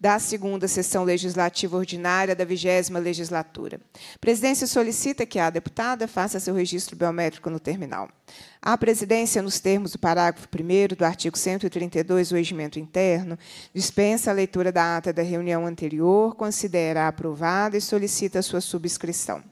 da segunda sessão legislativa ordinária da vigésima legislatura. A presidência solicita que a deputada faça seu registro biométrico no terminal. A presidência, nos termos do parágrafo 1 do artigo 132 do Regimento Interno, dispensa a leitura da ata da reunião anterior, considera aprovada e solicita sua subscrição.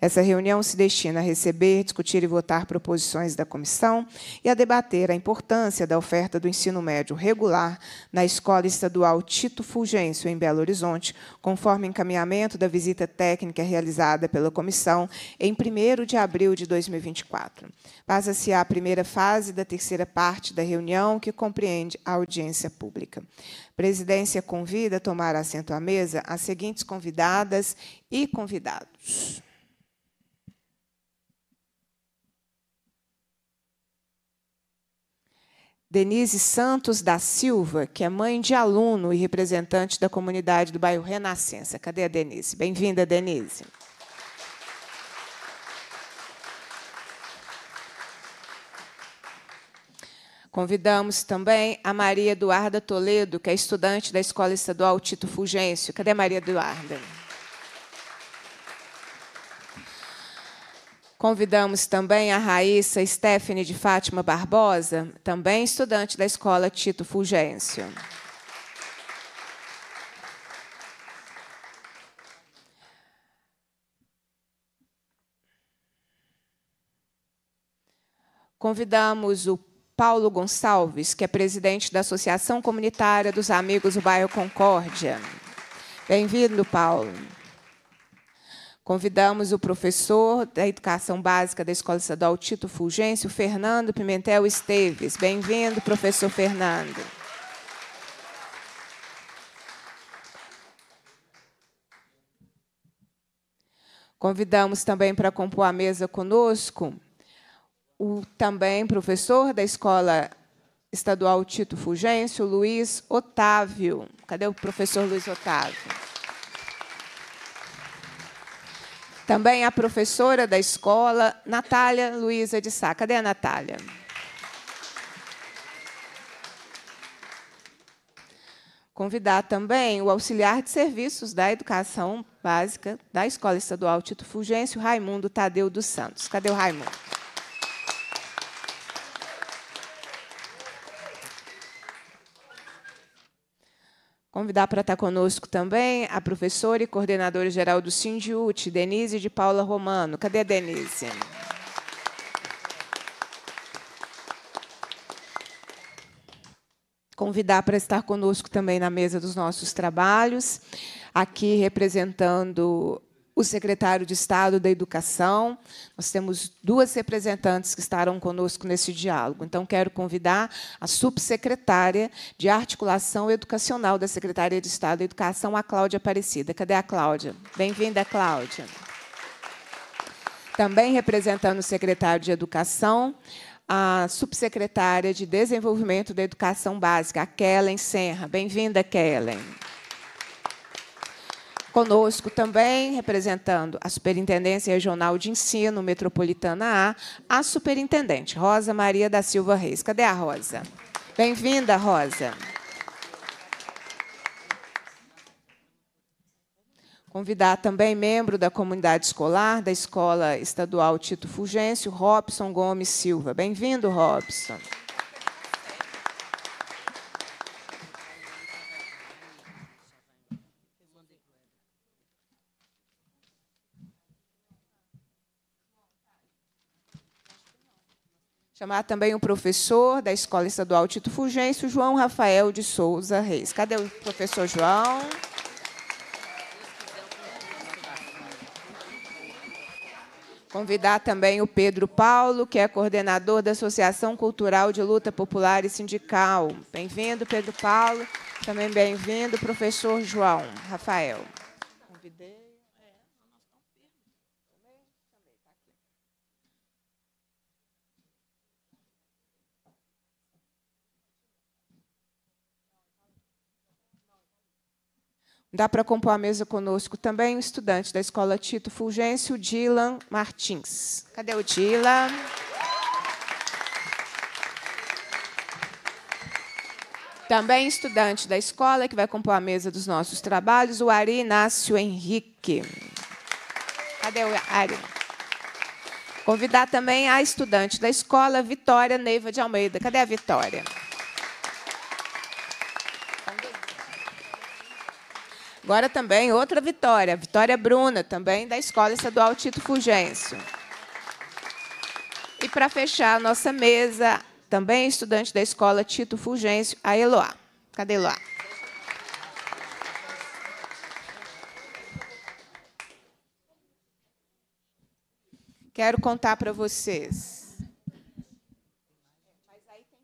Essa reunião se destina a receber, discutir e votar proposições da comissão e a debater a importância da oferta do ensino médio regular na Escola Estadual Tito Fulgêncio, em Belo Horizonte, conforme encaminhamento da visita técnica realizada pela comissão em 1 de abril de 2024. Passa-se a primeira fase da terceira parte da reunião, que compreende a audiência pública. Presidência convida a tomar assento à mesa as seguintes convidadas e convidados. Denise Santos da Silva, que é mãe de aluno e representante da comunidade do bairro Renascença. Cadê a Denise? Bem-vinda, Denise. Convidamos também a Maria Eduarda Toledo, que é estudante da Escola Estadual Tito Fulgêncio. Cadê Maria Eduarda? Convidamos também a Raíssa Stephanie de Fátima Barbosa, também estudante da Escola Tito Fulgêncio. Convidamos o Paulo Gonçalves, que é presidente da Associação Comunitária dos Amigos do Bairro Concórdia. Bem-vindo, Paulo. Convidamos o professor da Educação Básica da Escola Estadual Tito Fulgêncio, Fernando Pimentel Esteves. Bem-vindo, professor Fernando. Convidamos também para compor a mesa conosco o também professor da Escola Estadual Tito Fulgêncio, Luiz Otávio. Cadê o professor Luiz Otávio? Também a professora da escola, Natália Luiza de Sá. Cadê a Natália? Convidar também o auxiliar de serviços da educação básica da Escola Estadual Tito Fulgêncio, Raimundo Tadeu dos Santos. Cadê o Raimundo? Convidar para estar conosco também a professora e coordenadora geral do Sindiute, Denise de Paula Romano. Cadê a Denise? Convidar para estar conosco também na mesa dos nossos trabalhos, aqui representando o secretário de Estado da Educação. Nós temos duas representantes que estarão conosco nesse diálogo. Então, quero convidar a subsecretária de Articulação Educacional da Secretaria de Estado da Educação, a Cláudia Aparecida. Cadê a Cláudia? Bem-vinda, Cláudia. Também representando o secretário de Educação, a subsecretária de Desenvolvimento da Educação Básica, a Kellen Serra. Bem-vinda, Kellen conosco também, representando a Superintendência Regional de Ensino Metropolitana A, a Superintendente Rosa Maria da Silva Reis. Cadê a Rosa? Bem-vinda, Rosa. Convidar também membro da comunidade escolar da Escola Estadual Tito Fulgêncio, Robson Gomes Silva. Bem-vindo, Robson. Chamar também o professor da Escola Estadual Tito Fulgêncio, João Rafael de Souza Reis. Cadê o professor João? Convidar também o Pedro Paulo, que é coordenador da Associação Cultural de Luta Popular e Sindical. Bem-vindo, Pedro Paulo. Também bem-vindo, professor João Rafael. Dá para compor a mesa conosco também o estudante da Escola Tito Fulgêncio, Dilan Martins. Cadê o Dilan? Também estudante da escola, que vai compor a mesa dos nossos trabalhos, o Ari Inácio Henrique. Cadê o Ari? Convidar também a estudante da escola, Vitória Neiva de Almeida. Cadê a Vitória? Agora também outra Vitória, Vitória Bruna, também da Escola Estadual Tito Fulgêncio. E para fechar a nossa mesa, também estudante da Escola Tito Fulgêncio, a Eloá. Cadê Eloá? Quero contar para vocês. Mas aí tem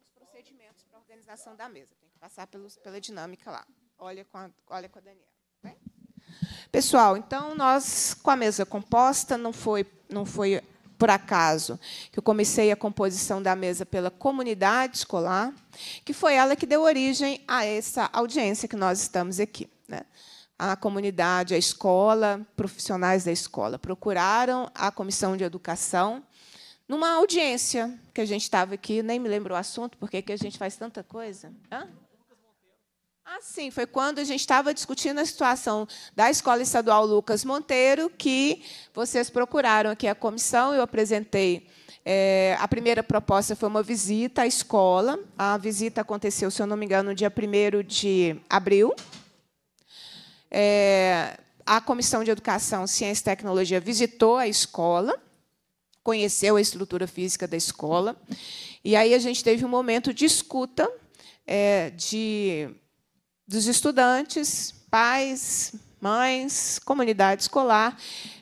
os procedimentos para a organização da mesa, tem que passar pelos, pela dinâmica lá olha com a, olha com a Daniela. Né? Pessoal, então nós com a mesa composta não foi não foi por acaso que eu comecei a composição da mesa pela comunidade escolar, que foi ela que deu origem a essa audiência que nós estamos aqui. Né? A comunidade, a escola, profissionais da escola procuraram a comissão de educação numa audiência que a gente estava aqui, nem me lembro o assunto, porque que a gente faz tanta coisa. Hã? assim sim, foi quando a gente estava discutindo a situação da Escola Estadual Lucas Monteiro que vocês procuraram aqui a comissão, eu apresentei. É, a primeira proposta foi uma visita à escola. A visita aconteceu, se eu não me engano, no dia 1 de abril. É, a Comissão de Educação, Ciência e Tecnologia visitou a escola, conheceu a estrutura física da escola. E aí a gente teve um momento de escuta é, de dos estudantes, pais, mães, comunidade escolar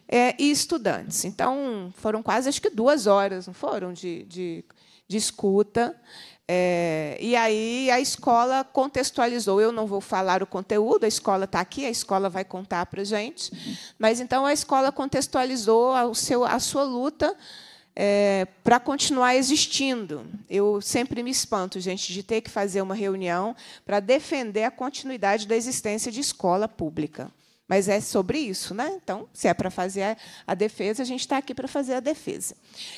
é, e estudantes. Então, foram quase, acho que duas horas, não foram, de, de, de escuta. É, e aí a escola contextualizou. Eu não vou falar o conteúdo, a escola está aqui, a escola vai contar para a gente. Mas, então, a escola contextualizou a, seu, a sua luta é, para continuar existindo. Eu sempre me espanto, gente, de ter que fazer uma reunião para defender a continuidade da existência de escola pública. Mas é sobre isso, né? Então, se é para fazer a defesa, a gente está aqui para fazer a defesa.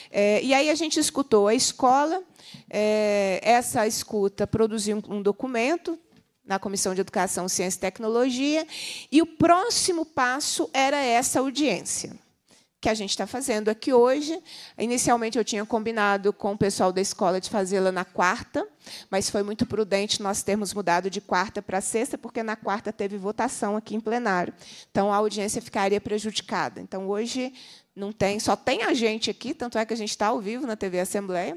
É, e aí a gente escutou a escola, é, essa escuta produziu um documento na Comissão de Educação, Ciência e Tecnologia, e o próximo passo era essa audiência que a gente está fazendo aqui hoje. Inicialmente eu tinha combinado com o pessoal da escola de fazê-la na quarta, mas foi muito prudente nós termos mudado de quarta para sexta, porque na quarta teve votação aqui em plenário. Então a audiência ficaria prejudicada. Então hoje não tem, só tem a gente aqui, tanto é que a gente está ao vivo na TV Assembleia.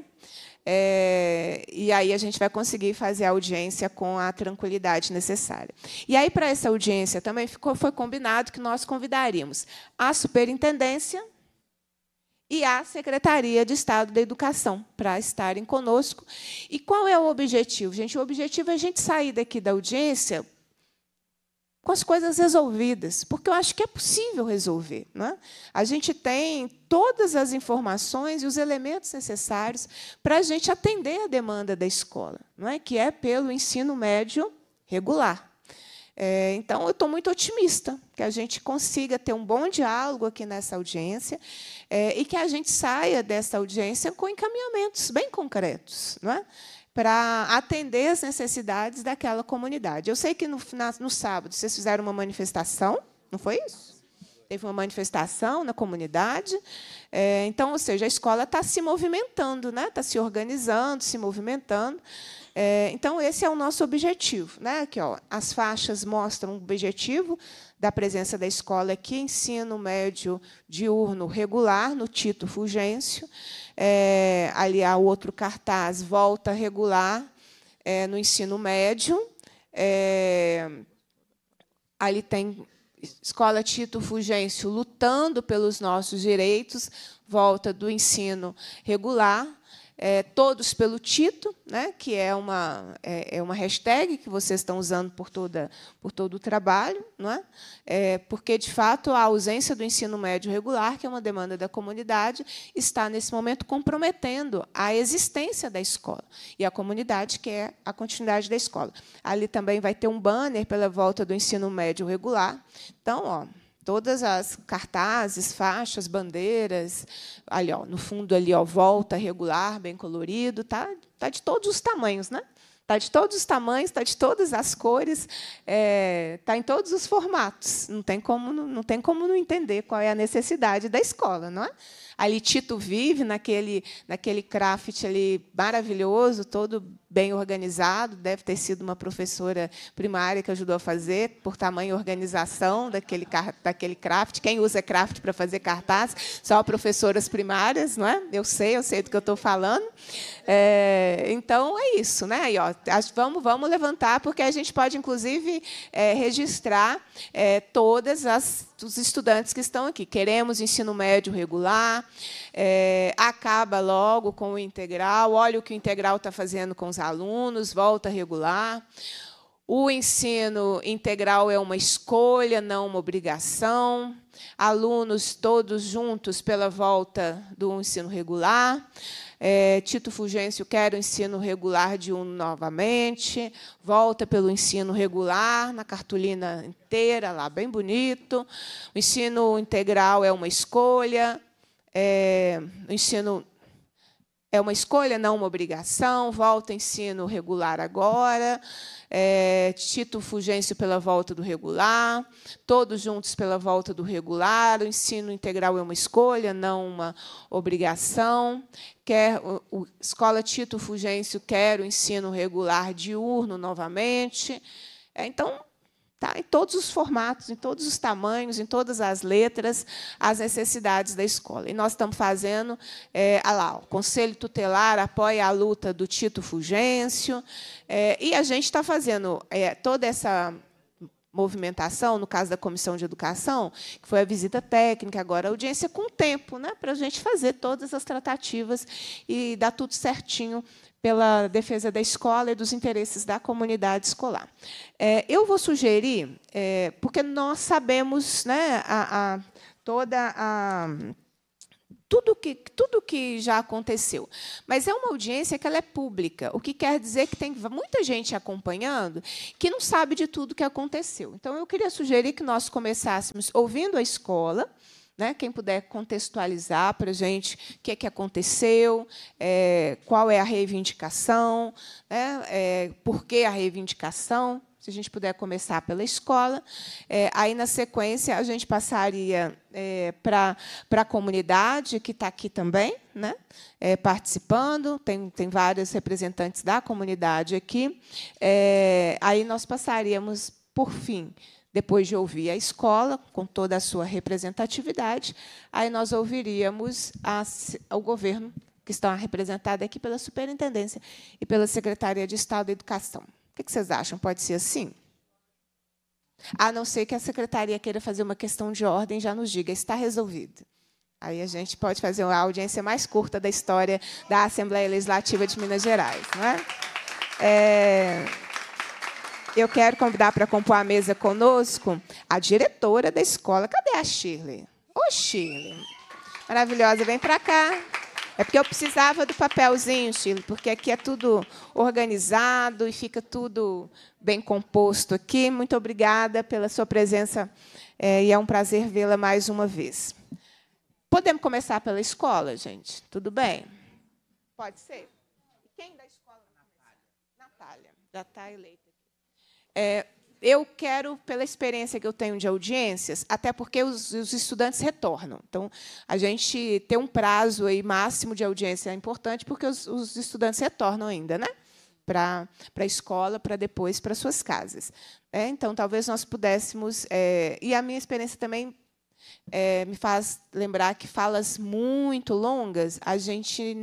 É, e aí a gente vai conseguir fazer a audiência com a tranquilidade necessária. E aí, para essa audiência, também ficou, foi combinado que nós convidaríamos a superintendência e a Secretaria de Estado da Educação para estarem conosco. E qual é o objetivo, gente? O objetivo é a gente sair daqui da audiência com as coisas resolvidas, porque eu acho que é possível resolver. é? A gente tem todas as informações e os elementos necessários para a gente atender a demanda da escola, não é? que é pelo ensino médio regular. É, então, eu estou muito otimista que a gente consiga ter um bom diálogo aqui nessa audiência é, e que a gente saia dessa audiência com encaminhamentos bem concretos. Não é? para atender as necessidades daquela comunidade. Eu sei que no, na, no sábado vocês fizeram uma manifestação, não foi isso? Teve uma manifestação na comunidade. É, então, ou seja, a escola está se movimentando, né? está se organizando, se movimentando. É, então, esse é o nosso objetivo. Né? Aqui, ó, as faixas mostram o objetivo da presença da escola aqui, ensino médio diurno regular, no Tito Fulgêncio. É, ali há outro cartaz, volta regular, é, no ensino médio. É, ali tem Escola Tito Fulgêncio lutando pelos nossos direitos, volta do ensino regular, é, todos pelo Tito, né, que é uma, é, é, uma hashtag que vocês estão usando por, toda, por todo o trabalho, não é? é? porque, de fato, a ausência do ensino médio regular, que é uma demanda da comunidade, está, nesse momento, comprometendo a existência da escola e a comunidade, quer é a continuidade da escola. Ali também vai ter um banner pela volta do ensino médio regular. Então, ó, todas as cartazes, faixas, bandeiras, ali ó, no fundo ali ó, volta regular, bem colorido, tá, tá de todos os tamanhos, né? Tá de todos os tamanhos, tá de todas as cores, é, tá em todos os formatos. Não tem como não tem como não entender qual é a necessidade da escola, não é? Ali Tito vive naquele naquele craft ali maravilhoso, todo bem organizado, deve ter sido uma professora primária que ajudou a fazer, por tamanho e organização daquele, daquele craft. Quem usa craft para fazer cartaz? Só professoras primárias, não é? Eu sei, eu sei do que eu estou falando. É, então, é isso. Né? E, ó, vamos, vamos levantar, porque a gente pode, inclusive, é, registrar é, todas as os estudantes que estão aqui. Queremos ensino médio regular, é, acaba logo com o integral, olha o que o integral está fazendo com os alunos, volta a regular. O ensino integral é uma escolha, não uma obrigação. Alunos todos juntos pela volta do ensino regular. É, Tito Fulgêncio quer o ensino regular de um novamente, volta pelo ensino regular, na cartolina inteira, lá, bem bonito. O ensino integral é uma escolha, é, o ensino é uma escolha, não uma obrigação. Volta ensino regular agora. É, Tito Fugêncio pela volta do regular. Todos juntos pela volta do regular. O ensino integral é uma escolha, não uma obrigação. Quer o, o escola Tito Fugêncio quer o ensino regular diurno novamente. É, então Tá? Em todos os formatos, em todos os tamanhos, em todas as letras, as necessidades da escola. E nós estamos fazendo, é, lá, o Conselho Tutelar apoia a luta do Tito Fugêncio é, e a gente está fazendo é, toda essa movimentação, no caso da Comissão de Educação, que foi a visita técnica, agora a audiência, com tempo, né, para a gente fazer todas as tratativas e dar tudo certinho pela defesa da escola e dos interesses da comunidade escolar. É, eu vou sugerir, é, porque nós sabemos né, a, a, toda a tudo que, tudo que já aconteceu. Mas é uma audiência que ela é pública, o que quer dizer que tem muita gente acompanhando que não sabe de tudo que aconteceu. Então, eu queria sugerir que nós começássemos ouvindo a escola, né? Quem puder contextualizar para a gente o que, é que aconteceu, é, qual é a reivindicação, né? é, por que a reivindicação, se a gente puder começar pela escola. É, aí, na sequência, a gente passaria é, para a comunidade, que está aqui também, né? É, participando, tem, tem vários representantes da comunidade aqui. É, aí nós passaríamos, por fim, depois de ouvir a escola, com toda a sua representatividade, aí nós ouviríamos o governo, que está representado aqui pela Superintendência e pela Secretaria de Estado da Educação. O que vocês acham? Pode ser assim? A não ser que a secretaria queira fazer uma questão de ordem, já nos diga, está resolvido. Aí a gente pode fazer a audiência mais curta da história da Assembleia Legislativa de Minas Gerais. Não é? é eu quero convidar para compor a mesa conosco a diretora da escola. Cadê a Shirley? Ô, Shirley. Maravilhosa, vem para cá. É porque eu precisava do papelzinho, Shirley, porque aqui é tudo organizado e fica tudo bem composto aqui. Muito obrigada pela sua presença é, e é um prazer vê-la mais uma vez. Podemos começar pela escola, gente? Tudo bem? Pode ser? Quem da escola? Natália. Natália, já está eleita. É, eu quero, pela experiência que eu tenho de audiências, até porque os, os, estudantes retornam. Então, a gente ter um prazo aí máximo de audiência é importante, porque os, os estudantes retornam ainda, né? Para a escola, para depois para suas casas. É, então, talvez nós pudéssemos. É, e a minha experiência também é, me faz lembrar que falas muito longas, a gente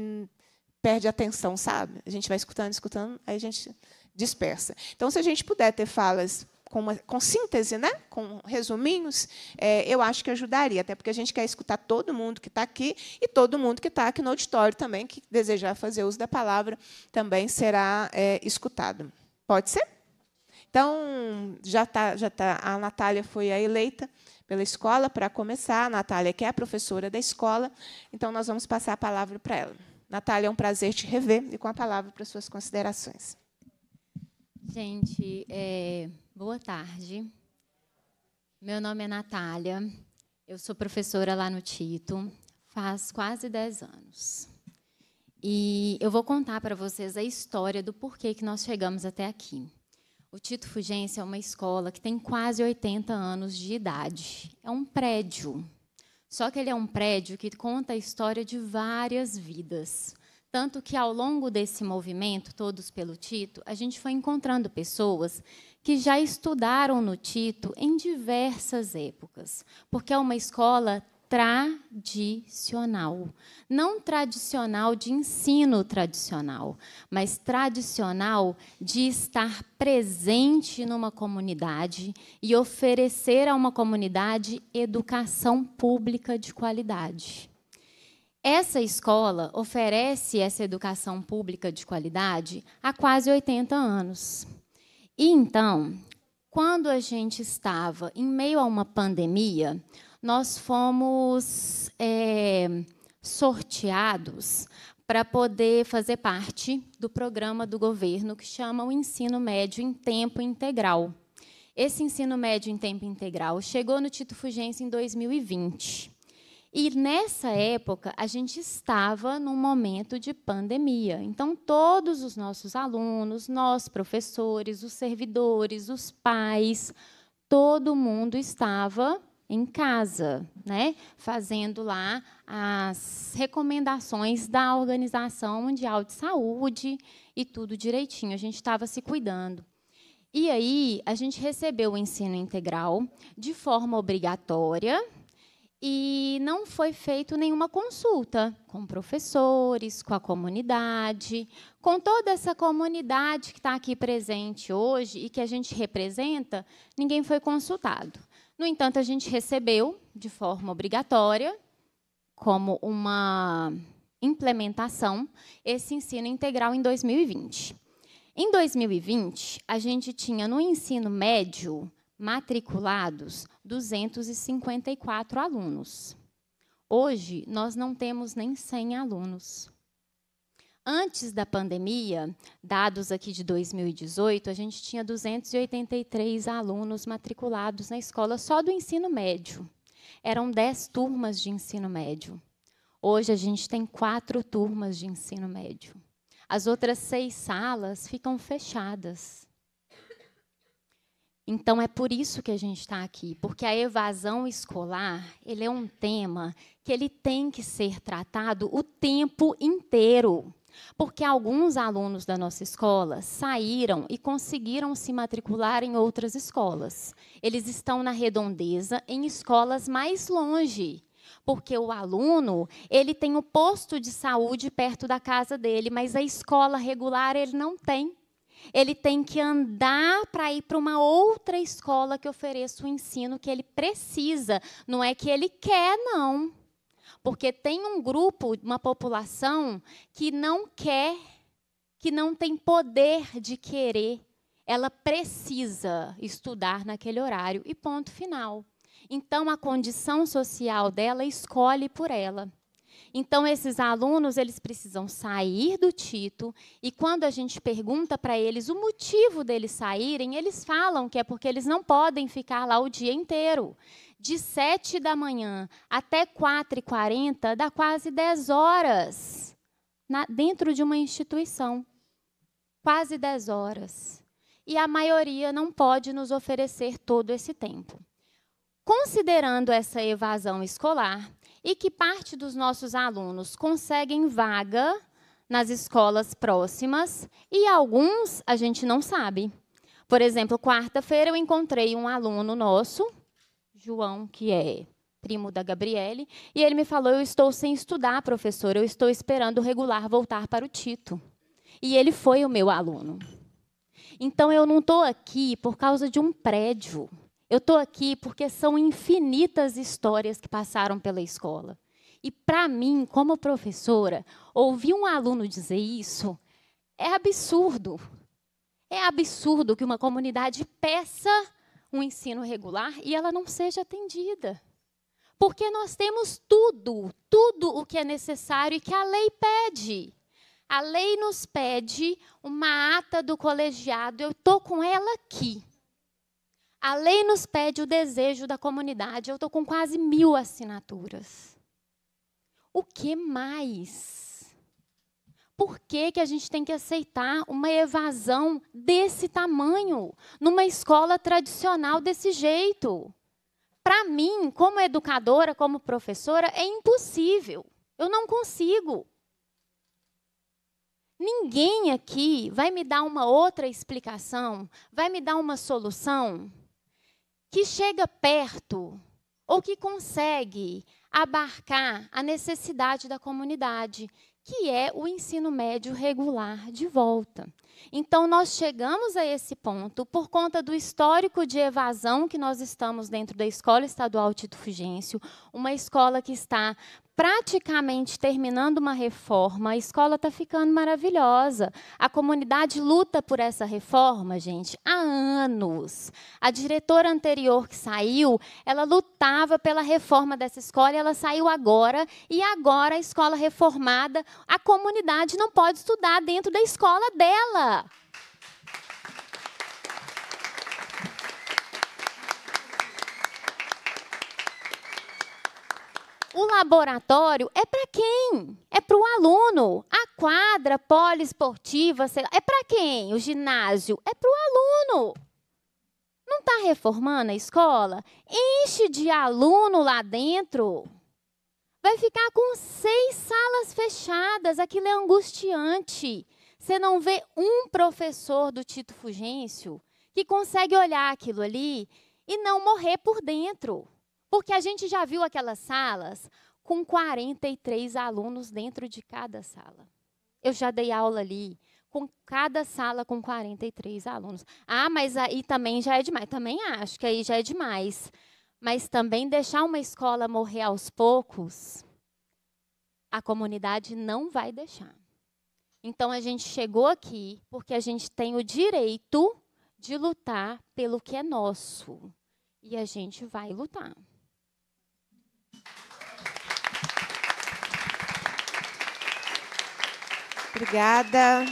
perde a atenção, sabe? A gente vai escutando, escutando, aí a gente dispersa. Então, se a gente puder ter falas com, uma, com síntese, né? com resuminhos, é, eu acho que ajudaria, até porque a gente quer escutar todo mundo que está aqui e todo mundo que está aqui no auditório também, que desejar fazer uso da palavra, também será é, escutado. Pode ser? Então, já tá, já tá, a Natália foi a eleita pela escola para começar, a Natália, que é a professora da escola, então nós vamos passar a palavra para ela. Natália, é um prazer te rever e com a palavra para suas considerações. Gente, é, boa tarde. Meu nome é Natália, eu sou professora lá no Tito, faz quase 10 anos. E eu vou contar para vocês a história do porquê que nós chegamos até aqui. O Tito Fugência é uma escola que tem quase 80 anos de idade. É um prédio. Só que ele é um prédio que conta a história de várias vidas. Tanto que, ao longo desse movimento, Todos pelo Tito, a gente foi encontrando pessoas que já estudaram no Tito em diversas épocas, porque é uma escola tradicional. Não tradicional de ensino tradicional, mas tradicional de estar presente numa comunidade e oferecer a uma comunidade educação pública de qualidade. Essa escola oferece essa educação pública de qualidade há quase 80 anos. E então, quando a gente estava em meio a uma pandemia, nós fomos é, sorteados para poder fazer parte do programa do governo que chama o ensino médio em tempo integral. Esse ensino médio em tempo integral chegou no Tito Fugência em 2020. E nessa época, a gente estava num momento de pandemia. Então, todos os nossos alunos, nós, professores, os servidores, os pais, todo mundo estava em casa, né, fazendo lá as recomendações da Organização Mundial de Saúde e tudo direitinho. A gente estava se cuidando. E aí, a gente recebeu o ensino integral de forma obrigatória, e não foi feito nenhuma consulta com professores, com a comunidade, com toda essa comunidade que está aqui presente hoje e que a gente representa, ninguém foi consultado. No entanto, a gente recebeu de forma obrigatória, como uma implementação, esse ensino integral em 2020. Em 2020, a gente tinha no ensino médio matriculados 254 alunos. Hoje, nós não temos nem 100 alunos. Antes da pandemia, dados aqui de 2018, a gente tinha 283 alunos matriculados na escola só do ensino médio. Eram 10 turmas de ensino médio. Hoje a gente tem quatro turmas de ensino médio. As outras seis salas ficam fechadas. Então é por isso que a gente está aqui, porque a evasão escolar ele é um tema que ele tem que ser tratado o tempo inteiro, porque alguns alunos da nossa escola saíram e conseguiram se matricular em outras escolas. Eles estão na redondeza em escolas mais longe porque o aluno ele tem o posto de saúde perto da casa dele, mas a escola regular ele não tem ele tem que andar para ir para uma outra escola que ofereça o ensino que ele precisa. Não é que ele quer, não. Porque tem um grupo, uma população, que não quer, que não tem poder de querer. Ela precisa estudar naquele horário e ponto final. Então, a condição social dela escolhe por ela. Então esses alunos, eles precisam sair do Tito e quando a gente pergunta para eles o motivo deles saírem, eles falam que é porque eles não podem ficar lá o dia inteiro. De 7 da manhã até 4 e 40 dá quase 10 horas na, dentro de uma instituição. Quase 10 horas. E a maioria não pode nos oferecer todo esse tempo. Considerando essa evasão escolar, e que parte dos nossos alunos conseguem vaga nas escolas próximas e alguns a gente não sabe. Por exemplo, quarta-feira eu encontrei um aluno nosso, João, que é primo da Gabriele, e ele me falou: Eu estou sem estudar, professor, eu estou esperando o regular voltar para o Tito. E ele foi o meu aluno. Então eu não estou aqui por causa de um prédio. Eu estou aqui porque são infinitas histórias que passaram pela escola. E para mim, como professora, ouvir um aluno dizer isso é absurdo. É absurdo que uma comunidade peça um ensino regular e ela não seja atendida. Porque nós temos tudo, tudo o que é necessário e que a lei pede. A lei nos pede uma ata do colegiado, eu estou com ela aqui. A lei nos pede o desejo da comunidade. Eu estou com quase mil assinaturas. O que mais? Por que, que a gente tem que aceitar uma evasão desse tamanho, numa escola tradicional desse jeito? Para mim, como educadora, como professora, é impossível. Eu não consigo. Ninguém aqui vai me dar uma outra explicação, vai me dar uma solução que chega perto ou que consegue abarcar a necessidade da comunidade, que é o ensino médio regular de volta. Então, nós chegamos a esse ponto por conta do histórico de evasão que nós estamos dentro da Escola Estadual Tito Fugêncio, uma escola que está praticamente terminando uma reforma, a escola está ficando maravilhosa. A comunidade luta por essa reforma, gente, há anos. A diretora anterior que saiu, ela lutava pela reforma dessa escola, e ela saiu agora e agora a escola reformada, a comunidade não pode estudar dentro da escola dela. O laboratório é para quem? É para o aluno. A quadra poliesportiva sei lá, é para quem? O ginásio é para o aluno. Não está reformando a escola? Enche de aluno lá dentro. Vai ficar com seis salas fechadas. Aquilo é angustiante. Você não vê um professor do Tito Fugêncio que consegue olhar aquilo ali e não morrer por dentro. Porque a gente já viu aquelas salas com 43 alunos dentro de cada sala. Eu já dei aula ali com cada sala com 43 alunos. Ah, mas aí também já é demais. Também acho que aí já é demais. Mas também deixar uma escola morrer aos poucos, a comunidade não vai deixar. Então a gente chegou aqui porque a gente tem o direito de lutar pelo que é nosso. E a gente vai lutar. Obrigada.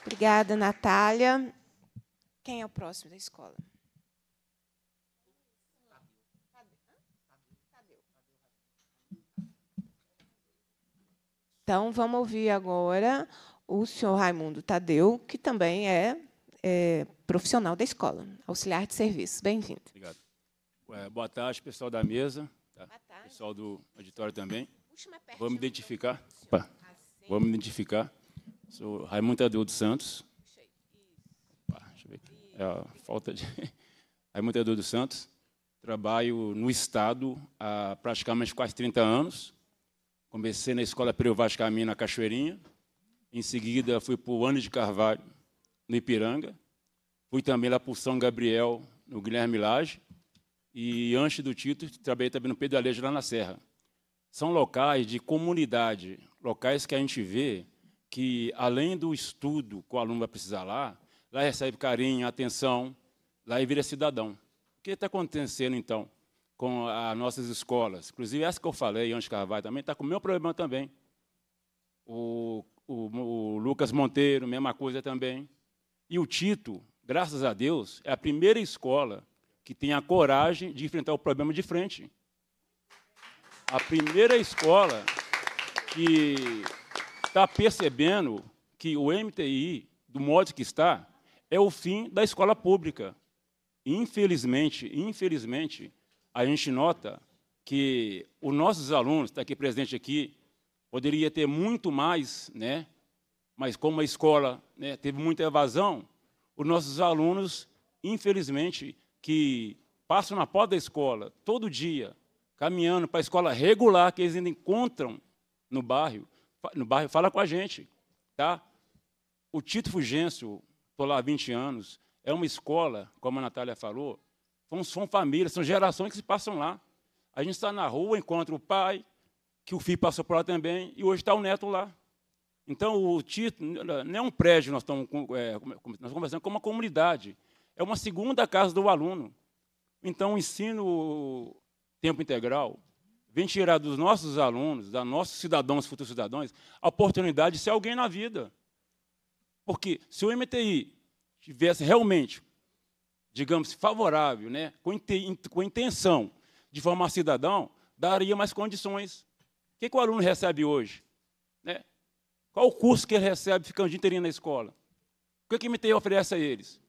Obrigada, Natália. Quem é o próximo da escola? Então, vamos ouvir agora o senhor Raimundo Tadeu, que também é, é profissional da escola, auxiliar de serviço. Bem-vindo. Obrigado. boa tarde, pessoal da mesa. Tá? Boa tarde. Pessoal do auditório também. Puxa, Vamos identificar. Opa. Vou me identificar. Sou Raimundo Tadeu dos Santos. Ah, deixa eu ver aqui. É a falta de. Raimundo Tadeu dos Santos. Trabalho no Estado há praticamente quase 30 anos. Comecei na Escola Periovascaminha, na Cachoeirinha. Em seguida, fui para o Ano de Carvalho, no Ipiranga. Fui também lá para o São Gabriel, no Guilherme Lage. E antes do título, trabalhei também no Alejo, lá na Serra. São locais de comunidade, locais que a gente vê que, além do estudo que o aluno vai precisar lá, lá recebe carinho, atenção, lá ele vira cidadão. O que está acontecendo, então, com as nossas escolas? Inclusive, essa que eu falei, Anjo Carvalho, também está com o meu problema também. O, o, o Lucas Monteiro, mesma coisa também. E o Tito, graças a Deus, é a primeira escola que tem a coragem de enfrentar o problema de frente. A primeira escola que está percebendo que o MTI, do modo que está, é o fim da escola pública. Infelizmente, infelizmente, a gente nota que os nossos alunos, está aqui presente aqui, poderia ter muito mais, né? mas como a escola né, teve muita evasão, os nossos alunos, infelizmente, que passam na porta da escola todo dia, caminhando para a escola regular, que eles ainda encontram no bairro, no bairro fala com a gente. Tá? O Tito Fugêncio, estou lá há 20 anos, é uma escola, como a Natália falou, são, são famílias, são gerações que se passam lá. A gente está na rua, encontra o pai, que o filho passou por lá também, e hoje está o neto lá. Então, o Tito, não é um prédio, nós estamos é, nós conversando com uma comunidade. É uma segunda casa do aluno. Então, o ensino tempo integral vem tirar dos nossos alunos, dos nossos cidadãos, futuros cidadãos, a oportunidade de ser alguém na vida. Porque se o MTI tivesse realmente, digamos, favorável, né, com a intenção de formar cidadão, daria mais condições. O que, que o aluno recebe hoje? Né? Qual o curso que ele recebe ficando de interino na escola? O que, que o MTI oferece a eles?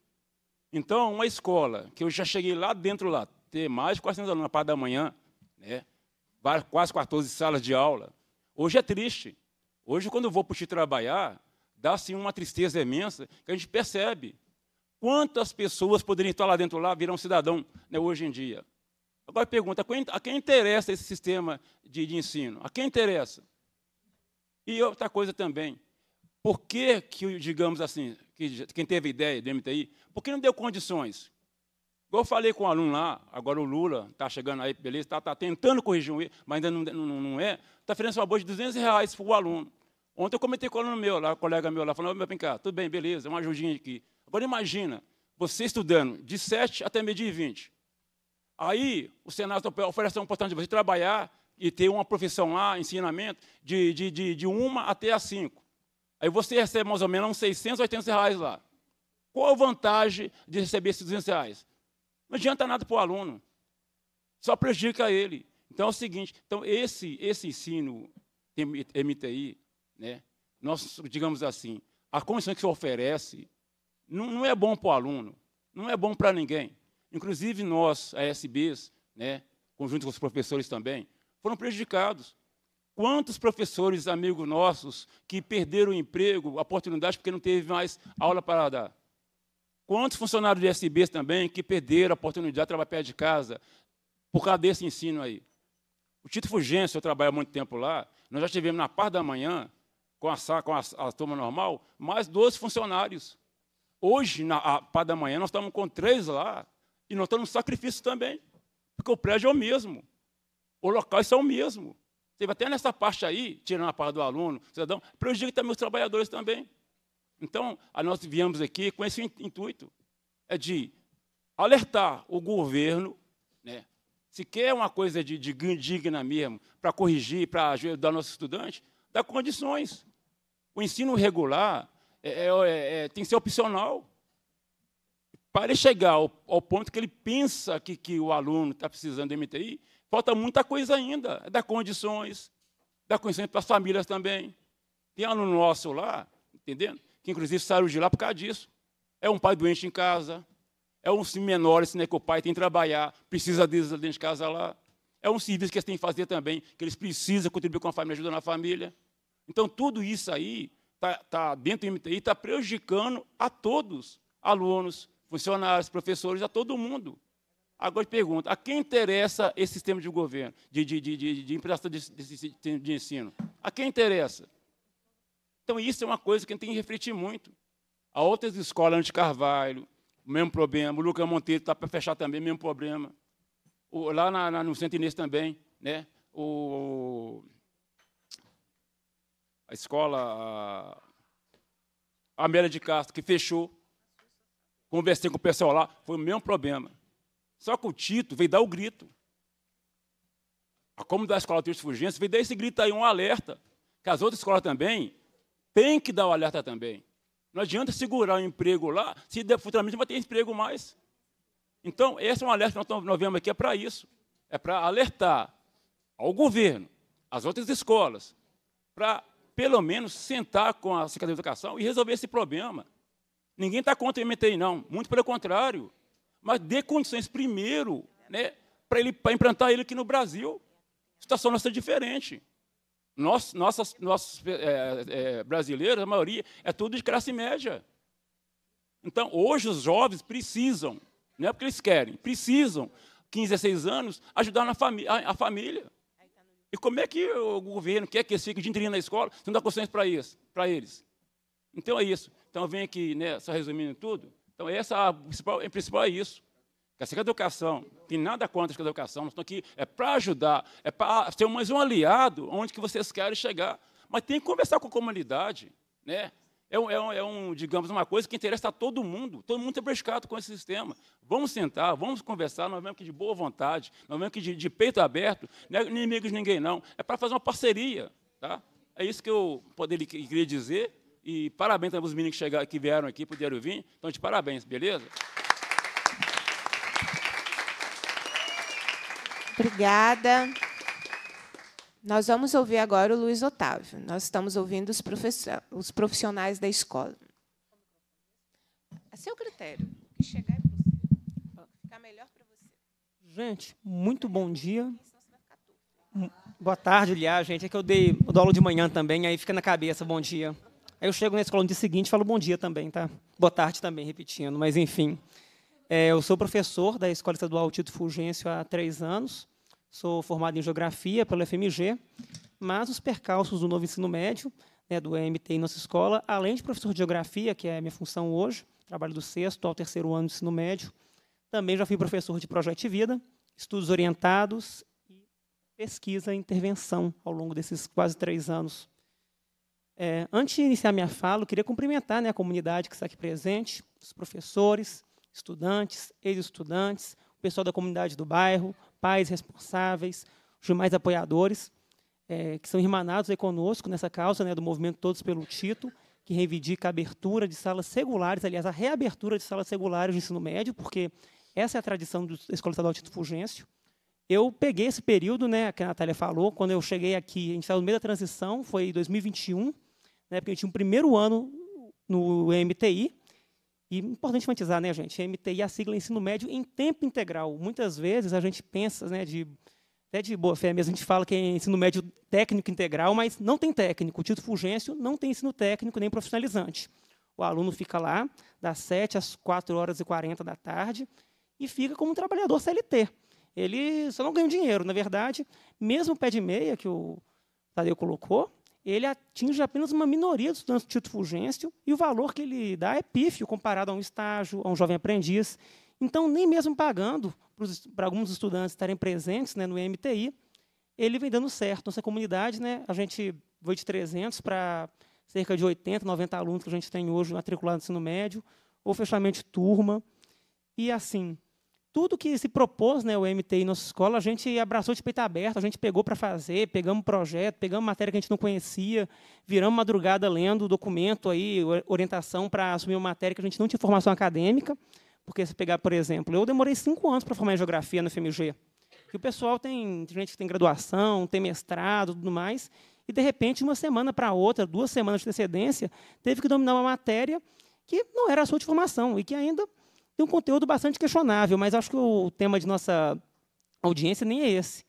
Então, uma escola que eu já cheguei lá dentro, lá, ter mais de 400 alunos na parte da manhã, né, quase 14 salas de aula. Hoje é triste. Hoje, quando eu vou para o trabalhar, dá assim uma tristeza imensa que a gente percebe quantas pessoas poderiam estar lá dentro lá, virar um cidadão né, hoje em dia. Agora pergunta, a quem interessa esse sistema de, de ensino? A quem interessa? E outra coisa também, por que, que digamos assim, que, quem teve ideia do MTI, por que não deu condições Igual eu falei com um aluno lá, agora o Lula está chegando aí, beleza, está tá tentando corrigir um erro, mas ainda não, não, não é, está oferecendo uma bolsa de 200 reais para o aluno. Ontem eu comentei com o aluno meu, lá, um colega meu lá, falando, vem cá, tudo bem, beleza, é uma ajudinha aqui. Agora imagina, você estudando de 7 até meio-dia e 20. Aí o Senado oferece uma oportunidade de você trabalhar e ter uma profissão lá, ensinamento, de, de, de, de uma até a cinco. Aí você recebe mais ou menos uns 600, reais lá. Qual a vantagem de receber esses 200 reais? Não adianta nada para o aluno. Só prejudica ele. Então é o seguinte, então esse, esse ensino MTI, né, nós, digamos assim, a condição que se oferece não, não é bom para o aluno, não é bom para ninguém. Inclusive nós, a SBs, né, conjunto com os professores também, foram prejudicados. Quantos professores, amigos nossos, que perderam o emprego, a oportunidade, porque não teve mais aula para dar? Quantos funcionários de SB também que perderam a oportunidade de trabalhar perto de casa por causa desse ensino aí? O Tito Fugêncio, eu trabalho há muito tempo lá, nós já tivemos na parte da manhã, com a, com a, a turma normal, mais 12 funcionários. Hoje, na parte da manhã, nós estamos com três lá, e nós estamos no sacrifício também, porque o prédio é o mesmo, o local é o mesmo. Teve até nessa parte aí, tirando a parte do aluno, cidadão, prejudica também os trabalhadores também. Então, nós viemos aqui com esse intuito, é de alertar o governo, né, se quer uma coisa de, de digna mesmo, para corrigir, para ajudar nosso estudante, dá condições. O ensino regular é, é, é, é, tem que ser opcional. Para ele chegar ao, ao ponto que ele pensa que, que o aluno está precisando de MTI, falta muita coisa ainda. É dar condições, dar condições para as famílias também. Tem aluno nosso lá, entendendo? que inclusive saiu de lá por causa disso. É um pai doente em casa, é um menor, esse né, que o pai tem que trabalhar, precisa deles dentro de casa lá. É um serviço que eles têm que fazer também, que eles precisam contribuir com a família, ajudar na família. Então, tudo isso aí está tá dentro do MTI, está prejudicando a todos, alunos, funcionários, professores, a todo mundo. Agora pergunta, a quem interessa esse sistema de governo, de, de, de, de, de, de, de ensino? A quem interessa? Então, isso é uma coisa que a gente tem que refletir muito. Há outras escolas, Ante Carvalho, o mesmo problema. O Lucas Monteiro está para fechar também, mesmo problema. O, lá na, na, no Centro Inês também, né? O, a escola a Amélia de Castro, que fechou. Conversei com o pessoal lá, foi o mesmo problema. Só que o Tito veio dar o grito. A da escola de fugência veio dar esse grito aí, um alerta, que as outras escolas também tem que dar o alerta também. Não adianta segurar o emprego lá, se futuramente não vai ter emprego mais. Então, esse é um alerta que nós novembro aqui, é para isso. É para alertar ao governo, às outras escolas, para, pelo menos, sentar com a Secretaria de Educação e resolver esse problema. Ninguém está contra o MTI, não. Muito pelo contrário. Mas dê condições primeiro né, para implantar ele aqui no Brasil. A situação nossa é diferente. Nós, nossas, nossos é, é, brasileiros, a maioria, é tudo de classe média. Então, hoje os jovens precisam, não é porque eles querem, precisam, 15, 16 anos, ajudar na a, a família. E como é que o governo quer que eles fiquem de inteirinho na escola se não dá condições para eles, para eles? Então é isso. Então vem aqui, né, só resumindo tudo. Então essa a principal, a principal é isso. Que essa assim, educação, tem nada contra a educação, nós estamos aqui é para ajudar, é para ser mais um aliado onde que vocês querem chegar. Mas tem que conversar com a comunidade, né? É um, é, é um, digamos, uma coisa que interessa a todo mundo. Todo mundo é prescado com esse sistema. Vamos sentar, vamos conversar, nós é vemos que de boa vontade, nós é vemos que de, de, peito aberto, não é de ninguém, não. É para fazer uma parceria. Tá? É isso que eu poderia, queria dizer. E parabéns para os meninos que, chegaram, que vieram aqui, puderam vir. Então, de parabéns, beleza? Obrigada. Nós vamos ouvir agora o Luiz Otávio. Nós estamos ouvindo os profissionais da escola. A seu critério, o que chegar é para você. Ficar melhor para você. Gente, muito bom dia. Hum, boa tarde, aliás, gente. É que eu dei o dou aula de manhã também, aí fica na cabeça, bom dia. Aí eu chego na escola no dia seguinte e falo bom dia também, tá? Boa tarde também, repetindo, mas enfim. É, eu sou professor da Escola Estadual Tito Fulgêncio há três anos. Sou formado em Geografia pela FMG, mas os percalços do novo ensino médio, né, do EMT em nossa escola, além de professor de Geografia, que é a minha função hoje, trabalho do sexto ao terceiro ano do ensino médio, também já fui professor de Projeto de Vida, estudos orientados e pesquisa e intervenção ao longo desses quase três anos. É, antes de iniciar minha fala, eu queria cumprimentar né, a comunidade que está aqui presente, os professores, estudantes, ex-estudantes, o pessoal da comunidade do bairro, pais responsáveis, os demais apoiadores, é, que são irmanados conosco nessa causa né, do movimento Todos pelo Tito, que reivindica a abertura de salas regulares, aliás, a reabertura de salas regulares de ensino médio, porque essa é a tradição do Escola Estadual Tito Fulgêncio. Eu peguei esse período, né, que a Natália falou, quando eu cheguei aqui, a gente estava no meio da transição, foi em 2021, né, porque gente tinha um primeiro ano no MTI, e é importante enfatizar, né, gente? MTI, é a sigla ensino médio em tempo integral. Muitas vezes a gente pensa, né, de, até de boa fé mesmo, a gente fala que é ensino médio técnico integral, mas não tem técnico. O título Fulgêncio não tem ensino técnico nem profissionalizante. O aluno fica lá das 7 às 4 horas e 40 da tarde e fica como um trabalhador CLT. Ele só não ganha dinheiro. Na verdade, mesmo o pé de meia que o Tadeu colocou, ele atinge apenas uma minoria dos estudantes do título Fulgêncio e o valor que ele dá é pífio comparado a um estágio, a um jovem aprendiz. Então, nem mesmo pagando para alguns estudantes estarem presentes né, no MTI, ele vem dando certo. Nossa comunidade, né, a gente foi de 300 para cerca de 80, 90 alunos que a gente tem hoje matriculados no ensino médio, ou fechamento de turma. E, assim, tudo que se propôs né, o MTI nossa escola, a gente abraçou de peito aberto, a gente pegou para fazer, pegamos projeto, pegamos matéria que a gente não conhecia, viramos madrugada lendo documento, aí, orientação para assumir uma matéria que a gente não tinha formação acadêmica. Porque se pegar, por exemplo, eu demorei cinco anos para formar em geografia no FMG. E o pessoal tem, tem gente que tem graduação, tem mestrado, tudo mais, e de repente, uma semana para outra, duas semanas de antecedência, teve que dominar uma matéria que não era a sua de formação e que ainda tem um conteúdo bastante questionável, mas acho que o tema de nossa audiência nem é esse.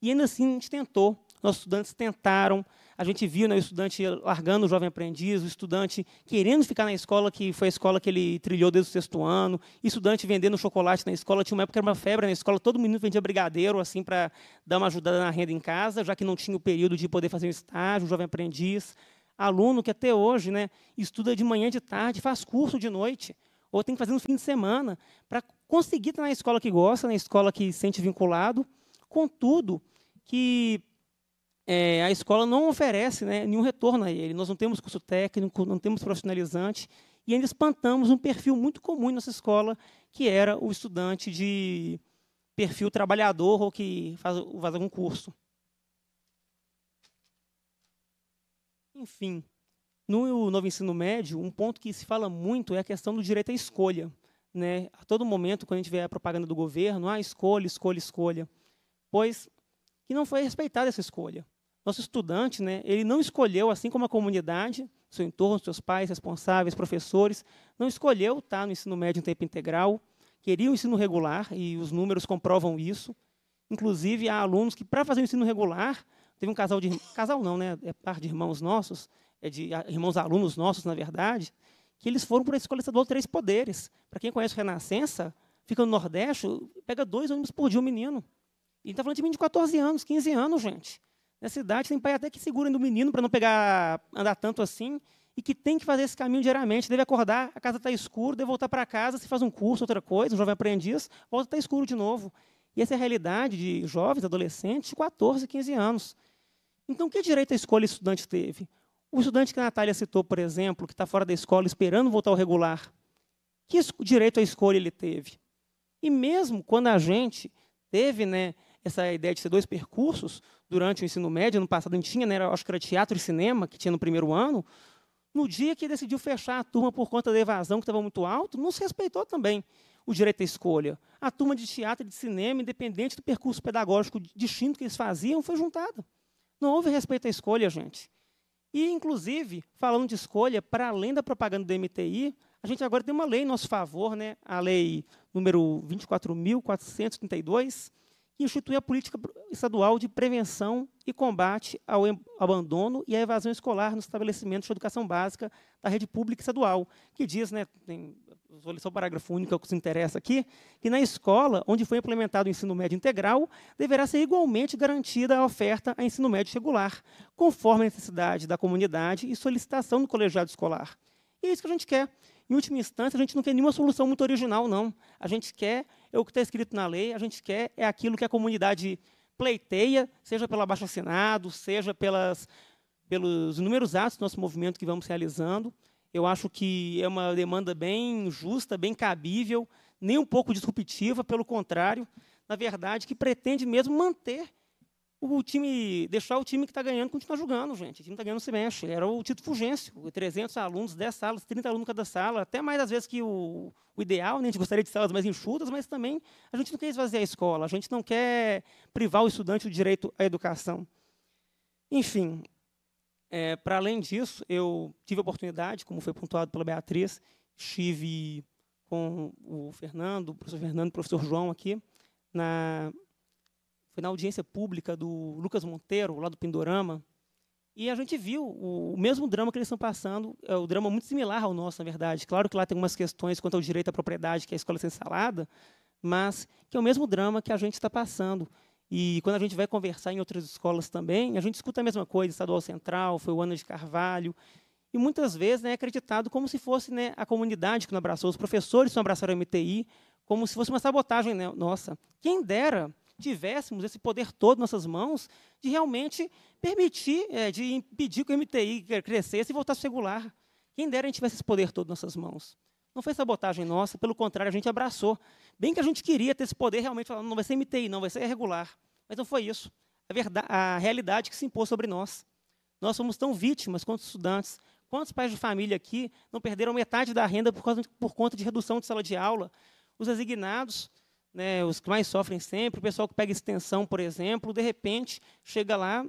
E ainda assim a gente tentou, nossos estudantes tentaram, a gente viu né, o estudante largando o jovem aprendiz, o estudante querendo ficar na escola, que foi a escola que ele trilhou desde o sexto ano, estudante vendendo chocolate na escola, tinha uma época que era uma febre na escola, todo menino vendia brigadeiro assim para dar uma ajudada na renda em casa, já que não tinha o período de poder fazer um estágio, o jovem aprendiz, aluno que até hoje né, estuda de manhã e de tarde, faz curso de noite, ou tem que fazer no fim de semana, para conseguir estar na escola que gosta, na escola que sente vinculado, contudo, que é, a escola não oferece né, nenhum retorno a ele. Nós não temos curso técnico, não temos profissionalizante, e ainda espantamos um perfil muito comum em nossa escola, que era o estudante de perfil trabalhador ou que faz, faz algum curso. Enfim, no novo ensino médio, um ponto que se fala muito é a questão do direito à escolha. Né? A todo momento, quando a gente vê a propaganda do governo, ah, escolha, escolha, escolha. Pois que não foi respeitada essa escolha. Nosso estudante, né, ele não escolheu, assim como a comunidade, seu entorno, seus pais, responsáveis, professores, não escolheu estar tá no ensino médio em tempo integral, queria o ensino regular, e os números comprovam isso. Inclusive, há alunos que, para fazer o ensino regular, teve um casal de... casal não, né, é par de irmãos nossos, é de irmãos alunos nossos, na verdade, que eles foram para a escola estadual Três Poderes. Para quem conhece Renascença, fica no Nordeste, pega dois ônibus por dia um menino. E está falando de menino de 14 anos, 15 anos, gente. Nessa idade, tem pai até que segura do menino para não pegar, andar tanto assim, e que tem que fazer esse caminho diariamente. Deve acordar, a casa está escura, deve voltar para casa, se faz um curso, outra coisa, um jovem aprendiz, volta está escuro de novo. E essa é a realidade de jovens, adolescentes, de 14, 15 anos. Então, que direito a escolha estudante teve? O estudante que a Natália citou, por exemplo, que está fora da escola esperando voltar ao regular, que direito à escolha ele teve? E mesmo quando a gente teve né, essa ideia de ser dois percursos durante o ensino médio, no passado não tinha, né, acho que era teatro e cinema, que tinha no primeiro ano, no dia que decidiu fechar a turma por conta da evasão, que estava muito alto, não se respeitou também o direito à escolha. A turma de teatro e de cinema, independente do percurso pedagógico distinto que eles faziam, foi juntada. Não houve respeito à escolha, gente. E, inclusive, falando de escolha, para além da propaganda do MTI, a gente agora tem uma lei em nosso favor, né? a lei número 24.432, institui a política estadual de prevenção e combate ao abandono e à evasão escolar nos estabelecimentos de educação básica da rede pública estadual, que diz, né, tem, vou ler só o parágrafo único, é que se interessa aqui, que na escola onde foi implementado o ensino médio integral, deverá ser igualmente garantida a oferta a ensino médio regular, conforme a necessidade da comunidade e solicitação do colegiado escolar. E é isso que a gente quer. Em última instância, a gente não quer nenhuma solução muito original, não. A gente quer é o que está escrito na lei, a gente quer é aquilo que a comunidade pleiteia, seja pelo abaixo-assinado, seja pelas, pelos inúmeros atos do nosso movimento que vamos realizando. Eu acho que é uma demanda bem justa, bem cabível, nem um pouco disruptiva, pelo contrário, na verdade, que pretende mesmo manter o time deixar o time que está ganhando continuar jogando, gente. O time está ganhando se mexe. Era o Tito Fugêncio, 300 alunos, 10 salas, 30 alunos cada sala, até mais às vezes que o, o ideal, né? a gente gostaria de salas mais enxutas, mas também a gente não quer esvaziar a escola, a gente não quer privar o estudante do direito à educação. Enfim, é, para além disso, eu tive a oportunidade, como foi pontuado pela Beatriz, estive com o Fernando, o professor Fernando, o professor João aqui, na foi na audiência pública do Lucas Monteiro, lá do Pindorama, e a gente viu o, o mesmo drama que eles estão passando, é um drama muito similar ao nosso, na verdade. Claro que lá tem algumas questões quanto ao direito à propriedade, que é a escola sem salada, mas que é o mesmo drama que a gente está passando. E quando a gente vai conversar em outras escolas também, a gente escuta a mesma coisa, Estadual Central, foi o Ana de Carvalho, e muitas vezes né, é acreditado como se fosse né, a comunidade que não abraçou, os professores que não abraçaram a MTI, como se fosse uma sabotagem né, nossa. Quem dera tivéssemos esse poder todo em nossas mãos de realmente permitir, é, de impedir que o MTI crescesse e voltasse regular. Quem dera a gente tivesse esse poder todo em nossas mãos. Não foi sabotagem nossa, pelo contrário, a gente abraçou. Bem que a gente queria ter esse poder realmente, falando, não vai ser MTI, não, vai ser regular. Mas não foi isso. A, verdade, a realidade que se impôs sobre nós. Nós somos tão vítimas quanto estudantes, Quantos pais de família aqui não perderam metade da renda por, causa por, conta de redução de sala de aula? Os designados né, os que mais sofrem sempre, o pessoal que pega extensão, por exemplo, de repente chega lá,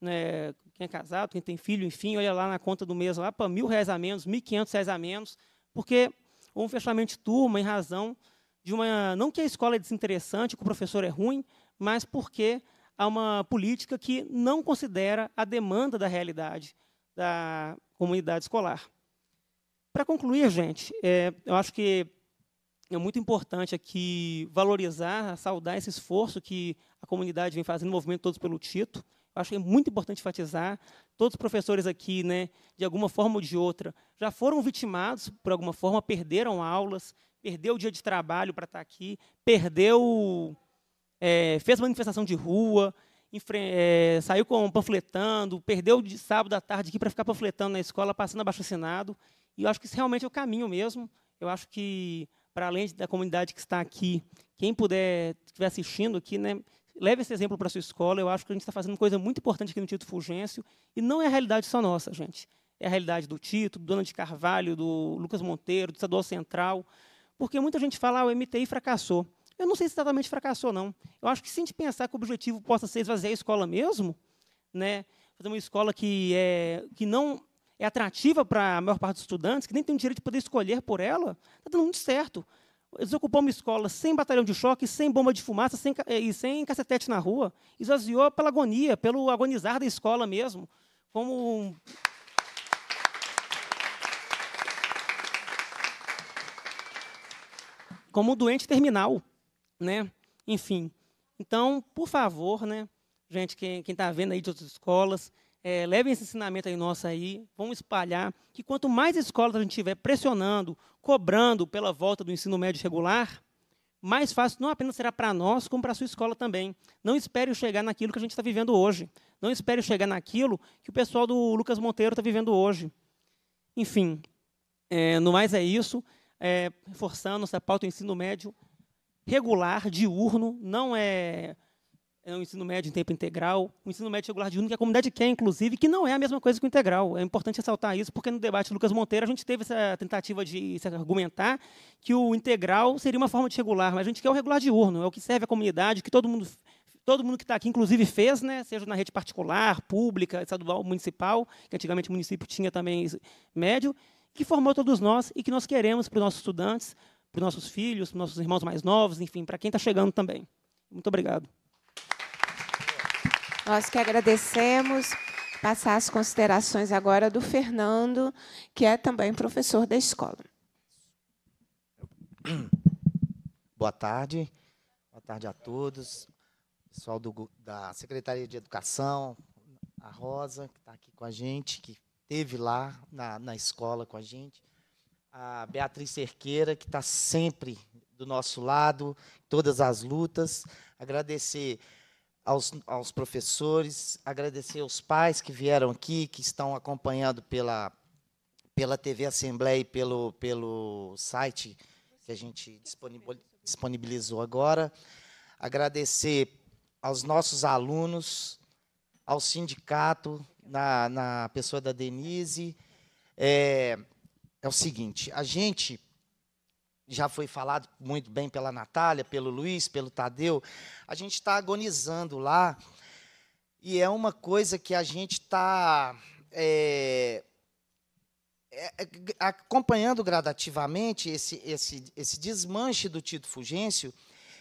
né, quem é casado, quem tem filho, enfim, olha lá na conta do mês lá, para mil reais a menos, mil quinhentos reais a menos, porque houve um fechamento de turma em razão de uma. Não que a escola é desinteressante, que o professor é ruim, mas porque há uma política que não considera a demanda da realidade da comunidade escolar. Para concluir, gente, é, eu acho que é muito importante aqui valorizar, saudar esse esforço que a comunidade vem fazendo, o movimento Todos pelo Tito. Eu acho que é muito importante enfatizar. Todos os professores aqui, né, de alguma forma ou de outra, já foram vitimados, por alguma forma, perderam aulas, perdeu o dia de trabalho para estar aqui, perdeu. É, fez manifestação de rua, é, saiu com, panfletando, perdeu de sábado à tarde aqui para ficar panfletando na escola, passando abaixo assinado. E eu acho que isso realmente é o caminho mesmo. Eu acho que para além da comunidade que está aqui. Quem puder, estiver assistindo aqui, né, leve esse exemplo para a sua escola. Eu acho que a gente está fazendo coisa muito importante aqui no Tito Fulgêncio. E não é a realidade só nossa, gente. É a realidade do Tito, do Dona de Carvalho, do Lucas Monteiro, do Estadual Central. Porque muita gente fala, ah, o MTI fracassou. Eu não sei se exatamente fracassou, não. Eu acho que se a gente pensar que o objetivo possa ser esvaziar a escola mesmo, né, fazer uma escola que, é, que não é atrativa para a maior parte dos estudantes, que nem tem o direito de poder escolher por ela, está dando muito certo. Eles uma escola sem batalhão de choque, sem bomba de fumaça sem, eh, e sem cacetete na rua. Esvaziou pela agonia, pelo agonizar da escola mesmo. Como. Como um doente terminal. Né? Enfim. Então, por favor, né, gente, quem está vendo aí de outras escolas, é, levem esse ensinamento aí nosso aí, vamos espalhar que quanto mais escolas a gente tiver pressionando, cobrando pela volta do ensino médio regular, mais fácil não apenas será para nós, como para a sua escola também. Não espere chegar naquilo que a gente está vivendo hoje. Não espere chegar naquilo que o pessoal do Lucas Monteiro está vivendo hoje. Enfim, é, no mais é isso. É, reforçando essa pauta do ensino médio regular, diurno, não é é um ensino médio em tempo integral, um ensino médio regular de urno que a comunidade quer, inclusive, que não é a mesma coisa que o integral. É importante ressaltar isso, porque no debate do Lucas Monteiro a gente teve essa tentativa de se argumentar que o integral seria uma forma de regular, mas a gente quer o regular de urno, é o que serve à comunidade, que todo mundo todo mundo que está aqui, inclusive, fez, né? seja na rede particular, pública, estadual, municipal, que antigamente o município tinha também médio, que formou todos nós e que nós queremos para os nossos estudantes, para os nossos filhos, para os nossos irmãos mais novos, enfim, para quem está chegando também. Muito obrigado. Nós que agradecemos. Passar as considerações agora do Fernando, que é também professor da escola. Boa tarde. Boa tarde a todos. Pessoal do, da Secretaria de Educação, a Rosa, que está aqui com a gente, que esteve lá na, na escola com a gente. A Beatriz Cerqueira, que está sempre do nosso lado, todas as lutas. Agradecer aos, aos professores, agradecer aos pais que vieram aqui, que estão acompanhando pela, pela TV Assembleia e pelo, pelo site que a gente disponibilizou agora. Agradecer aos nossos alunos, ao sindicato, na, na pessoa da Denise. É, é o seguinte, a gente já foi falado muito bem pela Natália, pelo Luiz, pelo Tadeu, a gente está agonizando lá. E é uma coisa que a gente está é, é, é, acompanhando gradativamente esse, esse, esse desmanche do Tito Fugêncio.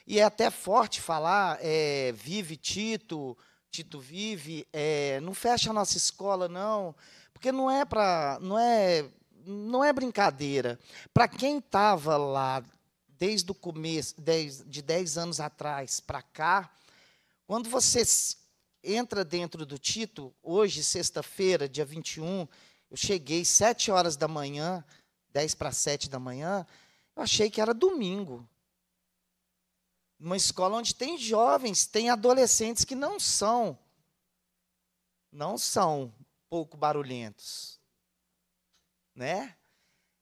E é até forte falar, é, vive Tito, Tito vive, é, não fecha a nossa escola, não. Porque não é para. não é não é brincadeira. Para quem estava lá desde o começo, dez, de 10 anos atrás para cá, quando você entra dentro do Tito, hoje, sexta-feira, dia 21, eu cheguei 7 horas da manhã, 10 para 7 da manhã, eu achei que era domingo. Uma escola onde tem jovens, tem adolescentes que não são, não são pouco barulhentos né?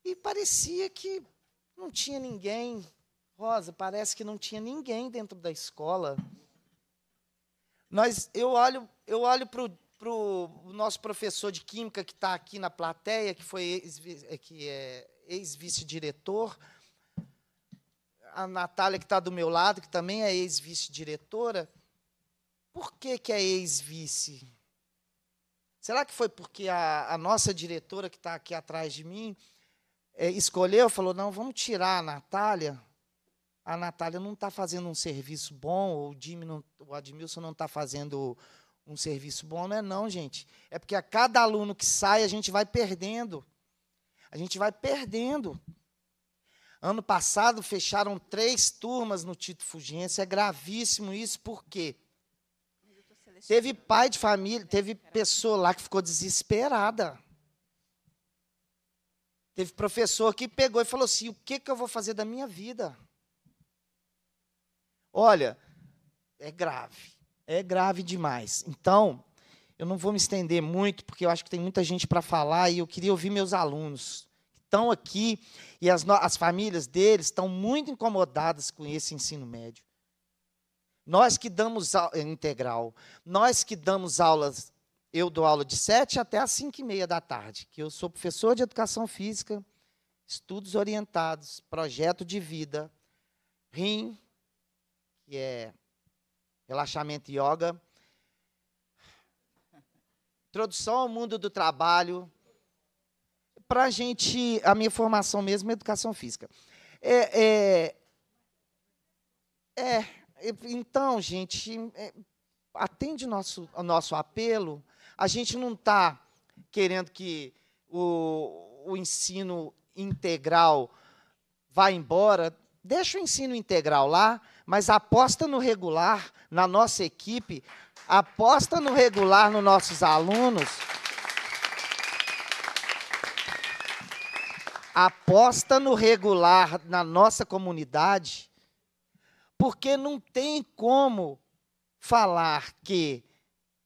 E parecia que não tinha ninguém. Rosa, parece que não tinha ninguém dentro da escola. Nós, eu olho, eu olho para o nosso professor de química que está aqui na plateia, que foi é, que é ex-vice-diretor, a Natália que está do meu lado, que também é ex-vice-diretora. Por que, que é ex-vice? Será que foi porque a, a nossa diretora, que está aqui atrás de mim, é, escolheu, falou: não, vamos tirar a Natália. A Natália não está fazendo um serviço bom, ou o, Jimmy não, o Admilson não está fazendo um serviço bom. Não é, não, gente. É porque a cada aluno que sai, a gente vai perdendo. A gente vai perdendo. Ano passado fecharam três turmas no Tito Fugência. É gravíssimo isso, por quê? Porque Teve pai de família, teve pessoa lá que ficou desesperada. Teve professor que pegou e falou assim: o que, que eu vou fazer da minha vida? Olha, é grave, é grave demais. Então, eu não vou me estender muito, porque eu acho que tem muita gente para falar e eu queria ouvir meus alunos que estão aqui e as, as famílias deles estão muito incomodadas com esse ensino médio. Nós que damos a, eh, integral, nós que damos aulas, eu dou aula de 7 até às 5 e meia da tarde, que eu sou professor de educação física, estudos orientados, projeto de vida, RIM, que é relaxamento yoga, introdução ao mundo do trabalho, para a gente, a minha formação mesmo é educação física. É, é, é então, gente, é, atende nosso, nosso apelo. A gente não está querendo que o, o ensino integral vá embora. Deixa o ensino integral lá, mas aposta no regular, na nossa equipe, aposta no regular nos nossos alunos. Aposta no regular na nossa comunidade porque não tem como falar que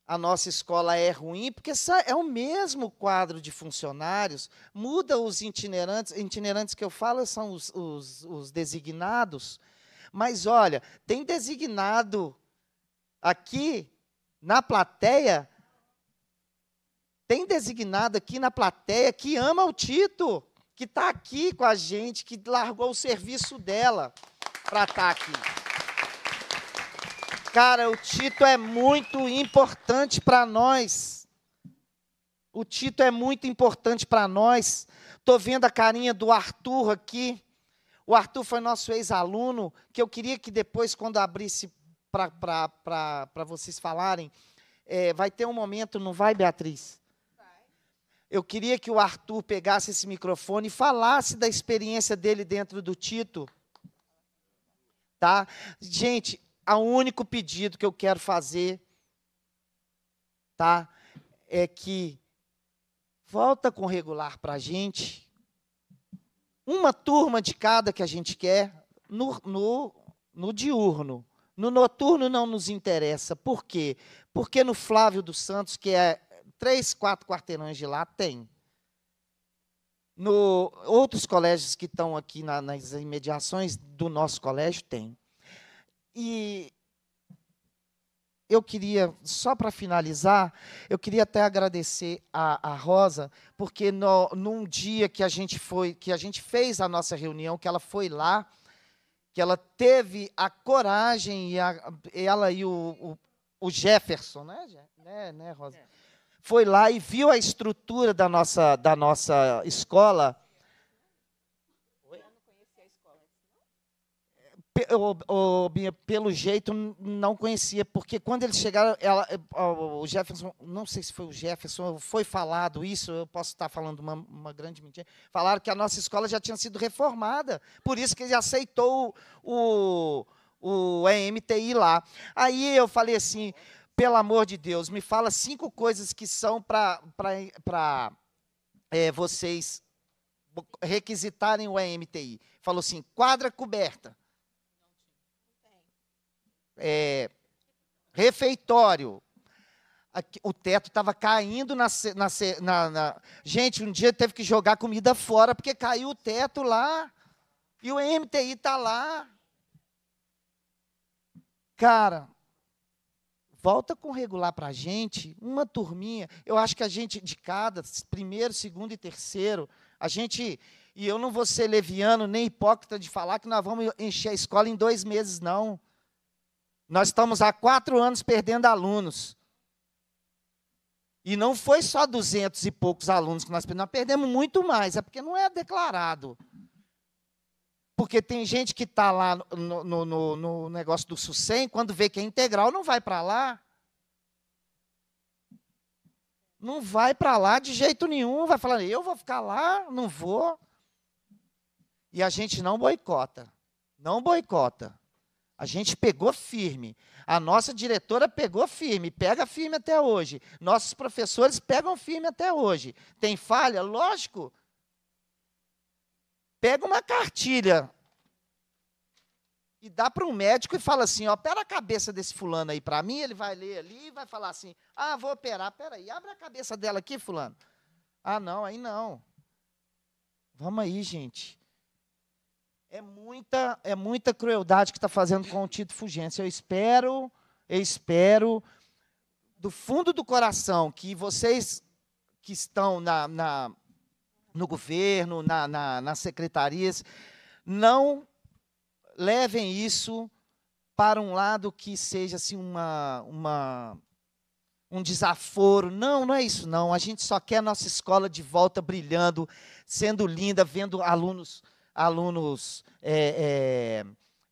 a nossa escola é ruim, porque é o mesmo quadro de funcionários, muda os itinerantes, itinerantes que eu falo são os, os, os designados, mas olha, tem designado aqui na plateia, tem designado aqui na plateia que ama o Tito, que está aqui com a gente, que largou o serviço dela para estar tá aqui. Cara, o Tito é muito importante para nós. O Tito é muito importante para nós. Estou vendo a carinha do Arthur aqui. O Arthur foi nosso ex-aluno, que eu queria que depois, quando abrisse para vocês falarem, é, vai ter um momento, não vai, Beatriz? Eu queria que o Arthur pegasse esse microfone e falasse da experiência dele dentro do Tito. Tá? Gente, a único pedido que eu quero fazer, tá? É que volta com regular para a gente uma turma de cada que a gente quer no, no, no diurno. No noturno não nos interessa. Por quê? Porque no Flávio dos Santos, que é três, quatro quarteirões de lá, tem. No outros colégios que estão aqui na, nas imediações do nosso colégio, tem. E eu queria, só para finalizar, eu queria até agradecer a, a Rosa, porque no, num dia que a gente foi, que a gente fez a nossa reunião, que ela foi lá, que ela teve a coragem, e a, ela e o, o, o Jefferson, né, né, né Rosa? É. Foi lá e viu a estrutura da nossa, da nossa escola o, o, pelo jeito não conhecia, porque quando eles chegaram, ela, eh, o Jefferson, não sei se foi o Jefferson, foi falado isso, eu posso estar falando uma, uma grande mentira, falaram que a nossa escola já tinha sido reformada, por isso que ele aceitou o, o EMTI lá. Aí eu falei assim, pelo amor de Deus, me fala cinco coisas que são para é, eh, vocês requisitarem o EMTI. Falou assim, quadra coberta é, refeitório. o teto estava caindo na, na, na, na, Gente, um dia teve que jogar comida fora, porque caiu o teto lá. E o MTI está lá. Cara, volta com regular para a gente uma turminha. Eu acho que a gente, de cada, primeiro, segundo e terceiro, a gente. E eu não vou ser leviano nem hipócrita de falar que nós vamos encher a escola em dois meses, não. Nós estamos há quatro anos perdendo alunos. E não foi só duzentos e poucos alunos que nós perdemos, nós perdemos muito mais, é porque não é declarado. Porque tem gente que está lá no, no, no, no, negócio do SUSEM, quando vê que é integral, não vai para lá. Não vai para lá de jeito nenhum, vai falando, eu vou ficar lá, não vou. E a gente não boicota, não boicota. A gente pegou firme. A nossa diretora pegou firme, pega firme até hoje. Nossos professores pegam firme até hoje. Tem falha? Lógico. Pega uma cartilha e dá para um médico e fala assim: ó, pera a cabeça desse fulano aí para mim. Ele vai ler ali e vai falar assim: ah, vou operar. Pera aí, abre a cabeça dela aqui, fulano. Ah, não, aí não. Vamos aí, gente é muita, é muita crueldade que está fazendo com o Tito Fugêncio. Eu espero, eu espero do fundo do coração que vocês que estão na, na no governo, na, na, nas secretarias, não levem isso para um lado que seja assim uma, uma um desaforo. Não, não é isso não. A gente só quer a nossa escola de volta brilhando, sendo linda, vendo alunos alunos é,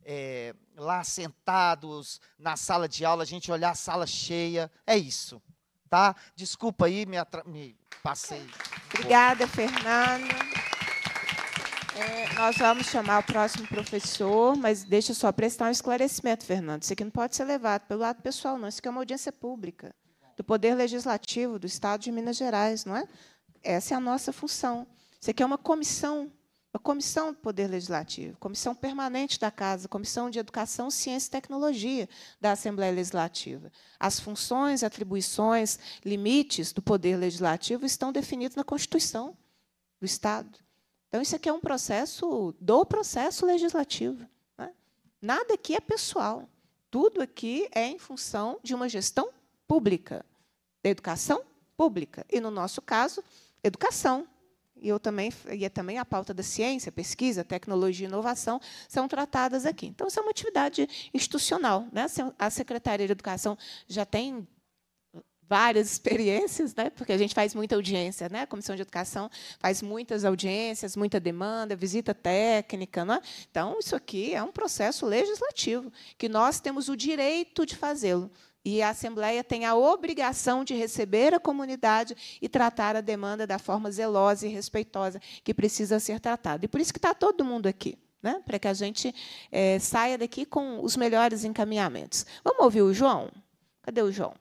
é, lá sentados na sala de aula, a gente olhar a sala cheia. É isso. Tá? Desculpa aí, me, me passei. Obrigada, Fernando. É, nós vamos chamar o próximo professor, mas deixa eu só prestar um esclarecimento, Fernando. Isso aqui não pode ser levado pelo lado pessoal, não. Isso aqui é uma audiência pública do Poder Legislativo do Estado de Minas Gerais, não é? Essa é a nossa função. Isso aqui é uma comissão a Comissão do Poder Legislativo, Comissão Permanente da Casa, Comissão de Educação, Ciência e Tecnologia da Assembleia Legislativa. As funções, atribuições, limites do Poder Legislativo estão definidos na Constituição do Estado. Então, isso aqui é um processo do processo legislativo. Né? Nada aqui é pessoal. Tudo aqui é em função de uma gestão pública, da educação pública. E, no nosso caso, educação e eu também e é também a pauta da ciência, pesquisa, tecnologia e inovação são tratadas aqui. Então, isso é uma atividade institucional. Né? A Secretaria de Educação já tem várias experiências, né? porque a gente faz muita audiência, né? a Comissão de Educação faz muitas audiências, muita demanda, visita técnica. Né? Então, isso aqui é um processo legislativo, que nós temos o direito de fazê-lo. E a Assembleia tem a obrigação de receber a comunidade e tratar a demanda da forma zelosa e respeitosa que precisa ser tratada. E por isso que está todo mundo aqui, né? para que a gente é, saia daqui com os melhores encaminhamentos. Vamos ouvir o João? Cadê o João?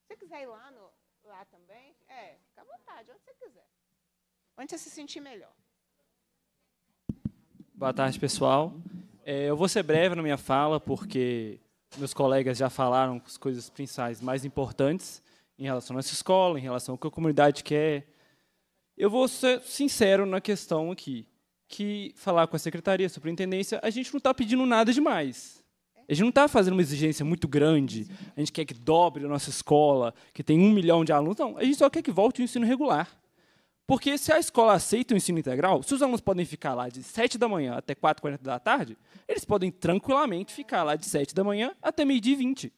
Se você quiser ir lá, no, lá também, é, fica à vontade, onde você quiser. Onde você se sentir melhor. Boa tarde, pessoal. É, eu vou ser breve na minha fala, porque meus colegas já falaram as coisas principais mais importantes em relação à nossa escola, em relação ao que a comunidade quer. Eu vou ser sincero na questão aqui, que falar com a secretaria, a superintendência, a gente não está pedindo nada demais. A gente não está fazendo uma exigência muito grande. A gente quer que dobre a nossa escola, que tem um milhão de alunos. Não, a gente só quer que volte o ensino regular. Porque se a escola aceita o ensino integral, se os alunos podem ficar lá de 7 da manhã até 4, 40 da tarde, eles podem tranquilamente ficar lá de 7 da manhã até meio-dia e 20.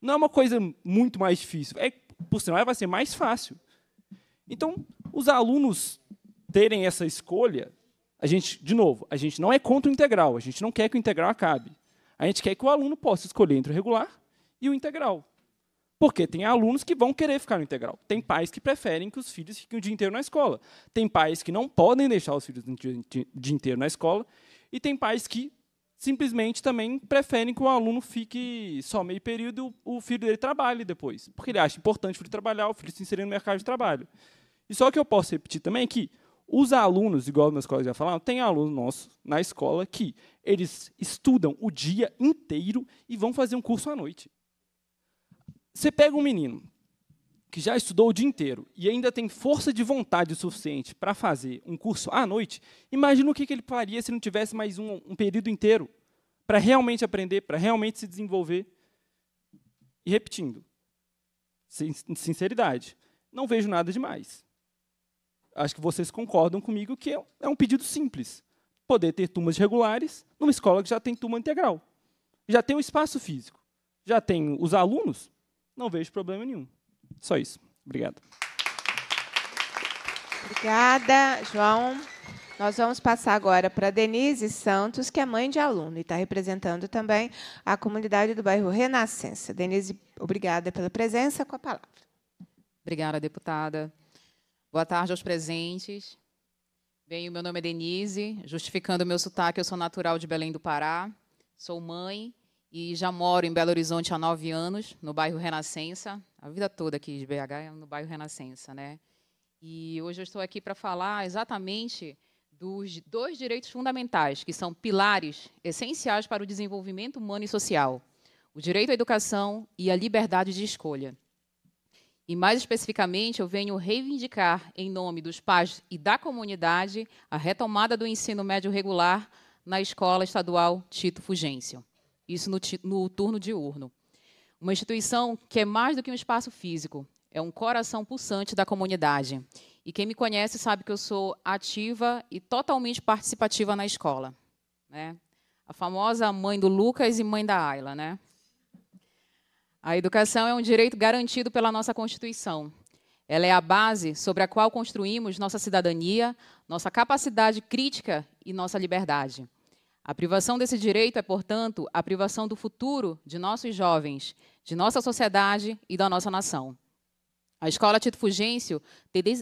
Não é uma coisa muito mais difícil. É, por sinal, vai ser mais fácil. Então, os alunos terem essa escolha, a gente, de novo, a gente não é contra o integral, a gente não quer que o integral acabe. A gente quer que o aluno possa escolher entre o regular e o integral. Porque tem alunos que vão querer ficar no integral. Tem pais que preferem que os filhos fiquem o dia inteiro na escola. Tem pais que não podem deixar os filhos o dia inteiro na escola. E tem pais que simplesmente também preferem que o aluno fique só meio período e o filho dele trabalhe depois. Porque ele acha importante o filho trabalhar, o filho se inserir no mercado de trabalho. E só que eu posso repetir também é que os alunos, igual nas colegas já falaram, tem alunos nossos na escola que eles estudam o dia inteiro e vão fazer um curso à noite. Você pega um menino que já estudou o dia inteiro e ainda tem força de vontade suficiente para fazer um curso à noite, imagina o que, ele faria se não tivesse mais um, um período inteiro para realmente aprender, para realmente se desenvolver. E repetindo, sin sinceridade, não vejo nada demais. Acho que vocês concordam comigo que é, é um pedido simples. Poder ter turmas regulares numa escola que já tem turma integral. Já tem o um espaço físico, já tem os alunos, não vejo problema nenhum. Só isso. Obrigado. Obrigada, João. Nós vamos passar agora para Denise Santos, que é mãe de aluno e está representando também a comunidade do bairro Renascença. Denise, obrigada pela presença, com a palavra. Obrigada, deputada. Boa tarde aos presentes. Bem, meu nome é Denise, justificando o meu sotaque, eu sou natural de Belém do Pará, sou mãe e já moro em Belo Horizonte há nove anos, no bairro Renascença. A vida toda aqui de BH é no bairro Renascença, né? E hoje eu estou aqui para falar exatamente dos dois direitos fundamentais, que são pilares essenciais para o desenvolvimento humano e social: o direito à educação e a liberdade de escolha. E mais especificamente, eu venho reivindicar, em nome dos pais e da comunidade, a retomada do ensino médio regular na Escola Estadual Tito Fugêncio isso no, no turno diurno. Uma instituição que é mais do que um espaço físico, é um coração pulsante da comunidade. E quem me conhece sabe que eu sou ativa e totalmente participativa na escola. Né? A famosa mãe do Lucas e mãe da Ayla. Né? A educação é um direito garantido pela nossa Constituição. Ela é a base sobre a qual construímos nossa cidadania, nossa capacidade crítica e nossa liberdade. A privação desse direito é, portanto, a privação do futuro de nossos jovens, de nossa sociedade e da nossa nação. A Escola Tito Fugêncio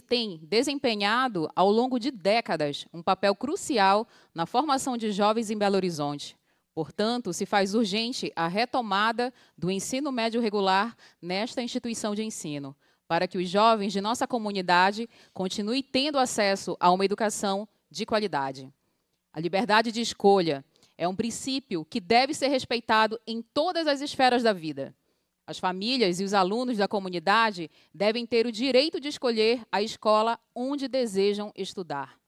tem desempenhado, ao longo de décadas, um papel crucial na formação de jovens em Belo Horizonte. Portanto, se faz urgente a retomada do ensino médio regular nesta instituição de ensino, para que os jovens de nossa comunidade continuem tendo acesso a uma educação de qualidade. A liberdade de escolha é um princípio que deve ser respeitado em todas as esferas da vida. As famílias e os alunos da comunidade devem ter o direito de escolher a escola onde desejam estudar.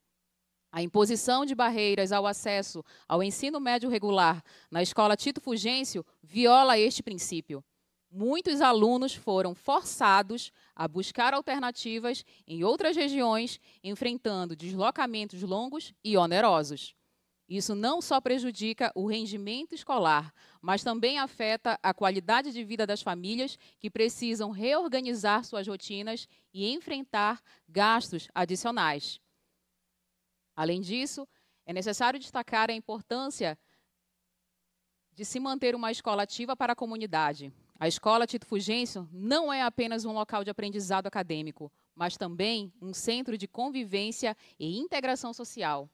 A imposição de barreiras ao acesso ao ensino médio regular na escola Tito Fugêncio viola este princípio. Muitos alunos foram forçados a buscar alternativas em outras regiões, enfrentando deslocamentos longos e onerosos. Isso não só prejudica o rendimento escolar, mas também afeta a qualidade de vida das famílias que precisam reorganizar suas rotinas e enfrentar gastos adicionais. Além disso, é necessário destacar a importância de se manter uma escola ativa para a comunidade. A escola Tito Fugêncio não é apenas um local de aprendizado acadêmico, mas também um centro de convivência e integração social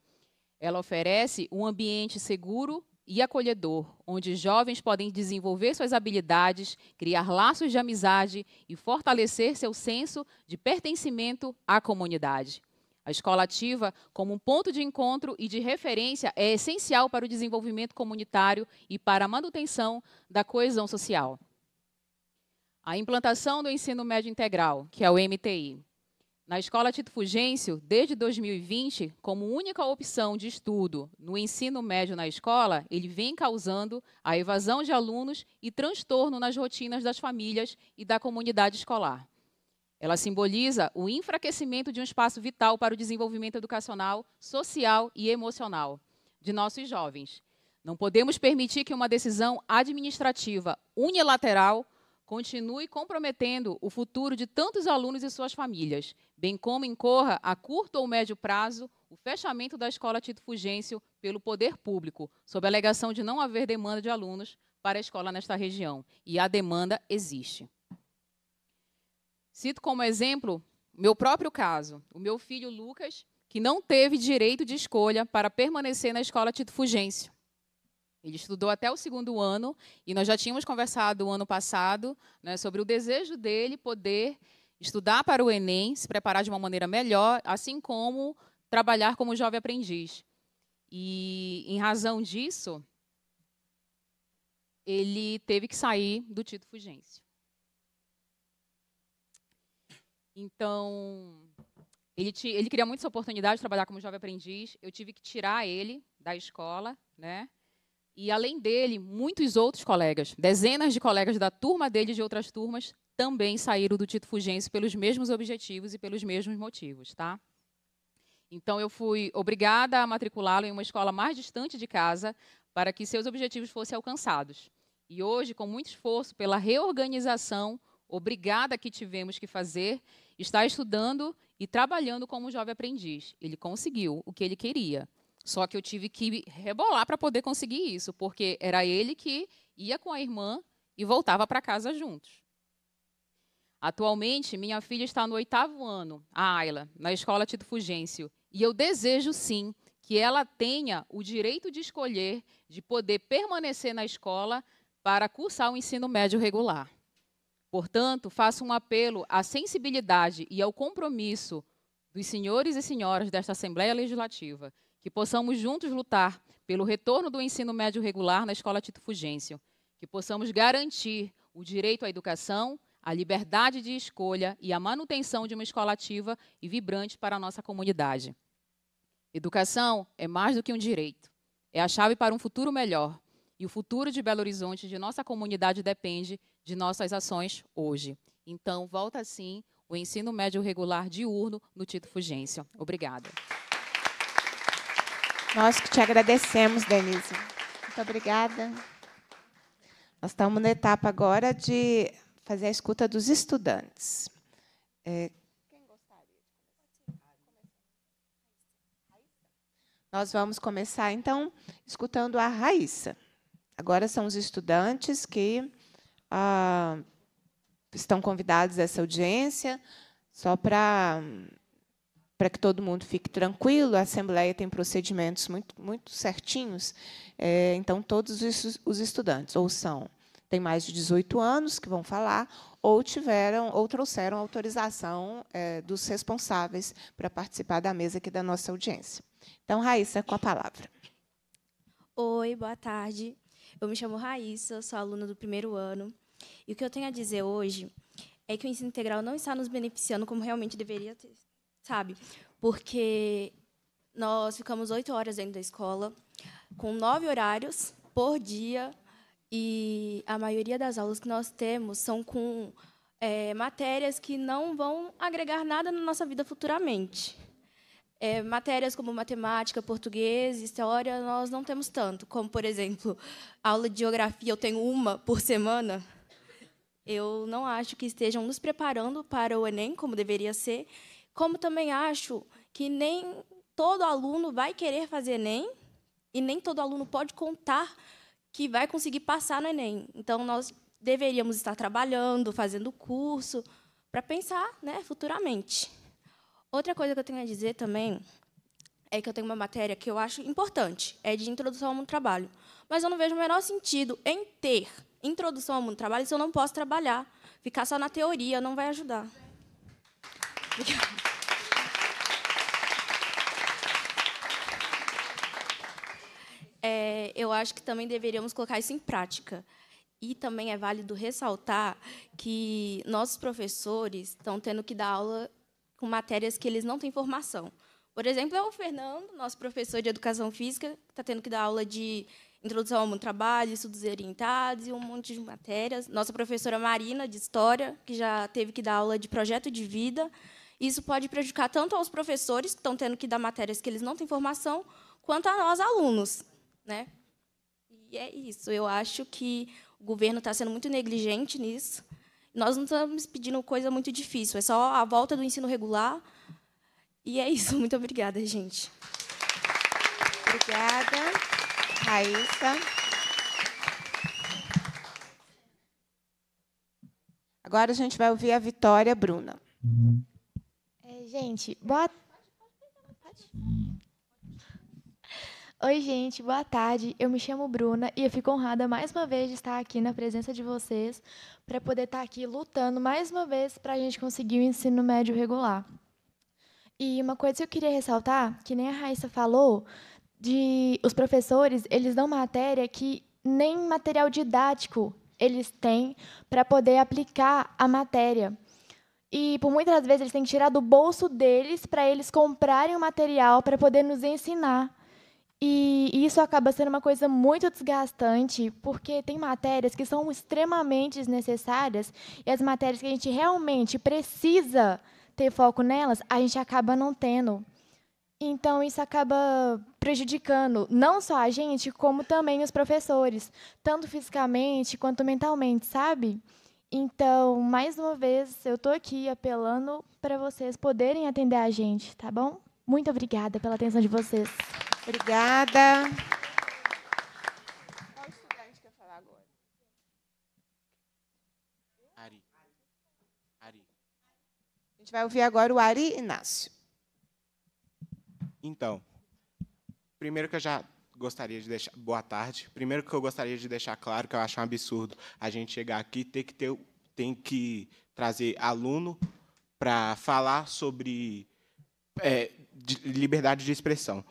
ela oferece um ambiente seguro e acolhedor, onde jovens podem desenvolver suas habilidades, criar laços de amizade e fortalecer seu senso de pertencimento à comunidade. A escola ativa, como um ponto de encontro e de referência, é essencial para o desenvolvimento comunitário e para a manutenção da coesão social. A implantação do ensino médio integral, que é o MTI, na Escola Tito Fugêncio, desde 2020, como única opção de estudo no ensino médio na escola, ele vem causando a evasão de alunos e transtorno nas rotinas das famílias e da comunidade escolar. Ela simboliza o enfraquecimento de um espaço vital para o desenvolvimento educacional, social e emocional de nossos jovens. Não podemos permitir que uma decisão administrativa unilateral continue comprometendo o futuro de tantos alunos e suas famílias, bem como incorra a curto ou médio prazo o fechamento da escola Tito Fugêncio pelo poder público, sob a alegação de não haver demanda de alunos para a escola nesta região. E a demanda existe. Cito como exemplo meu próprio caso, o meu filho Lucas, que não teve direito de escolha para permanecer na escola Tito Fugêncio. Ele estudou até o segundo ano e nós já tínhamos conversado o ano passado né, sobre o desejo dele poder estudar para o Enem, se preparar de uma maneira melhor, assim como trabalhar como jovem aprendiz. E, em razão disso, ele teve que sair do Tito Fugêncio. Então, ele, ele, queria muito essa oportunidade de trabalhar como jovem aprendiz. Eu tive que tirar ele da escola, né? E além dele, muitos outros colegas, dezenas de colegas da turma dele e de outras turmas, também saíram do Tito Fugêncio pelos mesmos objetivos e pelos mesmos motivos, tá? Então eu fui obrigada a matriculá-lo em uma escola mais distante de casa para que seus objetivos fossem alcançados. E hoje, com muito esforço pela reorganização obrigada que tivemos que fazer, está estudando e trabalhando como jovem aprendiz. Ele conseguiu o que ele queria. Só que eu tive que rebolar para poder conseguir isso, porque era ele que ia com a irmã e voltava para casa juntos. Atualmente, minha filha está no oitavo ano, a Ayla, na escola Tito Fugêncio, e eu desejo sim que ela tenha o direito de escolher de poder permanecer na escola para cursar o ensino médio regular. Portanto, faço um apelo à sensibilidade e ao compromisso dos senhores e senhoras desta Assembleia Legislativa que possamos juntos lutar pelo retorno do ensino médio regular na escola Tito Fugêncio, que possamos garantir o direito à educação, a liberdade de escolha e a manutenção de uma escola ativa e vibrante para a nossa comunidade. Educação é mais do que um direito, é a chave para um futuro melhor. E o futuro de Belo Horizonte, de nossa comunidade, depende de nossas ações hoje. Então, volta sim o ensino médio regular diurno no Tito Fugêncio. Obrigada. Nós que te agradecemos, Denise. Muito obrigada. Nós estamos na etapa agora de fazer a escuta dos estudantes. É... Nós vamos começar, então, escutando a Raíssa. Agora são os estudantes que ah, estão convidados a essa audiência, só para para que todo mundo fique tranquilo, a Assembleia tem procedimentos muito, muito certinhos. É, então, todos os, os estudantes, ou são têm mais de 18 anos que vão falar, ou tiveram ou trouxeram autorização é, dos responsáveis para participar da mesa aqui da nossa audiência. Então, Raíssa, com a palavra. Oi, boa tarde. Eu me chamo Raíssa, sou aluna do primeiro ano. E o que eu tenho a dizer hoje é que o ensino integral não está nos beneficiando como realmente deveria ter, sabe? Porque nós ficamos oito horas dentro da escola, com nove horários por dia, e a maioria das aulas que nós temos são com é, matérias que não vão agregar nada na nossa vida futuramente. É, matérias como matemática, português, história, nós não temos tanto. Como, por exemplo, aula de geografia, eu tenho uma por semana. Eu não acho que estejam nos preparando para o Enem, como deveria ser, como também acho que nem todo aluno vai querer fazer Enem e nem todo aluno pode contar que vai conseguir passar no Enem. Então, nós deveríamos estar trabalhando, fazendo curso, para pensar né, futuramente. Outra coisa que eu tenho a dizer também é que eu tenho uma matéria que eu acho importante, é de introdução ao mundo do trabalho. Mas eu não vejo o menor sentido em ter introdução ao mundo do trabalho se eu não posso trabalhar. Ficar só na teoria não vai ajudar. Obrigada. É, eu acho que também deveríamos colocar isso em prática. E também é válido ressaltar que nossos professores estão tendo que dar aula com matérias que eles não têm formação. Por exemplo, é o Fernando, nosso professor de educação física, que está tendo que dar aula de introdução ao mundo do trabalho, estudos orientados e um monte de matérias. Nossa professora Marina, de História, que já teve que dar aula de projeto de vida. Isso pode prejudicar tanto aos professores, que estão tendo que dar matérias que eles não têm formação, quanto a nós, alunos. Né? E é isso. Eu acho que o governo está sendo muito negligente nisso. Nós não estamos pedindo coisa muito difícil, é só a volta do ensino regular. E é isso. Muito obrigada, gente. Obrigada, Raíssa. Agora a gente vai ouvir a Vitória Bruna. É, gente, boa. Oi, gente, boa tarde. Eu me chamo Bruna e eu fico honrada mais uma vez de estar aqui na presença de vocês para poder estar tá aqui lutando mais uma vez para a gente conseguir o ensino médio regular. E uma coisa que eu queria ressaltar, que nem a Raíssa falou, de os professores, eles dão matéria que nem material didático eles têm para poder aplicar a matéria. E por muitas vezes eles têm que tirar do bolso deles para eles comprarem o material para poder nos ensinar. E isso acaba sendo uma coisa muito desgastante, porque tem matérias que são extremamente desnecessárias e as matérias que a gente realmente precisa ter foco nelas, a gente acaba não tendo. Então, isso acaba prejudicando não só a gente, como também os professores, tanto fisicamente quanto mentalmente, sabe? Então, mais uma vez, eu estou aqui apelando para vocês poderem atender a gente, tá bom? Muito obrigada pela atenção de vocês. Obrigada. Qual estudante quer falar agora? Ari. Ari. A gente vai ouvir agora o Ari Inácio. Então, primeiro que eu já gostaria de deixar. Boa tarde. Primeiro que eu gostaria de deixar claro que eu acho um absurdo a gente chegar aqui ter que ter tem que trazer aluno para falar sobre é, de liberdade de expressão.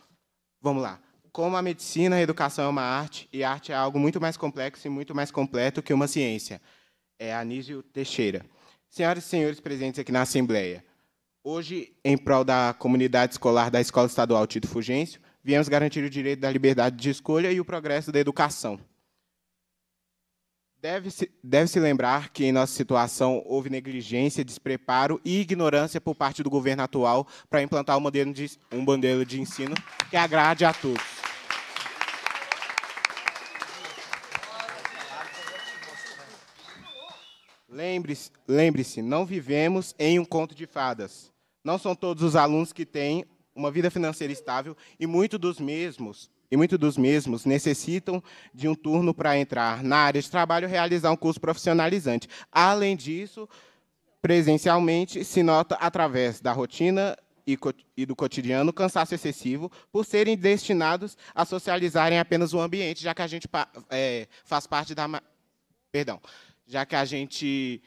Vamos lá. Como a medicina, a educação é uma arte e a arte é algo muito mais complexo e muito mais completo que uma ciência. É Anísio Teixeira. Senhoras e senhores presentes aqui na Assembleia, hoje, em prol da comunidade escolar da Escola Estadual Tito Fugêncio, viemos garantir o direito da liberdade de escolha e o progresso da educação. Deve-se deve lembrar que, em nossa situação, houve negligência, despreparo e ignorância por parte do governo atual para implantar um modelo, de, um modelo de ensino que agrade a todos. Lembre-se, lembre não vivemos em um conto de fadas. Não são todos os alunos que têm uma vida financeira estável e muito dos mesmos e muitos dos mesmos necessitam de um turno para entrar na área de trabalho e realizar um curso profissionalizante. Além disso, presencialmente se nota através da rotina e, e do cotidiano cansaço excessivo por serem destinados a socializarem apenas o ambiente, já que a gente é, faz parte da perdão, já que a gente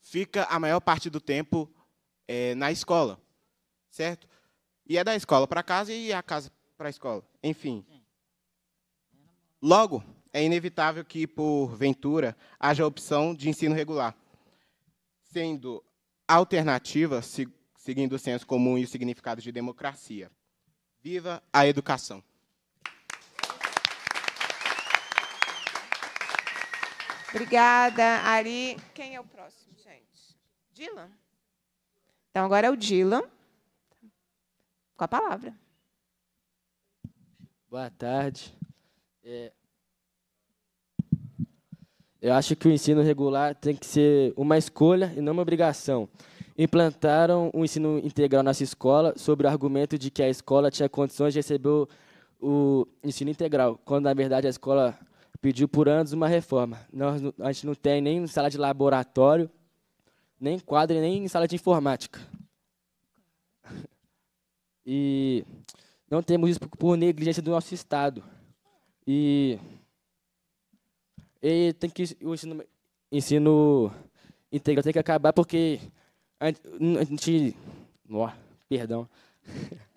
fica a maior parte do tempo é, na escola, certo? E é da escola para casa e é a casa para a escola. Enfim. Logo, é inevitável que, por ventura, haja a opção de ensino regular, sendo alternativa, seguindo o senso comum e o significado de democracia. Viva a educação! Obrigada, Ari. Quem é o próximo, gente? Dylan? Então, agora é o Dylan com a palavra. Boa tarde. É, eu acho que o ensino regular tem que ser uma escolha e não uma obrigação. Implantaram o um ensino integral nessa escola sobre o argumento de que a escola tinha condições de receber o, o ensino integral, quando na verdade a escola pediu por anos uma reforma. Nós, a gente não tem nem sala de laboratório, nem quadro, nem sala de informática. E não temos isso por negligência do nosso Estado. E, e tem que, o ensino, ensino integral tem que acabar porque a gente. Ó, perdão.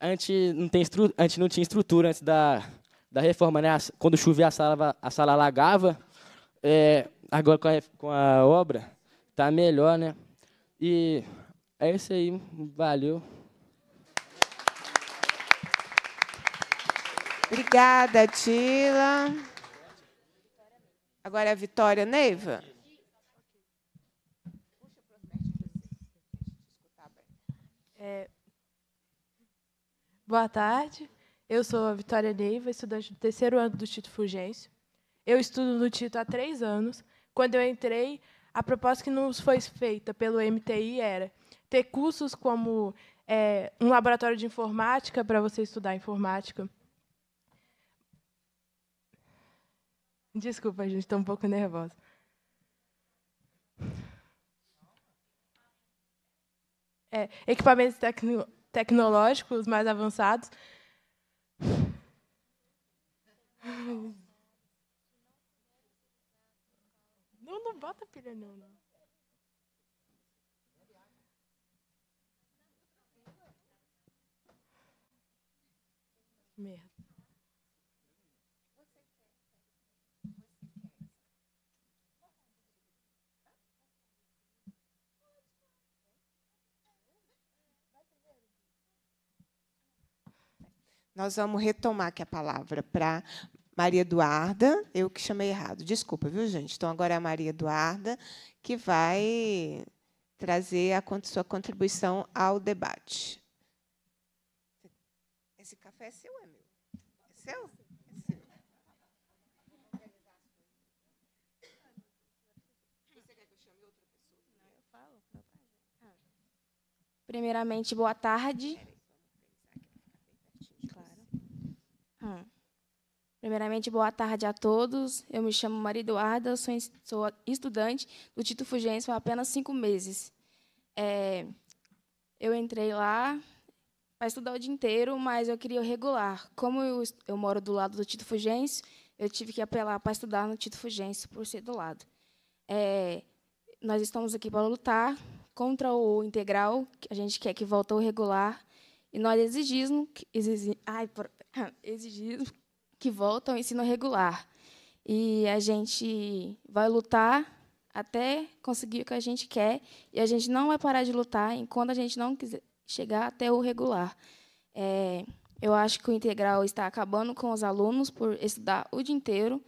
A gente, não tem estru, a gente não tinha estrutura antes da, da reforma, né? Quando chovia a sala, a sala alagava. É, agora com a, com a obra, tá melhor, né? E é isso aí, valeu. Obrigada, Tila. Agora é a Vitória Neiva. É... Boa tarde. Eu sou a Vitória Neiva, estudante do terceiro ano do Tito Fulgêncio. Eu estudo no Tito há três anos. Quando eu entrei, a proposta que nos foi feita pelo MTI era ter cursos como é, um laboratório de informática para você estudar informática. Desculpa, gente, estou um pouco nervosa. É, equipamentos tecno tecnológicos mais avançados. não bota pilha não, não. Merda. Nós vamos retomar aqui a palavra para Maria Eduarda, eu que chamei errado, desculpa, viu, gente? Então, agora é a Maria Eduarda que vai trazer a sua contribuição ao debate. Esse café é seu, é meu? É seu? Primeiramente, boa tarde. Claro. Hum. Primeiramente, boa tarde a todos. Eu me chamo Maria Eduarda, sou, sou estudante do Tito Fugêncio há apenas cinco meses. É, eu entrei lá para estudar o dia inteiro, mas eu queria o regular. Como eu, eu moro do lado do Tito Fugêncio, eu tive que apelar para estudar no Tito Fugêncio, por ser do lado. É, nós estamos aqui para lutar contra o integral, que a gente quer que volte ao regular, e nós exigimos... ai, exigimos que voltam ao ensino regular. E a gente vai lutar até conseguir o que a gente quer e a gente não vai parar de lutar enquanto a gente não quiser chegar até o regular. É, eu acho que o integral está acabando com os alunos por estudar o dia inteiro.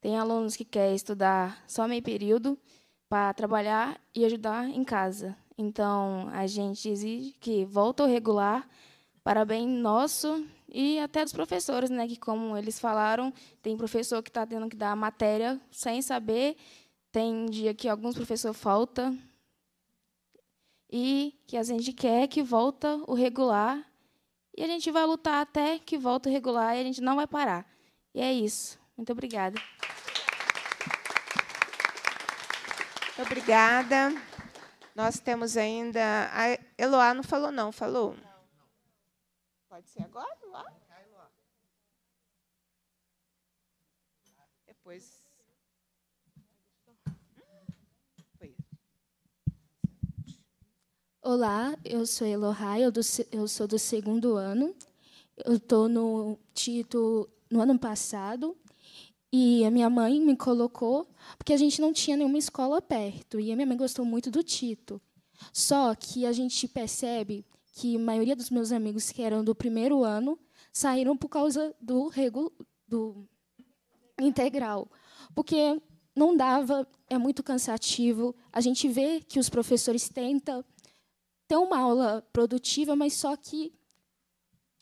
Tem alunos que querem estudar só meio período para trabalhar e ajudar em casa. Então, a gente exige que volte ao regular, parabéns nosso e até dos professores, né, que como eles falaram, tem professor que está tendo que dar matéria sem saber, tem dia que alguns professores falta e que a gente quer que volta o regular e a gente vai lutar até que volte o regular e a gente não vai parar. E é isso. Muito obrigada. obrigada. Nós temos ainda. A Eloá não falou, não, falou? Não. Pode ser agora? Lá? Depois. Olá, eu sou Elohai, eu, do, eu sou do segundo ano. Eu estou no Tito no ano passado e a minha mãe me colocou porque a gente não tinha nenhuma escola perto e a minha mãe gostou muito do Tito. Só que a gente percebe que a maioria dos meus amigos que eram do primeiro ano saíram por causa do, regu do integral, porque não dava, é muito cansativo. A gente vê que os professores tentam ter uma aula produtiva, mas só que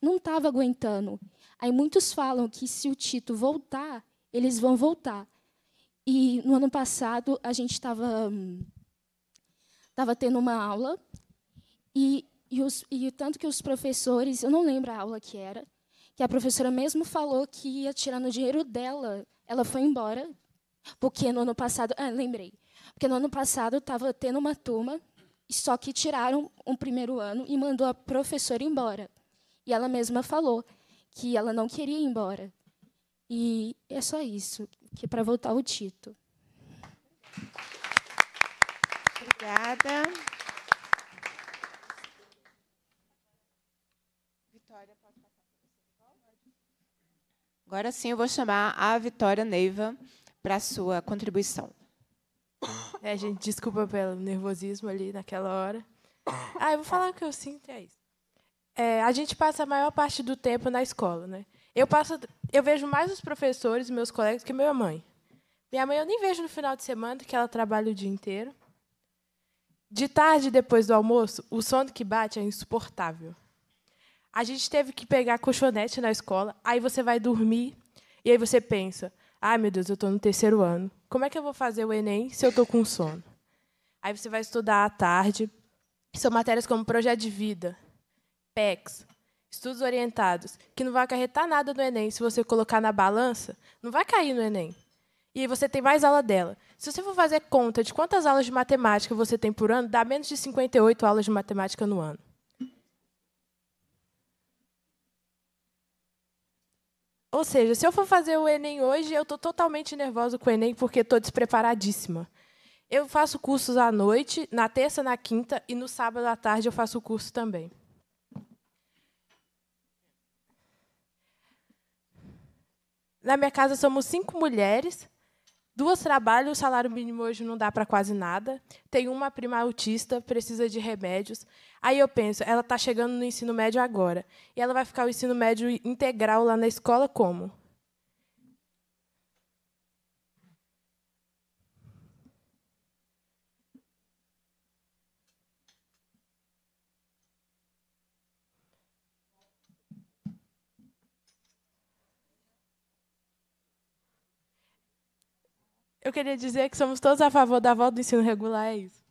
não estava aguentando. Aí muitos falam que se o Tito voltar, eles vão voltar. E no ano passado a gente estava hum, tava tendo uma aula e e, os, e tanto que os professores, eu não lembro a aula que era, que a professora mesmo falou que ia tirando o dinheiro dela. Ela foi embora, porque no ano passado. Ah, lembrei. Porque no ano passado estava tendo uma turma, só que tiraram um primeiro ano e mandou a professora embora. E ela mesma falou que ela não queria ir embora. E é só isso, que é para voltar o Tito. Obrigada. Agora sim eu vou chamar a Vitória Neiva para a sua contribuição. É, gente, desculpa pelo nervosismo ali naquela hora. Ah, eu vou falar o que eu sinto, é isso. É, a gente passa a maior parte do tempo na escola, né? Eu passo, eu vejo mais os professores, meus colegas, que minha mãe. Minha mãe eu nem vejo no final de semana, que ela trabalha o dia inteiro. De tarde, depois do almoço, o sono que bate é insuportável. A gente teve que pegar colchonete na escola, aí você vai dormir e aí você pensa: ai ah, meu Deus, eu estou no terceiro ano. Como é que eu vou fazer o Enem se eu estou com sono? Aí você vai estudar à tarde. São matérias como projeto de vida, PECs, estudos orientados, que não vai acarretar nada no Enem se você colocar na balança, não vai cair no Enem. E aí você tem mais aula dela. Se você for fazer conta de quantas aulas de matemática você tem por ano, dá menos de 58 aulas de matemática no ano. Ou seja, se eu for fazer o Enem hoje, eu estou totalmente nervosa com o Enem porque estou despreparadíssima. Eu faço cursos à noite, na terça, na quinta e no sábado à tarde eu faço o curso também. Na minha casa somos cinco mulheres, Duas trabalham, o salário mínimo hoje não dá para quase nada. Tem uma prima autista, precisa de remédios. Aí eu penso, ela está chegando no ensino médio agora. E ela vai ficar o ensino médio integral lá na escola como? Eu queria dizer que somos todos a favor da volta do ensino regular, é isso.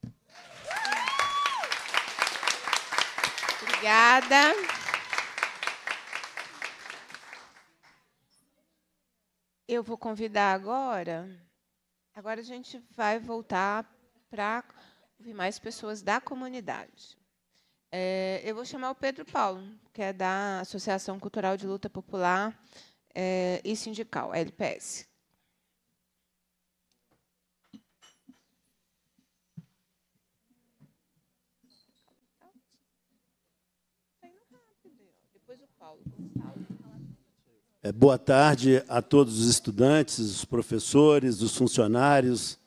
Obrigada. Eu vou convidar agora. Agora a gente vai voltar para ouvir mais pessoas da comunidade. É, eu vou chamar o Pedro Paulo, que é da Associação Cultural de Luta Popular é, e Sindical, LPS. É, boa tarde a todos os estudantes, os professores, os funcionários,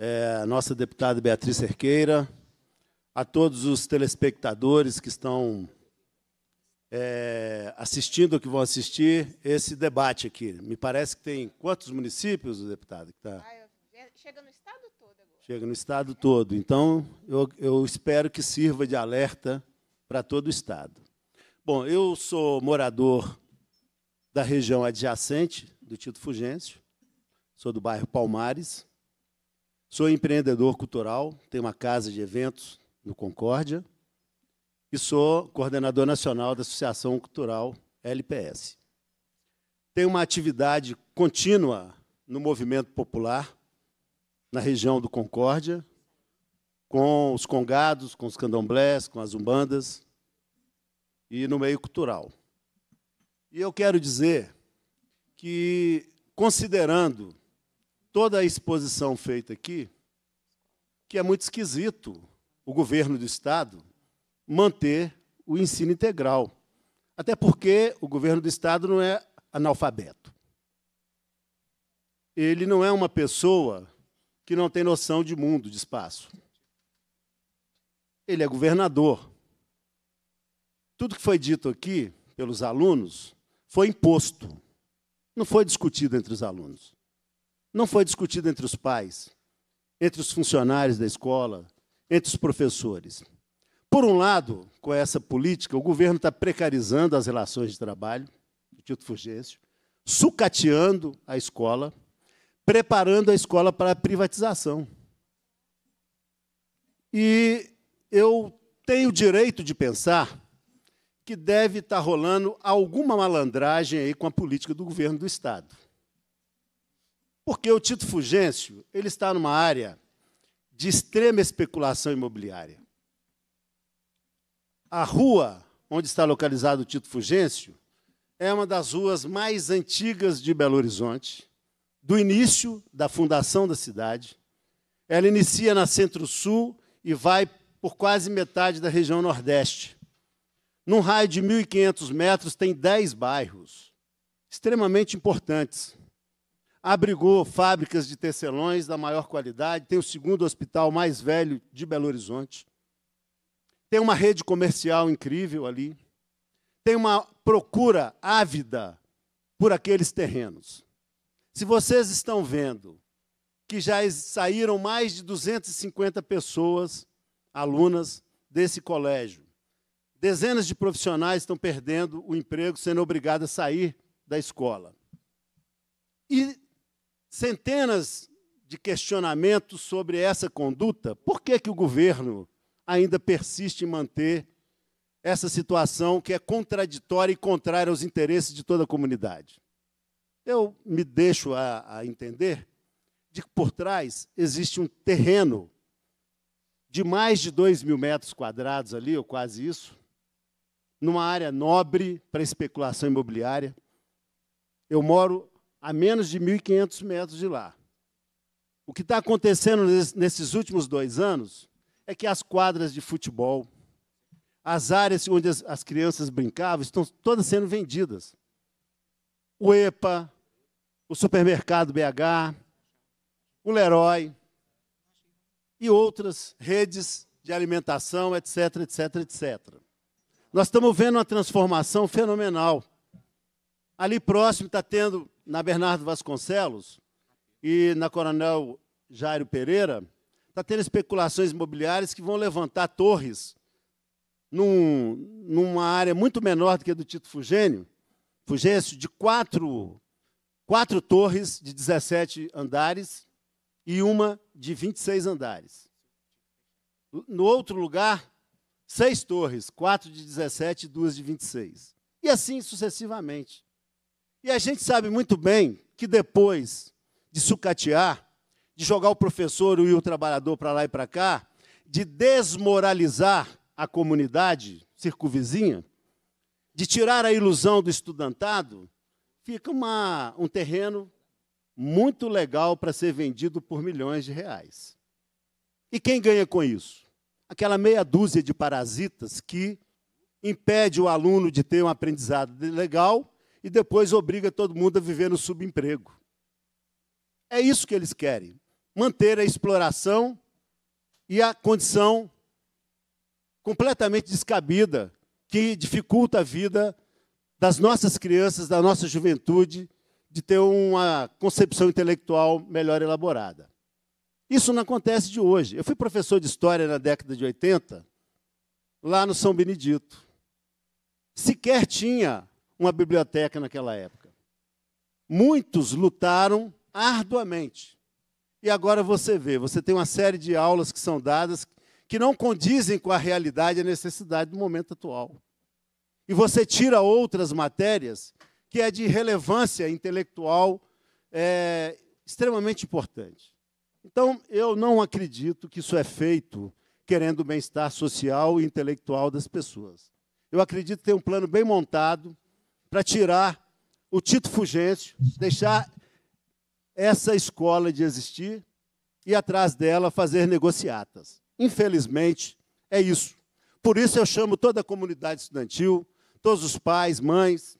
é, a nossa deputada Beatriz Cerqueira, a todos os telespectadores que estão é, assistindo ou que vão assistir esse debate aqui. Me parece que tem quantos municípios, deputado? Que tá... Ah, chega no estado todo agora. Chega no estado todo. Então, eu, eu espero que sirva de alerta para todo o estado. Bom, eu sou morador da região adjacente do Tito Fugêncio, sou do bairro Palmares, sou empreendedor cultural, tenho uma casa de eventos no Concórdia e sou coordenador nacional da Associação Cultural LPS. Tenho uma atividade contínua no movimento popular na região do Concórdia, com os congados, com os candomblés, com as umbandas e no meio cultural. E eu quero dizer que, considerando toda a exposição feita aqui, que é muito esquisito o governo do Estado manter o ensino integral. Até porque o governo do Estado não é analfabeto. Ele não é uma pessoa que não tem noção de mundo, de espaço. Ele é governador. Tudo que foi dito aqui pelos alunos foi imposto. Não foi discutido entre os alunos. Não foi discutido entre os pais, entre os funcionários da escola, entre os professores. Por um lado, com essa política, o governo está precarizando as relações de trabalho, do Tito Fugêncio, sucateando a escola, preparando a escola para a privatização. E eu tenho o direito de pensar que deve estar tá rolando alguma malandragem aí com a política do governo do Estado. Porque o Tito Fugêncio ele está numa área de extrema especulação imobiliária. A rua onde está localizado o Tito Fugêncio é uma das ruas mais antigas de Belo Horizonte, do início da fundação da cidade. Ela inicia na Centro-Sul e vai por quase metade da região Nordeste. Num raio de 1.500 metros, tem 10 bairros, extremamente importantes. Abrigou fábricas de tecelões da maior qualidade, tem o segundo hospital mais velho de Belo Horizonte. Tem uma rede comercial incrível ali. Tem uma procura ávida por aqueles terrenos. Se vocês estão vendo que já saíram mais de 250 pessoas, alunas, desse colégio, Dezenas de profissionais estão perdendo o emprego, sendo obrigados a sair da escola. E centenas de questionamentos sobre essa conduta. Por que, que o governo ainda persiste em manter essa situação que é contraditória e contrária aos interesses de toda a comunidade? Eu me deixo a, a entender de que por trás existe um terreno de mais de 2 mil metros quadrados ali, ou quase isso, numa área nobre para especulação imobiliária. Eu moro a menos de 1.500 metros de lá. O que está acontecendo nesses últimos dois anos é que as quadras de futebol, as áreas onde as, as crianças brincavam, estão todas sendo vendidas. O EPA, o supermercado BH, o Leroy e outras redes de alimentação, etc, etc, etc. Nós estamos vendo uma transformação fenomenal. Ali próximo está tendo, na Bernardo Vasconcelos e na Coronel Jairo Pereira, está tendo especulações imobiliárias que vão levantar torres num, numa área muito menor do que a do Tito Fugênio, Fugêncio, de quatro, quatro torres de 17 andares e uma de 26 andares. No outro lugar, seis torres, quatro de 17 e duas de 26. E assim sucessivamente. E a gente sabe muito bem que depois de sucatear, de jogar o professor e o trabalhador para lá e para cá, de desmoralizar a comunidade circunvizinha, de tirar a ilusão do estudantado, fica uma, um terreno muito legal para ser vendido por milhões de reais. E quem ganha com isso? aquela meia dúzia de parasitas que impede o aluno de ter um aprendizado legal e depois obriga todo mundo a viver no subemprego. É isso que eles querem: manter a exploração e a condição completamente descabida que dificulta a vida das nossas crianças, da nossa juventude, de ter uma concepção intelectual melhor elaborada. Isso não acontece de hoje. Eu fui professor de história na década de 80, lá no São Benedito. Sequer tinha uma biblioteca naquela época. Muitos lutaram arduamente. E agora você vê, você tem uma série de aulas que são dadas que não condizem com a realidade e a necessidade do momento atual. E você tira outras matérias que é de relevância intelectual é, extremamente importante. Então, eu não acredito que isso é feito querendo o bem-estar social e intelectual das pessoas. Eu acredito ter um plano bem montado para tirar o Tito Fugêncio, deixar essa escola de existir e atrás dela fazer negociatas. Infelizmente, é isso. Por isso eu chamo toda a comunidade estudantil, todos os pais, mães,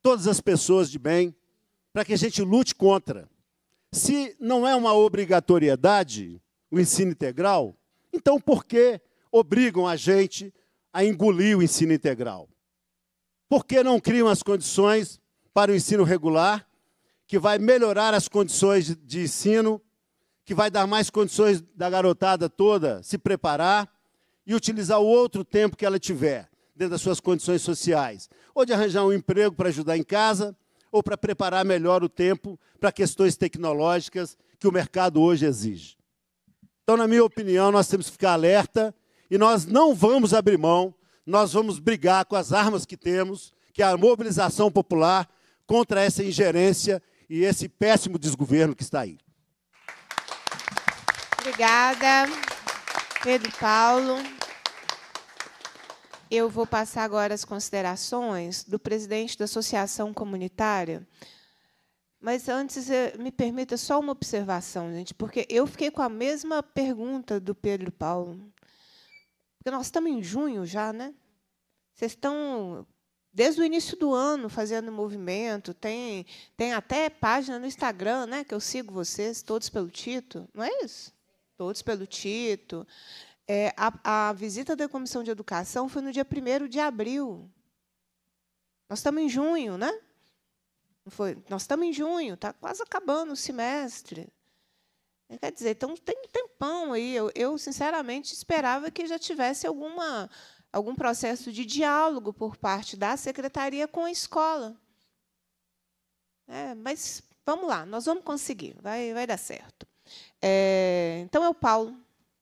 todas as pessoas de bem, para que a gente lute contra se não é uma obrigatoriedade o ensino integral, então por que obrigam a gente a engolir o ensino integral? Por que não criam as condições para o ensino regular, que vai melhorar as condições de ensino, que vai dar mais condições da garotada toda se preparar e utilizar o outro tempo que ela tiver, dentro das suas condições sociais, ou de arranjar um emprego para ajudar em casa, ou para preparar melhor o tempo para questões tecnológicas que o mercado hoje exige. Então, na minha opinião, nós temos que ficar alerta e nós não vamos abrir mão, nós vamos brigar com as armas que temos, que é a mobilização popular contra essa ingerência e esse péssimo desgoverno que está aí. Obrigada, Pedro Paulo. Eu vou passar agora as considerações do presidente da Associação Comunitária. Mas antes, eh, me permita só uma observação, gente, porque eu fiquei com a mesma pergunta do Pedro Paulo. Porque nós estamos em junho já, né? Vocês estão desde o início do ano fazendo movimento, tem, tem até página no Instagram, né, que eu sigo vocês todos pelo Tito, não é isso? Todos pelo Tito. É, a, a, visita da Comissão de Educação foi no dia 1 de abril. Nós estamos em junho, né? Foi, nós estamos em junho, está quase acabando o semestre. É, quer dizer, então tem um tempão aí. Eu, eu, sinceramente, esperava que já tivesse alguma, algum processo de diálogo por parte da secretaria com a escola. É, mas vamos lá, nós vamos conseguir, vai, vai dar certo. É, então é o Paulo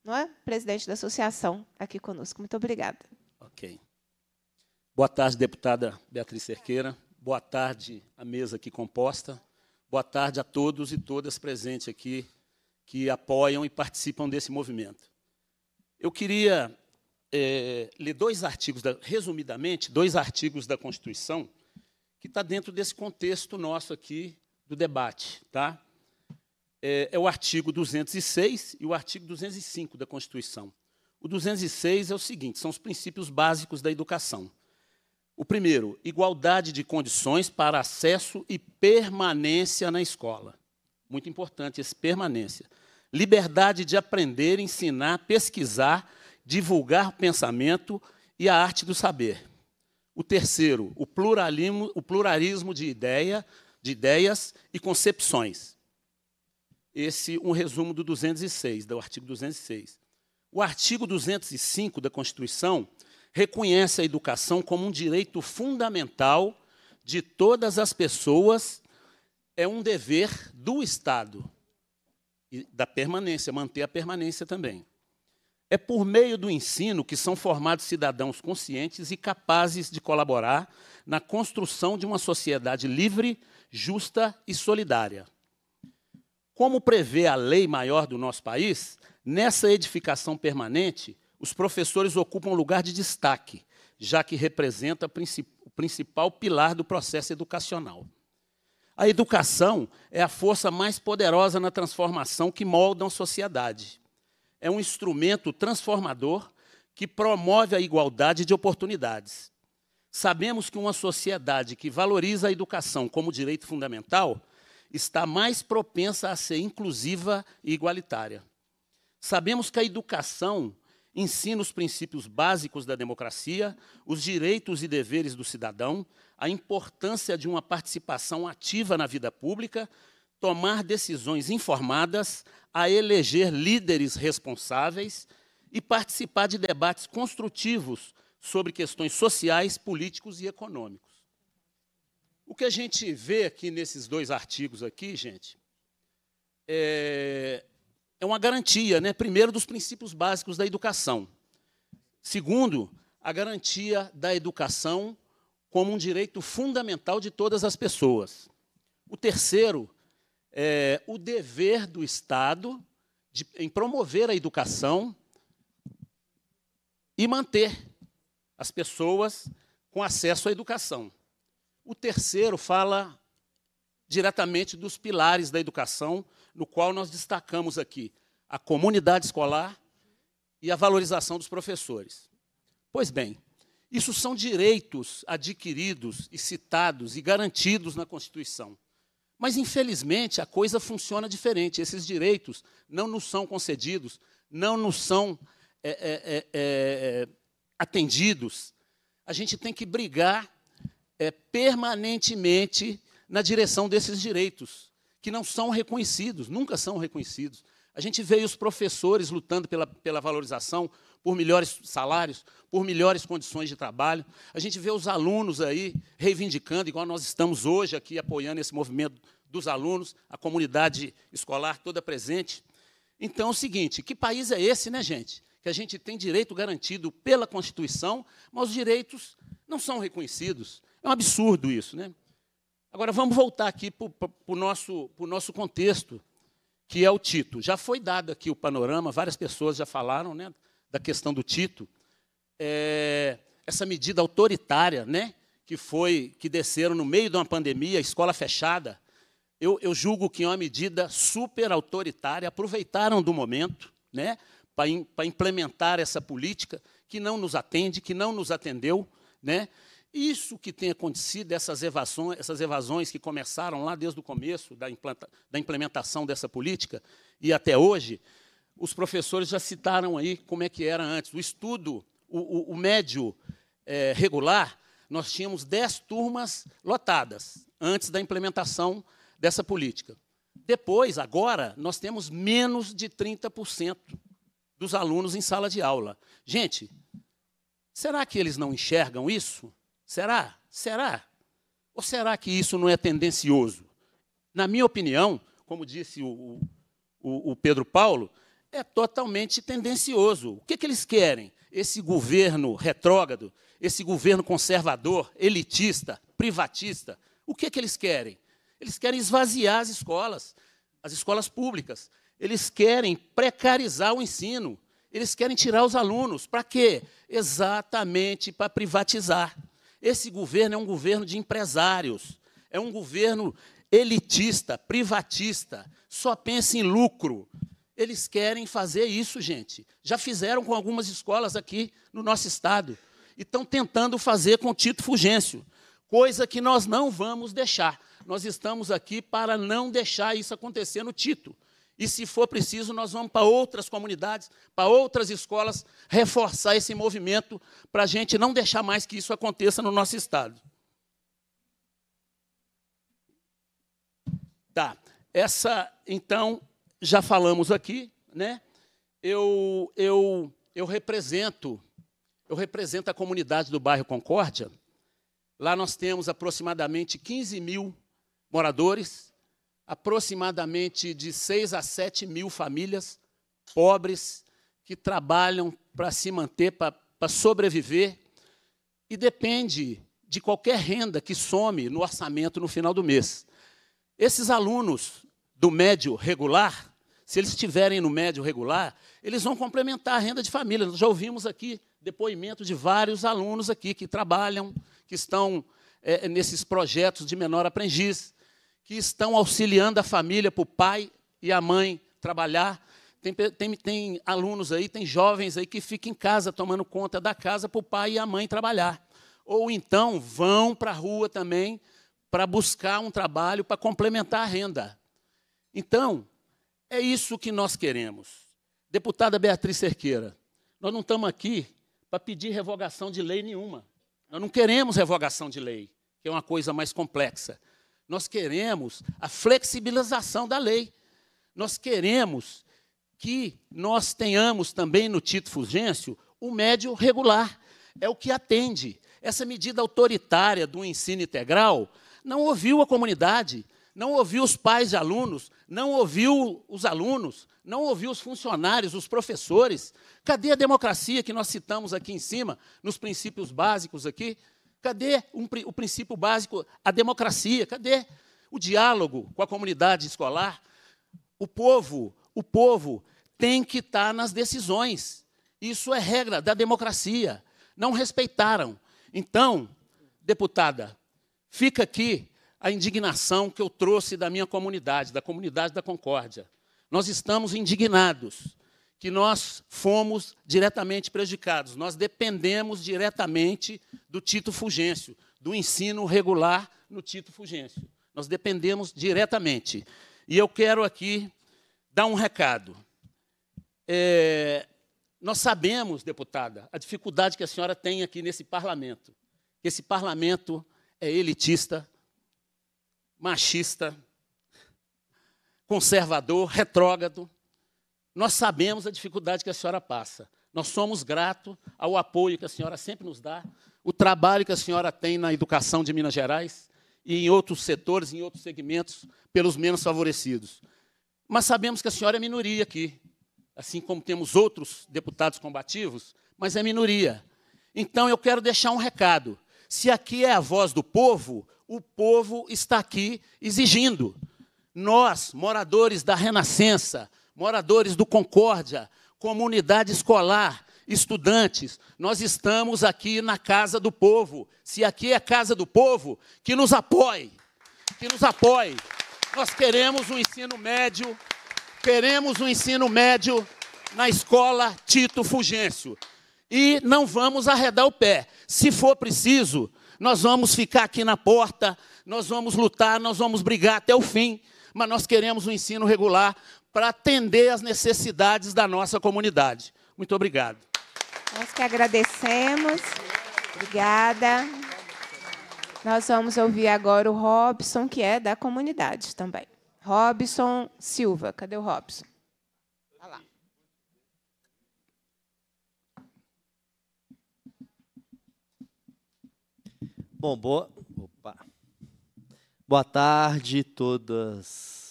não é? Presidente da associação aqui conosco. Muito obrigada. Ok. Boa tarde, deputada Beatriz Cerqueira. Boa tarde à mesa aqui composta. Boa tarde a todos e todas presentes aqui que apoiam e participam desse movimento. Eu queria é, ler dois artigos, da, resumidamente, dois artigos da Constituição, que está dentro desse contexto nosso aqui do debate. Tá? é, é o artigo 206 e o artigo 205 da Constituição. O 206 é o seguinte: são os princípios básicos da educação. O primeiro, igualdade de condições para acesso e permanência na escola. Muito importante esse permanência. Liberdade de aprender, ensinar, pesquisar, divulgar o pensamento e a arte do saber. O terceiro, o pluralismo, o pluralismo de, ideia, de ideias e concepções esse um resumo do 206, do artigo 206. O artigo 205 da Constituição reconhece a educação como um direito fundamental de todas as pessoas, é um dever do Estado e da permanência, manter a permanência também. É por meio do ensino que são formados cidadãos conscientes e capazes de colaborar na construção de uma sociedade livre, justa e solidária. Como prevê a lei maior do nosso país, nessa edificação permanente, os professores ocupam um lugar de destaque, já que representa o principal pilar do processo educacional. A educação é a força mais poderosa na transformação que molda a sociedade. É um instrumento transformador que promove a igualdade de oportunidades. Sabemos que uma sociedade que valoriza a educação como direito fundamental está mais propensa a ser inclusiva e igualitária. Sabemos que a educação ensina os princípios básicos da democracia, os direitos e deveres do cidadão, a importância de uma participação ativa na vida pública, tomar decisões informadas, a eleger líderes responsáveis e participar de debates construtivos sobre questões sociais, políticos e econômicos. O que a gente vê aqui nesses dois artigos aqui, gente, é, é uma garantia, né? Primeiro, dos princípios básicos da educação. Segundo, a garantia da educação como um direito fundamental de todas as pessoas. O terceiro é o dever do Estado de, em promover a educação e manter as pessoas com acesso à educação. O terceiro fala diretamente dos pilares da educação, no qual nós destacamos aqui a comunidade escolar e a valorização dos professores. Pois bem, isso são direitos adquiridos e citados e garantidos na Constituição. Mas, infelizmente, a coisa funciona diferente. Esses direitos não nos são concedidos, não nos são é, é, é, atendidos. A gente tem que brigar é, permanentemente na direção desses direitos, que não são reconhecidos, nunca são reconhecidos. A gente vê os professores lutando pela, pela valorização, por melhores salários, por melhores condições de trabalho. A gente vê os alunos aí reivindicando, igual nós estamos hoje aqui apoiando esse movimento dos alunos, a comunidade escolar toda presente. Então é o seguinte, que país é esse, né, gente? Que a gente tem direito garantido pela Constituição, mas os direitos não são reconhecidos. É um absurdo isso, né? Agora vamos voltar aqui para o nosso, nosso contexto, que é o Tito. Já foi dado aqui o panorama, várias pessoas já falaram né, da questão do Tito. É, essa medida autoritária, né? Que foi que desceram no meio de uma pandemia, escola fechada. Eu, eu julgo que é uma medida super autoritária. Aproveitaram do momento, né? Para implementar essa política que não nos atende, que não nos atendeu, né? Isso que tem acontecido, essas evasões, essas evasões que começaram lá desde o começo da, implanta, da implementação dessa política e até hoje, os professores já citaram aí como é que era antes. O estudo, o, o, o médio é, regular, nós tínhamos 10 turmas lotadas antes da implementação dessa política. Depois, agora, nós temos menos de 30% dos alunos em sala de aula. Gente, será que eles não enxergam isso? Será? Será? Ou será que isso não é tendencioso? Na minha opinião, como disse o, o, o Pedro Paulo, é totalmente tendencioso. O que, que eles querem? Esse governo retrógrado, esse governo conservador, elitista, privatista. O que, que eles querem? Eles querem esvaziar as escolas, as escolas públicas. Eles querem precarizar o ensino. Eles querem tirar os alunos. Para quê? Exatamente para privatizar. Esse governo é um governo de empresários, é um governo elitista, privatista, só pensa em lucro. Eles querem fazer isso, gente. Já fizeram com algumas escolas aqui no nosso estado. E estão tentando fazer com Tito Fugêncio, coisa que nós não vamos deixar. Nós estamos aqui para não deixar isso acontecer no Tito. E se for preciso, nós vamos para outras comunidades, para outras escolas, reforçar esse movimento para a gente não deixar mais que isso aconteça no nosso estado. Tá. Essa, então, já falamos aqui, né? Eu, eu, eu represento, eu represento a comunidade do bairro Concórdia. Lá nós temos aproximadamente 15 mil moradores, aproximadamente de 6 a 7 mil famílias pobres que trabalham para se manter, para sobreviver, e depende de qualquer renda que some no orçamento no final do mês. Esses alunos do médio regular, se eles estiverem no médio regular, eles vão complementar a renda de família. Nós já ouvimos aqui depoimento de vários alunos aqui que trabalham, que estão é, nesses projetos de menor aprendiz que estão auxiliando a família para o pai e a mãe trabalhar. Tem, tem, tem alunos aí, tem jovens aí que ficam em casa tomando conta da casa para o pai e a mãe trabalhar. Ou então vão para a rua também para buscar um trabalho para complementar a renda. Então, é isso que nós queremos. Deputada Beatriz Cerqueira, nós não estamos aqui para pedir revogação de lei nenhuma. Nós não queremos revogação de lei, que é uma coisa mais complexa. Nós queremos a flexibilização da lei. Nós queremos que nós tenhamos também no Tito Fugêncio o médio regular. É o que atende. Essa medida autoritária do ensino integral não ouviu a comunidade, não ouviu os pais de alunos, não ouviu os alunos, não ouviu os funcionários, os professores. Cadê a democracia que nós citamos aqui em cima, nos princípios básicos aqui? Cadê um, o princípio básico, a democracia? Cadê o diálogo com a comunidade escolar? O povo, o povo tem que estar tá nas decisões. Isso é regra da democracia. Não respeitaram. Então, deputada, fica aqui a indignação que eu trouxe da minha comunidade, da comunidade da Concórdia. Nós estamos indignados que nós fomos diretamente prejudicados. Nós dependemos diretamente do Tito Fugêncio, do ensino regular no Tito Fugêncio. Nós dependemos diretamente. E eu quero aqui dar um recado. É, nós sabemos, deputada, a dificuldade que a senhora tem aqui nesse parlamento. Esse parlamento é elitista, machista, conservador, retrógrado, nós sabemos a dificuldade que a senhora passa. Nós somos gratos ao apoio que a senhora sempre nos dá, o trabalho que a senhora tem na educação de Minas Gerais e em outros setores, em outros segmentos, pelos menos favorecidos. Mas sabemos que a senhora é minoria aqui, assim como temos outros deputados combativos, mas é minoria. Então eu quero deixar um recado. Se aqui é a voz do povo, o povo está aqui exigindo. Nós, moradores da Renascença, moradores do Concórdia, comunidade escolar, estudantes, nós estamos aqui na casa do povo. Se aqui é a casa do povo, que nos apoie, que nos apoie. Nós queremos um ensino médio, queremos um ensino médio na escola Tito Fugêncio. E não vamos arredar o pé. Se for preciso, nós vamos ficar aqui na porta, nós vamos lutar, nós vamos brigar até o fim, mas nós queremos um ensino regular para atender as necessidades da nossa comunidade. Muito obrigado. Nós que agradecemos. Obrigada. Nós vamos ouvir agora o Robson, que é da comunidade também. Robson Silva. Cadê o Robson? Tá Bom, boa, opa. boa tarde todas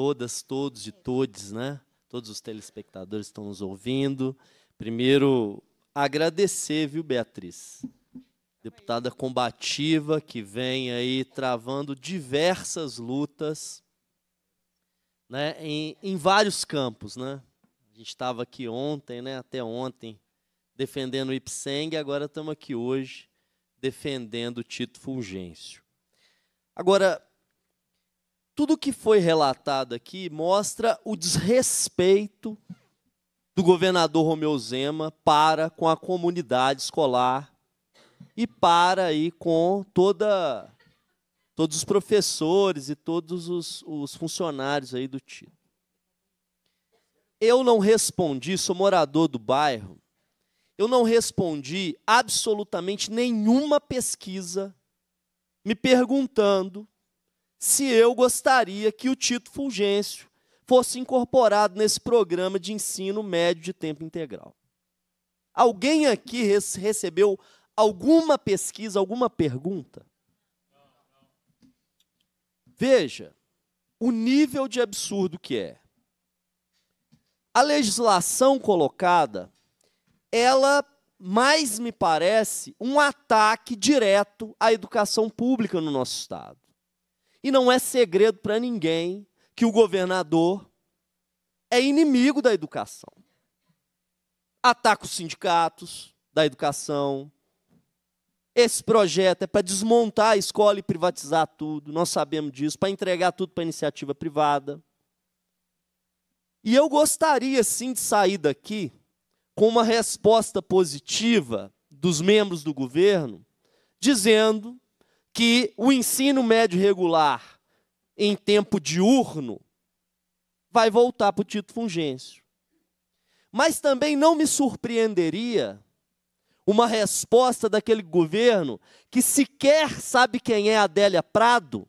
todas, todos e todes, né? Todos os telespectadores estão nos ouvindo. Primeiro, agradecer, viu, Beatriz? Deputada combativa que vem aí travando diversas lutas né, em, em vários campos, né? A gente estava aqui ontem, né, até ontem, defendendo o Ipseng, agora estamos aqui hoje defendendo o Tito Fulgêncio. Agora, tudo que foi relatado aqui mostra o desrespeito do governador Romeu Zema para com a comunidade escolar e para aí com toda todos os professores e todos os, os funcionários aí do título. Eu não respondi, sou morador do bairro, eu não respondi absolutamente nenhuma pesquisa me perguntando se eu gostaria que o Tito Fulgêncio fosse incorporado nesse programa de ensino médio de tempo integral. Alguém aqui recebeu alguma pesquisa, alguma pergunta? Veja o nível de absurdo que é. A legislação colocada, ela mais me parece um ataque direto à educação pública no nosso estado. E não é segredo para ninguém que o governador é inimigo da educação. Ataca os sindicatos da educação. Esse projeto é para desmontar a escola e privatizar tudo, nós sabemos disso, para entregar tudo para iniciativa privada. E eu gostaria sim de sair daqui com uma resposta positiva dos membros do governo, dizendo que o ensino médio regular em tempo diurno vai voltar para o Tito Fungêncio. Mas também não me surpreenderia uma resposta daquele governo que sequer sabe quem é Adélia Prado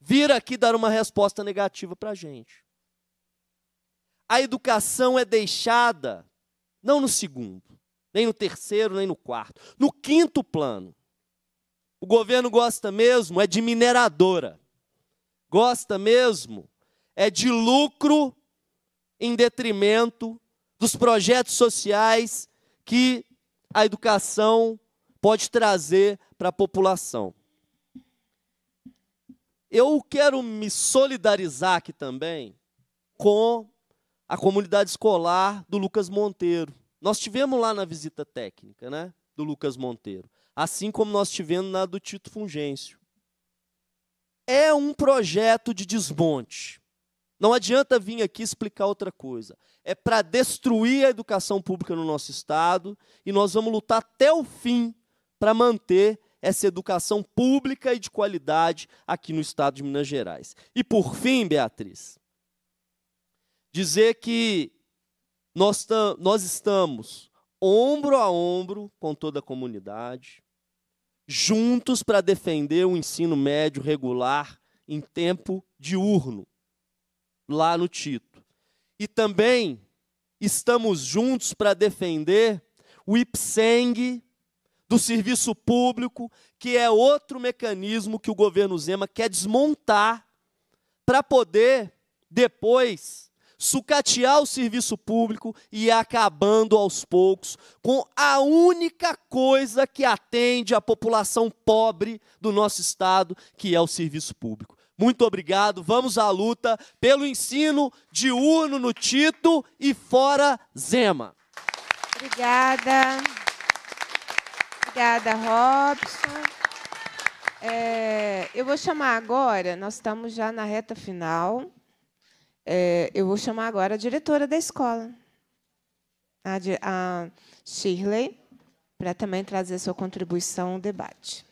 vir aqui dar uma resposta negativa para a gente. A educação é deixada não no segundo, nem no terceiro, nem no quarto, no quinto plano. O governo gosta mesmo é de mineradora. Gosta mesmo é de lucro em detrimento dos projetos sociais que a educação pode trazer para a população. Eu quero me solidarizar aqui também com a comunidade escolar do Lucas Monteiro. Nós tivemos lá na visita técnica, né, do Lucas Monteiro assim como nós tivemos na do Tito Fungêncio. É um projeto de desmonte. Não adianta vir aqui explicar outra coisa. É para destruir a educação pública no nosso Estado e nós vamos lutar até o fim para manter essa educação pública e de qualidade aqui no Estado de Minas Gerais. E por fim, Beatriz, dizer que nós, nós estamos ombro a ombro com toda a comunidade, juntos para defender o ensino médio regular em tempo diurno, lá no Tito. E também estamos juntos para defender o IPSENG do serviço público, que é outro mecanismo que o governo Zema quer desmontar para poder depois sucatear o serviço público e acabando aos poucos com a única coisa que atende a população pobre do nosso estado, que é o serviço público. Muito obrigado. Vamos à luta pelo ensino de urno no Tito e fora Zema. Obrigada. Obrigada, Robson. É, eu vou chamar agora, nós estamos já na reta final. É, eu vou chamar agora a diretora da escola, a, a Shirley, para também trazer sua contribuição ao debate.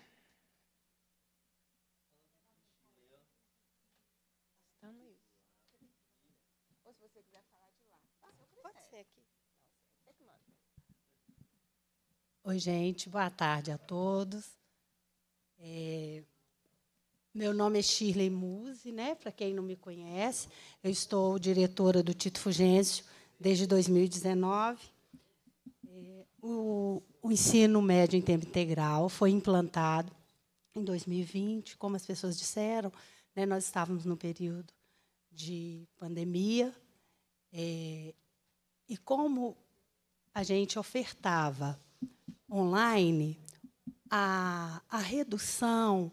Oi, gente, boa tarde a todos. É, meu nome é Shirley Muse, né? Para quem não me conhece, eu estou diretora do Tito Fugêncio desde 2019. É, o, o ensino médio em tempo integral foi implantado em 2020, como as pessoas disseram, né? Nós estávamos no período de pandemia é, e como a gente ofertava online a, a redução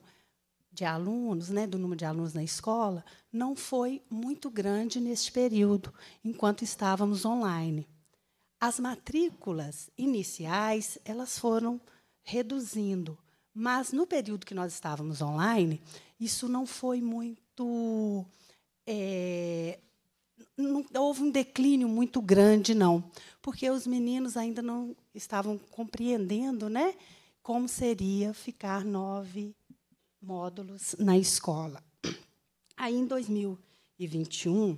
de alunos, né, do número de alunos na escola, não foi muito grande neste período, enquanto estávamos online. As matrículas iniciais elas foram reduzindo, mas no período que nós estávamos online, isso não foi muito. É, não houve um declínio muito grande, não, porque os meninos ainda não estavam compreendendo né, como seria ficar nove módulos na escola. Aí, em 2021,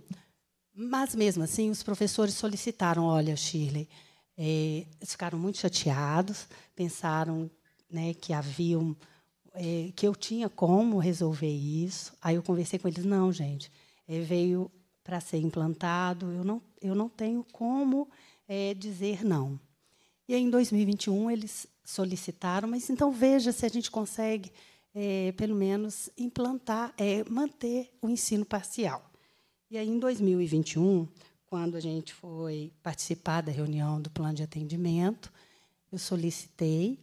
mas mesmo assim, os professores solicitaram: olha, Shirley, é, ficaram muito chateados, pensaram né, que havia um, é, que eu tinha como resolver isso. Aí eu conversei com eles: não, gente, é, veio para ser implantado, eu não, eu não tenho como é, dizer não. E aí, em 2021 eles solicitaram, mas então veja se a gente consegue é, pelo menos, implantar, é, manter o ensino parcial. E aí, em 2021, quando a gente foi participar da reunião do plano de atendimento, eu solicitei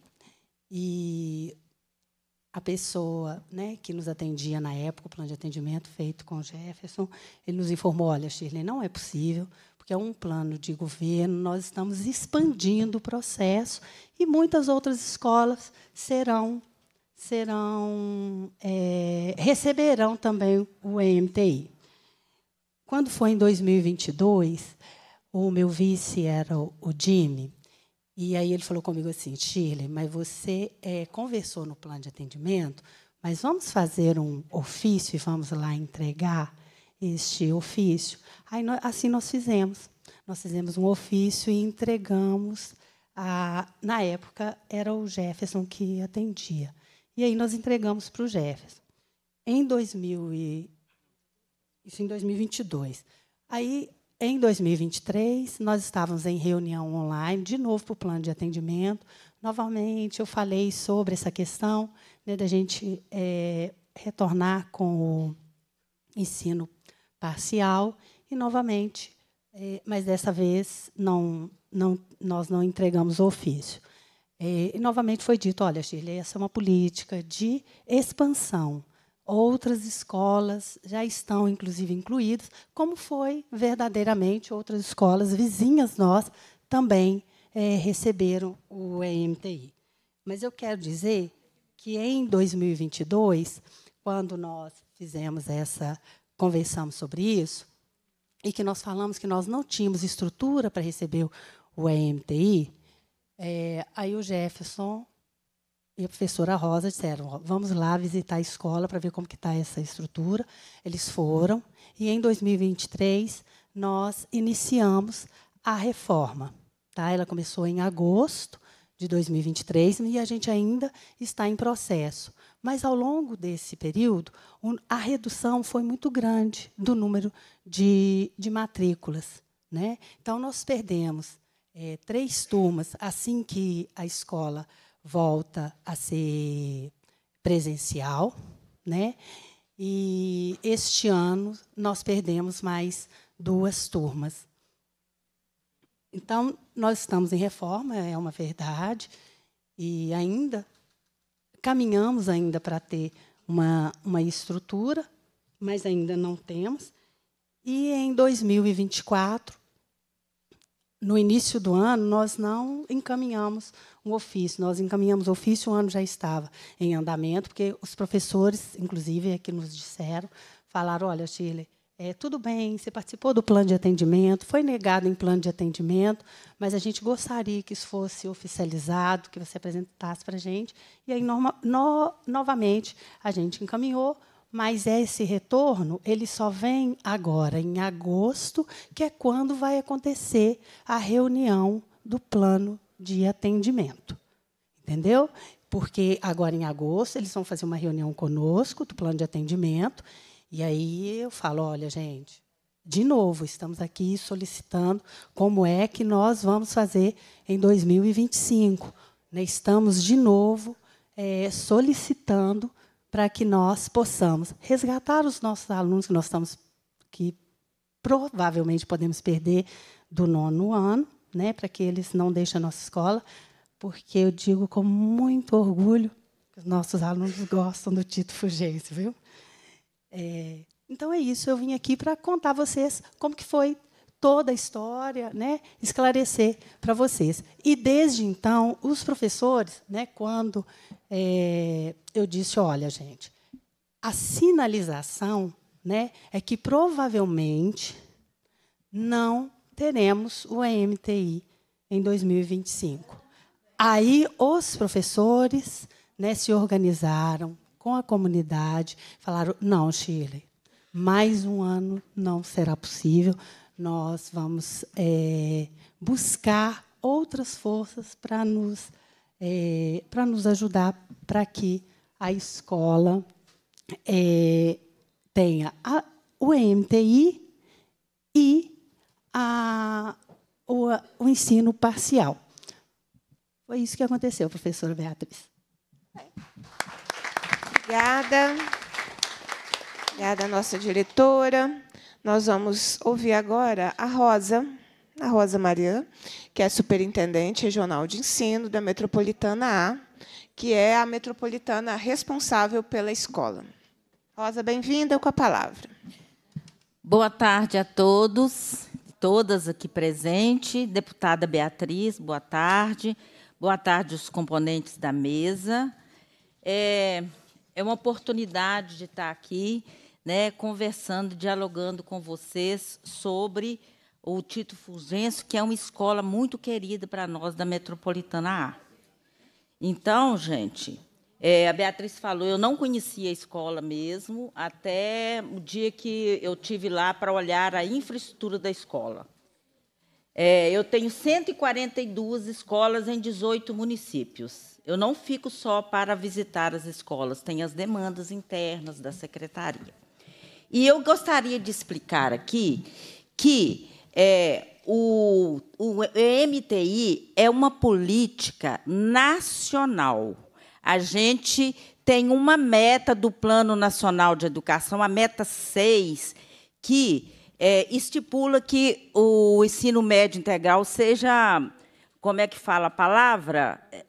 e a pessoa né, que nos atendia na época, o plano de atendimento feito com o Jefferson, ele nos informou: olha, Shirley, não é possível, porque é um plano de governo, nós estamos expandindo o processo e muitas outras escolas serão serão é, receberão também o EMTI. Quando foi em 2022, o meu vice era o, Jimmy, e aí ele falou comigo assim, Shirley, mas você é, conversou no plano de atendimento, mas vamos fazer um ofício e vamos lá entregar este ofício? Aí, nós, assim nós fizemos. Nós fizemos um ofício e entregamos. A, na época, era o Jefferson que atendia. E aí nós entregamos para o Jefferson. Em 2000 e... isso em 2022. Aí, em 2023, nós estávamos em reunião online, de novo para o plano de atendimento. Novamente, eu falei sobre essa questão né, da gente é, retornar com o ensino parcial e novamente, é, mas dessa vez não, não, nós não entregamos o ofício. É, e, novamente foi dito, olha, Shirley, essa é uma política de expansão. Outras escolas já estão, inclusive, incluídas, como foi verdadeiramente outras escolas vizinhas nós também é, receberam o EMTI. Mas eu quero dizer que em 2022, quando nós fizemos essa, conversamos sobre isso, e que nós falamos que nós não tínhamos estrutura para receber o EMTI, é, aí o Jefferson e a professora Rosa disseram: vamos lá visitar a escola para ver como está essa estrutura. Eles foram e em 2023 nós iniciamos a reforma. Tá? Ela começou em agosto de 2023 e a gente ainda está em processo. Mas ao longo desse período, a redução foi muito grande do número de, de matrículas. Né? Então nós perdemos é, três turmas assim que a escola volta a ser presencial, né? E este ano nós perdemos mais duas turmas. Então, nós estamos em reforma, é uma verdade, e ainda caminhamos ainda para ter uma, uma estrutura, mas ainda não temos. E em 2024 no início do ano, nós não encaminhamos um ofício. Nós encaminhamos ofício, o ano já estava em andamento, porque os professores, inclusive, é que nos disseram, falaram, olha, Chile, é, tudo bem, você participou do plano de atendimento, foi negado em plano de atendimento, mas a gente gostaria que isso fosse oficializado, que você apresentasse para a gente. E aí, no, no, novamente, a gente encaminhou mas esse retorno, ele só vem agora, em agosto, que é quando vai acontecer a reunião do plano de atendimento. Entendeu? Porque agora em agosto eles vão fazer uma reunião conosco do plano de atendimento, e aí eu falo, olha, gente, de novo, estamos aqui solicitando como é que nós vamos fazer em 2025. Né, estamos de novo é, solicitando para que nós possamos resgatar os nossos alunos que nós estamos que provavelmente podemos perder do nono ano, né, para que eles não deixem a nossa escola, porque eu digo com muito orgulho que os nossos alunos gostam do Tito Fugêncio, viu? É, então é isso, eu vim aqui para contar a vocês como que foi toda a história, né, esclarecer para vocês. E desde então, os professores, né, quando é, eu disse, olha, gente, a sinalização, né, é que provavelmente não teremos o EMTI em 2025. Aí os professores, né, se organizaram com a comunidade, falaram: não, Chile, mais um ano não será possível nós vamos é, buscar outras forças para nos, é, nos ajudar para que a escola é, tenha a, o MTI e a, o, o ensino parcial. Foi isso que aconteceu, professora Beatriz. Obrigada. Obrigada nossa diretora. Nós vamos ouvir agora a Rosa, a Rosa Maria, que é superintendente regional de ensino da Metropolitana A, que é a metropolitana responsável pela escola. Rosa, bem-vinda com a palavra. Boa tarde a todos, todas aqui presentes. Deputada Beatriz, boa tarde. Boa tarde os componentes da mesa. É, é uma oportunidade de estar aqui né, conversando, dialogando com vocês sobre o Tito Fuzenso, que é uma escola muito querida para nós da Metropolitana A. Então, gente, é, a Beatriz falou, eu não conhecia a escola mesmo, até o dia que eu tive lá para olhar a infraestrutura da escola. É, eu tenho 142 escolas em 18 municípios. Eu não fico só para visitar as escolas, tem as demandas internas da secretaria. E eu gostaria de explicar aqui que é, o, o MTI é uma política nacional. A gente tem uma meta do Plano Nacional de Educação, a meta 6, que é, estipula que o ensino médio integral seja, como é que fala a palavra? É,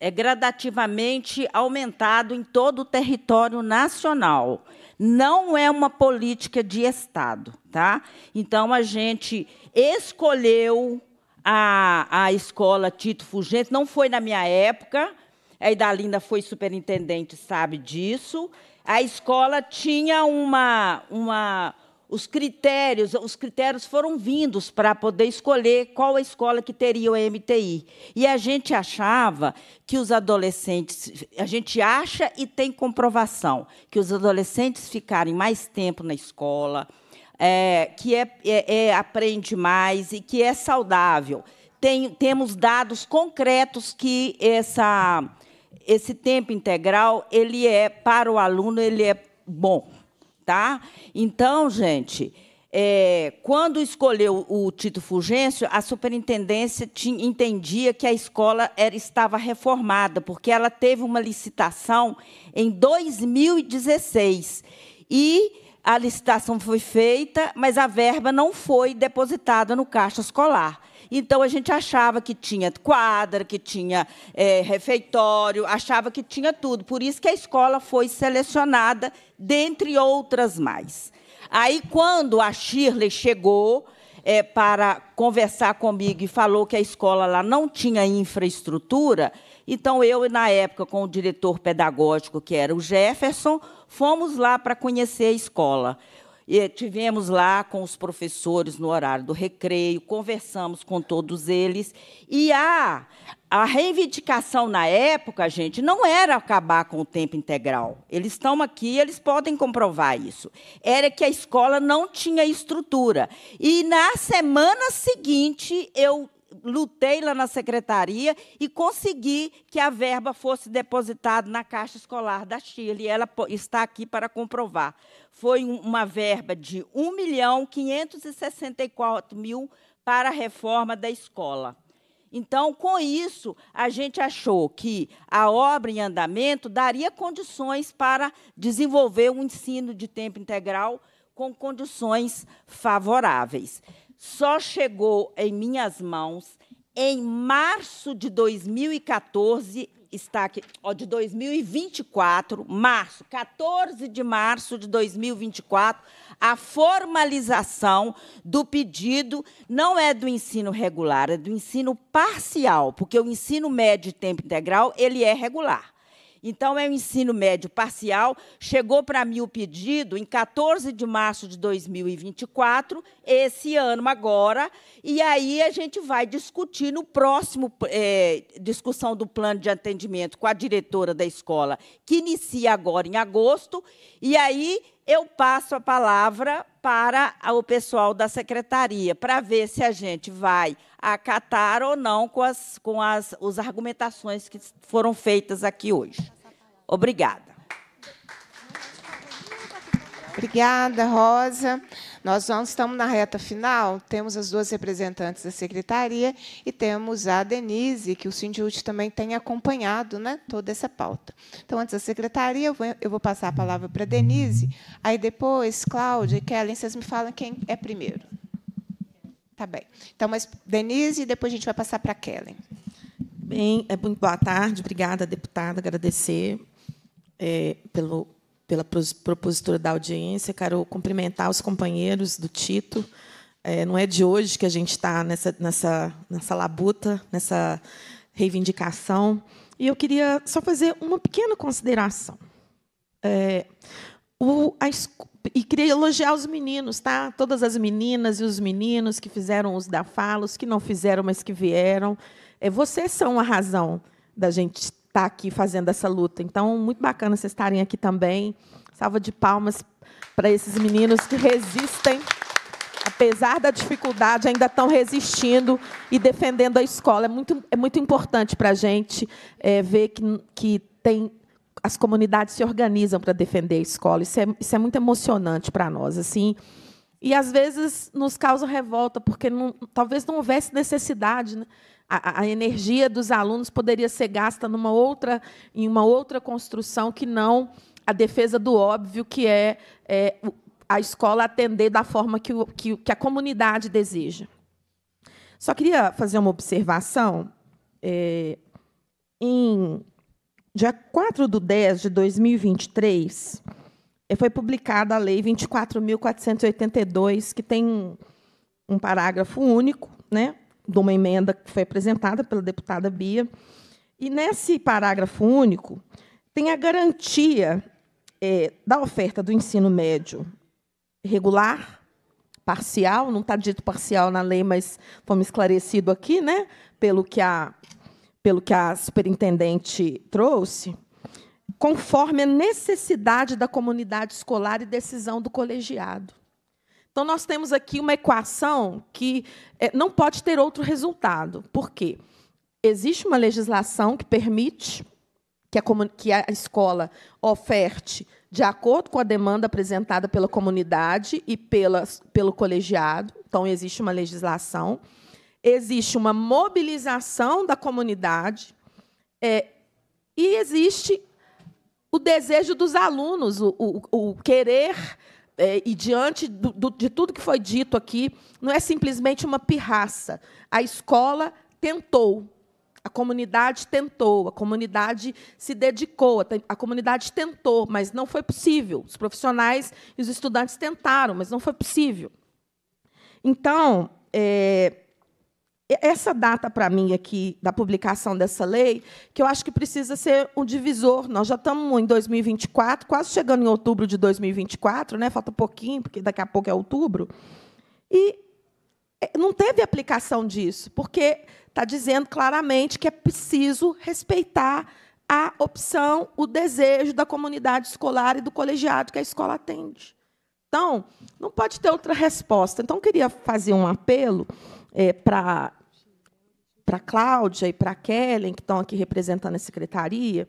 é gradativamente aumentado em todo o território nacional não é uma política de Estado. Tá? Então, a gente escolheu a, a escola Tito Fugente, não foi na minha época, a Idalinda foi superintendente, sabe disso. A escola tinha uma, uma, os critérios, os critérios foram vindos para poder escolher qual a escola que teria o MTI. E a gente achava que os adolescentes, a gente acha e tem comprovação que os adolescentes ficarem mais tempo na escola, é, que é, é, é, aprende mais e que é saudável. Tem, temos dados concretos que essa, esse tempo integral ele é para o aluno ele é bom tá? Então, gente, é, quando escolheu o Tito Fulgêncio, a superintendência tinha, entendia que a escola era, estava reformada, porque ela teve uma licitação em 2016. E a licitação foi feita, mas a verba não foi depositada no caixa escolar. Então a gente achava que tinha quadra, que tinha é, refeitório, achava que tinha tudo. Por isso que a escola foi selecionada, dentre outras mais. Aí, quando a Shirley chegou é, para conversar comigo e falou que a escola lá não tinha infraestrutura, então eu, na época, com o diretor pedagógico, que era o Jefferson, fomos lá para conhecer a escola. E tivemos lá com os professores no horário do recreio, conversamos com todos eles. E a, a reivindicação na época, gente, não era acabar com o tempo integral. Eles estão aqui, eles podem comprovar isso. Era que a escola não tinha estrutura. E na semana seguinte, eu lutei lá na secretaria e consegui que a verba fosse depositada na Caixa Escolar da Chile. Ela está aqui para comprovar foi uma verba de 1 milhão 564 mil para a reforma da escola. Então, com isso, a gente achou que a obra em andamento daria condições para desenvolver um ensino de tempo integral com condições favoráveis. Só chegou em minhas mãos, em março de 2014, está aqui, ó, de 2024, março, 14 de março de 2024, a formalização do pedido não é do ensino regular, é do ensino parcial, porque o ensino médio e tempo integral, ele é regular. Então, é o um ensino médio parcial. Chegou para mim o pedido em 14 de março de 2024, esse ano agora, e aí a gente vai discutir no próximo é, discussão do plano de atendimento com a diretora da escola, que inicia agora em agosto, e aí eu passo a palavra para o pessoal da secretaria, para ver se a gente vai acatar ou não com as, com as os argumentações que foram feitas aqui hoje. Obrigada. Obrigada, Rosa. Nós estamos na reta final, temos as duas representantes da secretaria e temos a Denise, que o Sindiúte também tem acompanhado né, toda essa pauta. Então, antes da secretaria, eu vou, eu vou passar a palavra para a Denise, aí depois, Cláudia e Kellen, vocês me falam quem é primeiro. Tá bem. Então, mas Denise, e depois a gente vai passar para a Kellen. Bem, é, muito boa tarde. Obrigada, deputada. Agradecer é, pelo, pela propositura da audiência, quero cumprimentar os companheiros do Tito. É, não é de hoje que a gente está nessa, nessa, nessa labuta, nessa reivindicação. E eu queria só fazer uma pequena consideração. É, o, a, e queria elogiar os meninos, tá? Todas as meninas e os meninos que fizeram os da fala, os que não fizeram, mas que vieram. É, vocês são a razão da gente estar tá aqui fazendo essa luta. Então, muito bacana vocês estarem aqui também. Salva de palmas para esses meninos que resistem, apesar da dificuldade, ainda estão resistindo e defendendo a escola. É muito, é muito importante para a gente é, ver que, que tem as comunidades se organizam para defender a escola. Isso é, isso é muito emocionante para nós. assim. E às vezes nos causa revolta, porque não, talvez não houvesse necessidade. Né? a, a, energia dos alunos poderia ser gasta numa outra, em uma outra construção que não a defesa do óbvio, que é, é a escola atender da forma que, o, que, que, a comunidade deseja. Só queria fazer uma observação. É, em dia 4 de 10 de 2023, foi publicada a Lei 24.482, que tem um, um parágrafo único, né, de uma emenda que foi apresentada pela deputada Bia. E nesse parágrafo único, tem a garantia é, da oferta do ensino médio regular, parcial, não está dito parcial na lei, mas fomos esclarecido aqui, né, pelo que a, pelo que a superintendente trouxe, conforme a necessidade da comunidade escolar e decisão do colegiado. Então, nós temos aqui uma equação que é, não pode ter outro resultado. Por quê? Existe uma legislação que permite que a, que a escola oferte de acordo com a demanda apresentada pela comunidade e pela, pelo colegiado. Então, existe uma legislação. Existe uma mobilização da comunidade. É, e existe o desejo dos alunos, o, o, o querer é, e diante do, do, de tudo que foi dito aqui, não é simplesmente uma pirraça. A escola tentou, a comunidade tentou, a comunidade se dedicou, a, a comunidade tentou, mas não foi possível. Os profissionais e os estudantes tentaram, mas não foi possível. Então, é, essa data para mim aqui da publicação dessa lei, que eu acho que precisa ser um divisor. Nós já estamos em 2024, quase chegando em outubro de 2024, né? Falta pouquinho, porque daqui a pouco é outubro. E é, não teve aplicação disso, porque está dizendo claramente que é preciso respeitar a opção, o desejo da comunidade escolar e do colegiado que a escola atende. Então, não pode ter outra resposta. Então, queria fazer um apelo é, para para a Cláudia e para a Kellen, que estão aqui representando a secretaria,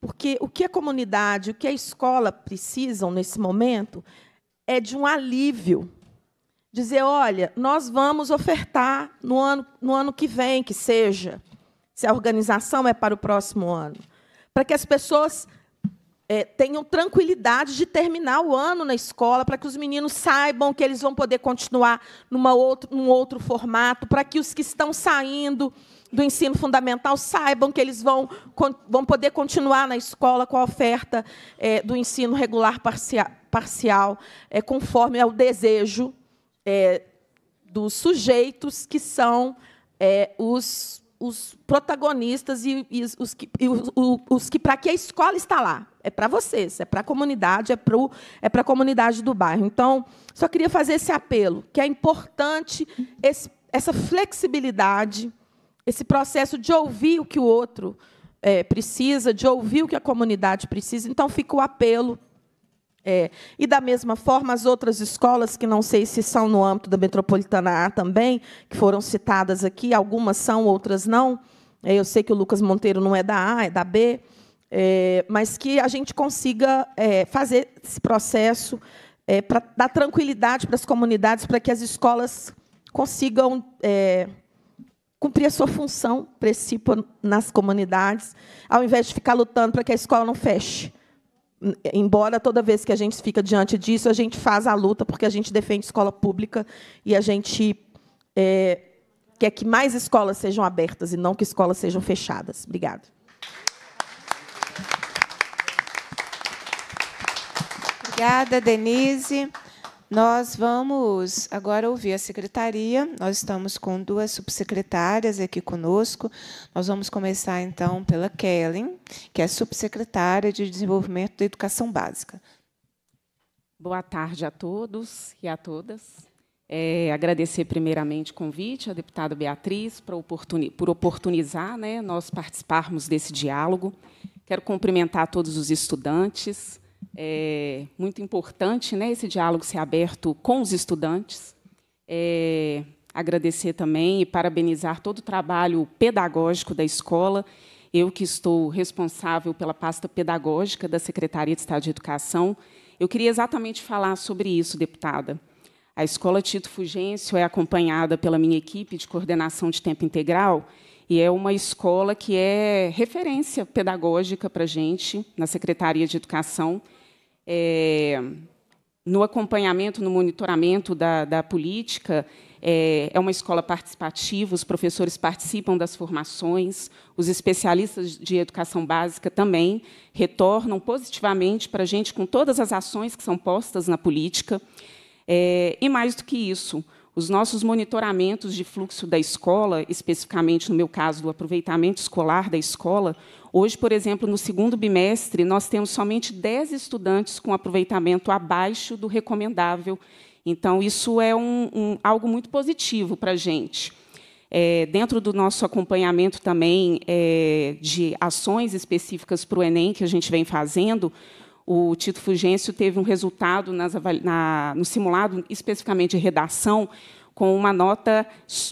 porque o que a comunidade, o que a escola precisam nesse momento é de um alívio. Dizer, olha, nós vamos ofertar no ano, no ano que vem, que seja, se a organização é para o próximo ano, para que as pessoas é, tenham tranquilidade de terminar o ano na escola, para que os meninos saibam que eles vão poder continuar numa outro, num outro formato, para que os que estão saindo do ensino fundamental saibam que eles vão, vão poder continuar na escola com a oferta é, do ensino regular parcial, parcial é, conforme é o desejo é, dos sujeitos que são é, os os protagonistas e, e os, que, os, os que para que a escola está lá. É para vocês, é para a comunidade, é para é a comunidade do bairro. Então, só queria fazer esse apelo, que é importante esse, essa flexibilidade, esse processo de ouvir o que o outro é, precisa, de ouvir o que a comunidade precisa. Então, fica o apelo é, e da mesma forma, as outras escolas, que não sei se são no âmbito da Metropolitana A também, que foram citadas aqui, algumas são, outras não. É, eu sei que o Lucas Monteiro não é da A, é da B, é, mas que a gente consiga é, fazer esse processo é, para dar tranquilidade para as comunidades, para que as escolas consigam é, cumprir a sua função, principal nas comunidades, ao invés de ficar lutando para que a escola não feche embora toda vez que a gente fica diante disso, a gente faz a luta, porque a gente defende escola pública e a gente é, quer que mais escolas sejam abertas e não que escolas sejam fechadas. Obrigada. Obrigada, Denise. Nós vamos agora ouvir a secretaria. Nós estamos com duas subsecretárias aqui conosco. Nós vamos começar então pela Kellen, que é subsecretária de Desenvolvimento da Educação Básica. Boa tarde a todos e a todas. É, agradecer primeiramente o convite à deputada Beatriz por, oportuni por oportunizar né, nós participarmos desse diálogo. Quero cumprimentar todos os estudantes, é muito importante né, esse diálogo ser aberto com os estudantes. É, agradecer também e parabenizar todo o trabalho pedagógico da escola. Eu que estou responsável pela pasta pedagógica da Secretaria de Estado de Educação, eu queria exatamente falar sobre isso, deputada. A escola Tito Fugêncio é acompanhada pela minha equipe de coordenação de tempo integral e é uma escola que é referência pedagógica para a gente na Secretaria de Educação é, no acompanhamento, no monitoramento da, da política. É, é, uma escola participativa, os professores participam das formações, os especialistas de educação básica também retornam positivamente para a gente com todas as ações que são postas na política. É, e mais do que isso, os nossos monitoramentos de fluxo da escola, especificamente no meu caso do aproveitamento escolar da escola, hoje, por exemplo, no segundo bimestre, nós temos somente 10 estudantes com aproveitamento abaixo do recomendável. Então, isso é um, um, algo muito positivo para a gente. É, dentro do nosso acompanhamento também é, de ações específicas para o Enem, que a gente vem fazendo, o Tito Fugêncio teve um resultado nas, na, no simulado, especificamente de redação, com uma nota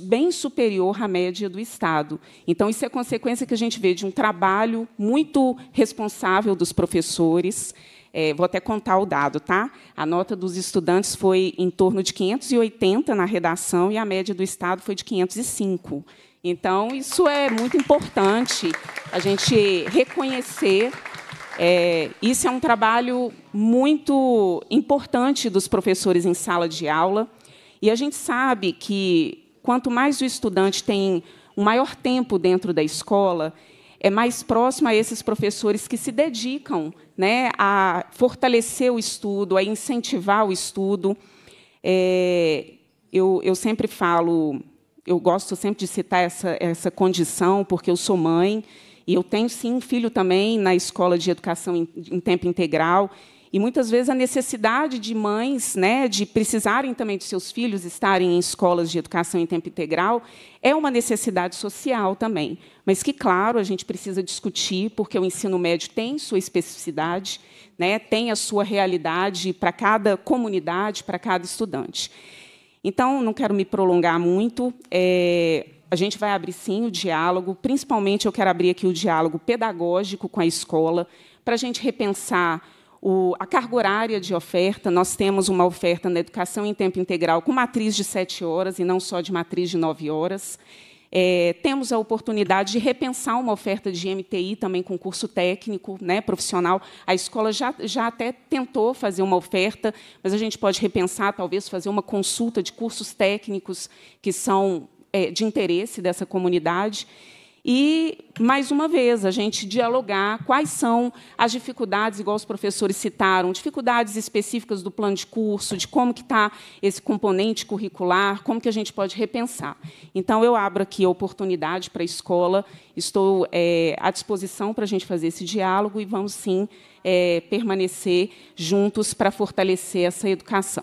bem superior à média do Estado. Então, isso é consequência que a gente vê de um trabalho muito responsável dos professores. É, vou até contar o dado, tá? A nota dos estudantes foi em torno de 580 na redação e a média do Estado foi de 505. Então, isso é muito importante a gente reconhecer é, isso é um trabalho muito importante dos professores em sala de aula. E a gente sabe que quanto mais o estudante tem um maior tempo dentro da escola, é mais próximo a esses professores que se dedicam né, a fortalecer o estudo, a incentivar o estudo. É, eu, eu sempre falo, eu gosto sempre de citar essa, essa condição, porque eu sou mãe e eu tenho sim um filho também na escola de educação em, em tempo integral. E muitas vezes a necessidade de mães, né, de precisarem também de seus filhos estarem em escolas de educação em tempo integral, é uma necessidade social também. Mas que, claro, a gente precisa discutir, porque o ensino médio tem sua especificidade, né, tem a sua realidade para cada comunidade, para cada estudante. Então, não quero me prolongar muito. É a gente vai abrir sim o diálogo, principalmente eu quero abrir aqui o diálogo pedagógico com a escola, para a gente repensar o, a carga horária de oferta. Nós temos uma oferta na educação em tempo integral com matriz de sete horas e não só de matriz de nove horas. É, temos a oportunidade de repensar uma oferta de MTI também com curso técnico, né, profissional. A escola já, já até tentou fazer uma oferta, mas a gente pode repensar, talvez, fazer uma consulta de cursos técnicos que são é, de interesse dessa comunidade. E, mais uma vez, a gente dialogar quais são as dificuldades, igual os professores citaram, dificuldades específicas do plano de curso, de como que está esse componente curricular, como que a gente pode repensar. Então, eu abro aqui a oportunidade para a escola, estou é, à disposição para a gente fazer esse diálogo e vamos, sim, é, permanecer juntos para fortalecer essa educação.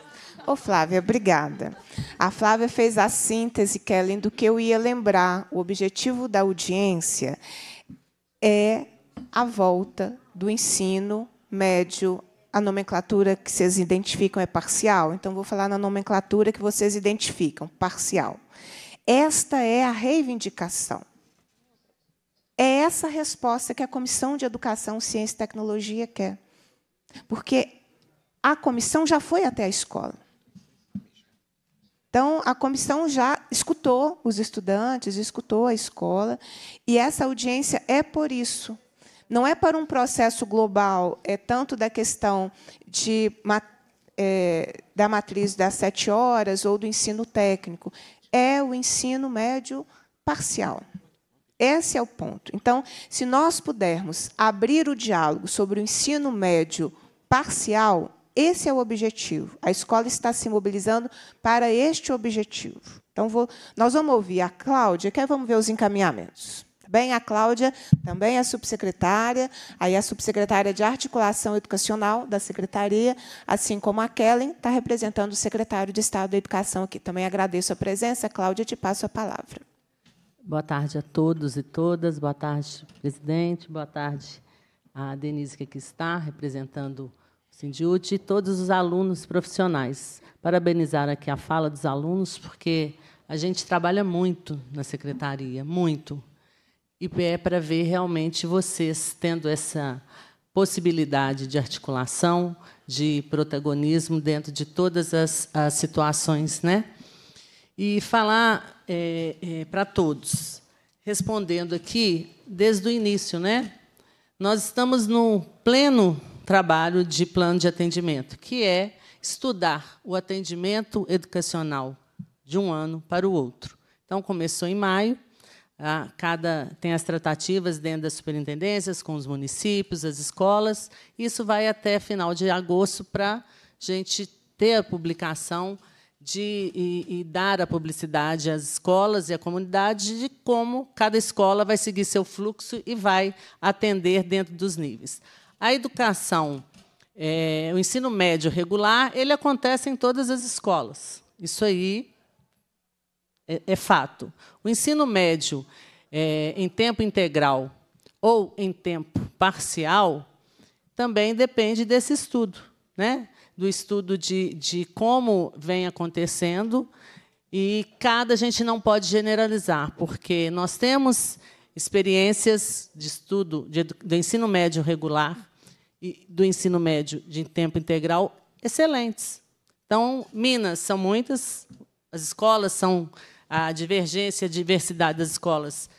Ô, Flávia, obrigada. A Flávia fez a síntese, Kellen, é do que eu ia lembrar. O objetivo da audiência é a volta do ensino médio. A nomenclatura que vocês identificam é parcial, então vou falar na nomenclatura que vocês identificam, parcial. Esta é a reivindicação. É essa a resposta que a Comissão de Educação, Ciência e Tecnologia quer. Porque a comissão já foi até a escola. Então, a comissão já escutou os estudantes, escutou a escola, e essa audiência é por isso. Não é para um processo global, é tanto da questão de, é, da matriz das sete horas ou do ensino técnico, é o ensino médio parcial. Esse é o ponto. Então, se nós pudermos abrir o diálogo sobre o ensino médio parcial, esse é o objetivo. A escola está se mobilizando para este objetivo. Então, vou, nós vamos ouvir a Cláudia, que aí vamos ver os encaminhamentos. Tá bem, a Cláudia também é subsecretária, aí a subsecretária de articulação educacional da secretaria, assim como a Kellen, está representando o secretário de Estado da Educação aqui. Também agradeço a presença. Cláudia, te passo a palavra. Boa tarde a todos e todas. Boa tarde, presidente. Boa tarde a Denise, que aqui está, representando Sindiúte e todos os alunos profissionais. Parabenizar aqui a fala dos alunos, porque a gente trabalha muito na secretaria, muito. E é para ver realmente vocês tendo essa possibilidade de articulação, de protagonismo dentro de todas as, as situações, né? E falar é, é, para todos, respondendo aqui desde o início, né? Nós estamos no pleno trabalho de plano de atendimento, que é estudar o atendimento educacional de um ano para o outro. Então, começou em maio, cada tem as tratativas dentro das superintendências, com os municípios, as escolas. Isso vai até final de agosto para a gente ter a publicação de, e, e, dar a publicidade às escolas e à comunidade de como cada escola vai seguir seu fluxo e vai atender dentro dos níveis. A educação, é, o ensino médio regular, ele acontece em todas as escolas. Isso aí é, é fato. O ensino médio é, em tempo integral ou em tempo parcial também depende desse estudo, né? do estudo de, de como vem acontecendo. E cada a gente não pode generalizar, porque nós temos experiências de estudo de, do ensino médio regular do ensino médio de tempo integral excelentes. Então, Minas são muitas, as escolas são a divergência, a diversidade das escolas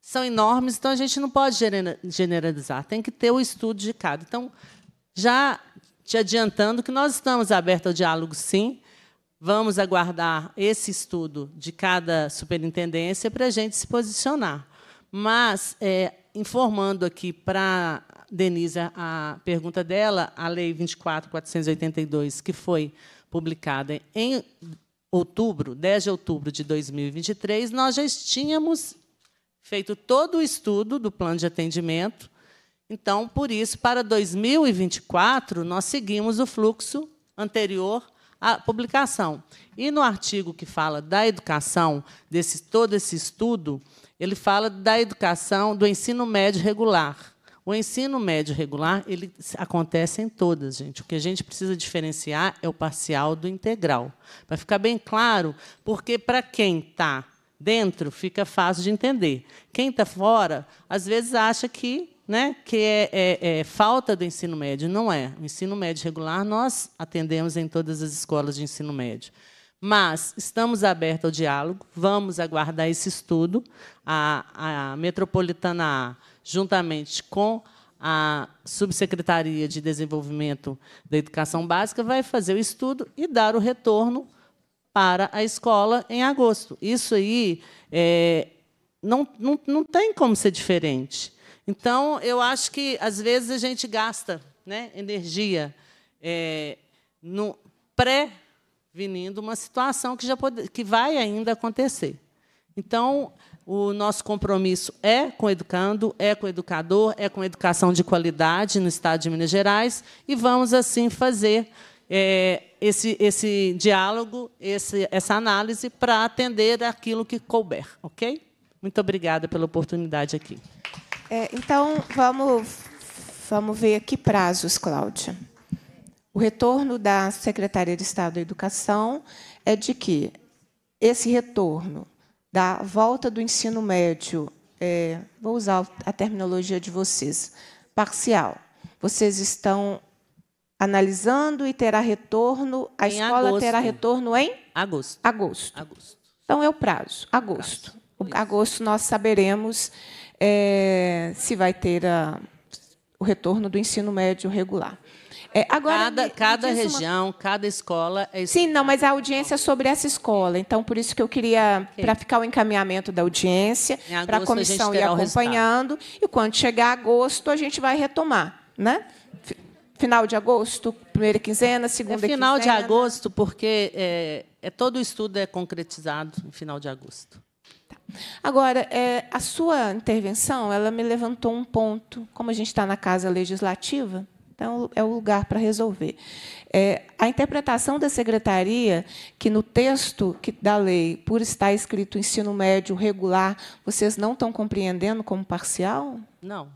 são enormes, então a gente não pode generalizar, tem que ter o estudo de cada. Então, já te adiantando que nós estamos abertos ao diálogo, sim, vamos aguardar esse estudo de cada superintendência para a gente se posicionar. Mas é, informando aqui para Denise a pergunta dela, a Lei 24.482, que foi publicada em outubro, 10 de outubro de 2023, nós já tínhamos feito todo o estudo do plano de atendimento. Então, por isso, para 2024, nós seguimos o fluxo anterior à publicação. E no artigo que fala da educação, desse todo esse estudo, ele fala da educação, do ensino médio regular. O ensino médio regular ele acontece em todas, gente. O que a gente precisa diferenciar é o parcial do integral. Para ficar bem claro, porque para quem está dentro fica fácil de entender. Quem está fora, às vezes acha que, né, que é, é, é, falta do ensino médio. Não é. O ensino médio regular nós atendemos em todas as escolas de ensino médio. Mas estamos abertos ao diálogo, vamos aguardar esse estudo. A, a Metropolitana A, juntamente com a Subsecretaria de Desenvolvimento da Educação Básica, vai fazer o estudo e dar o retorno para a escola em agosto. Isso aí é, não, não, não tem como ser diferente. Então, eu acho que, às vezes, a gente gasta né, energia é, no pré vinindo uma situação que, já pode, que vai ainda acontecer. Então, o nosso compromisso é com o educando, é com o educador, é com a educação de qualidade no Estado de Minas Gerais, e vamos, assim, fazer é, esse, esse diálogo, esse, essa análise, para atender aquilo que couber. Ok? Muito obrigada pela oportunidade aqui. É, então, vamos, vamos ver que prazos, Cláudia. O retorno da Secretaria de Estado da Educação é de que esse retorno da volta do ensino médio, é, vou usar a terminologia de vocês, parcial. Vocês estão analisando e terá retorno, a em escola agosto. terá retorno em? Agosto. Agosto. agosto. Então é o prazo, agosto. prazo. Agosto nós saberemos é, se vai ter a, o retorno do ensino médio regular. É, agora, cada, cada região, uma... cada escola é Sim, não, mas a audiência é sobre essa escola. Então, por isso que eu queria, okay. para ficar o encaminhamento da audiência, para a comissão ir acompanhando. E quando chegar agosto, a gente vai retomar. Né? Final de agosto, primeira quinzena, é segunda é final quinzena. Final de agosto, porque é, é, todo o estudo é concretizado no final de agosto. Tá. Agora, é, a sua intervenção ela me levantou um ponto. Como a gente está na Casa Legislativa, então, é o lugar para resolver. É, a interpretação da secretaria, que no texto que, da lei, por estar escrito ensino médio regular, vocês não estão compreendendo como parcial? Não.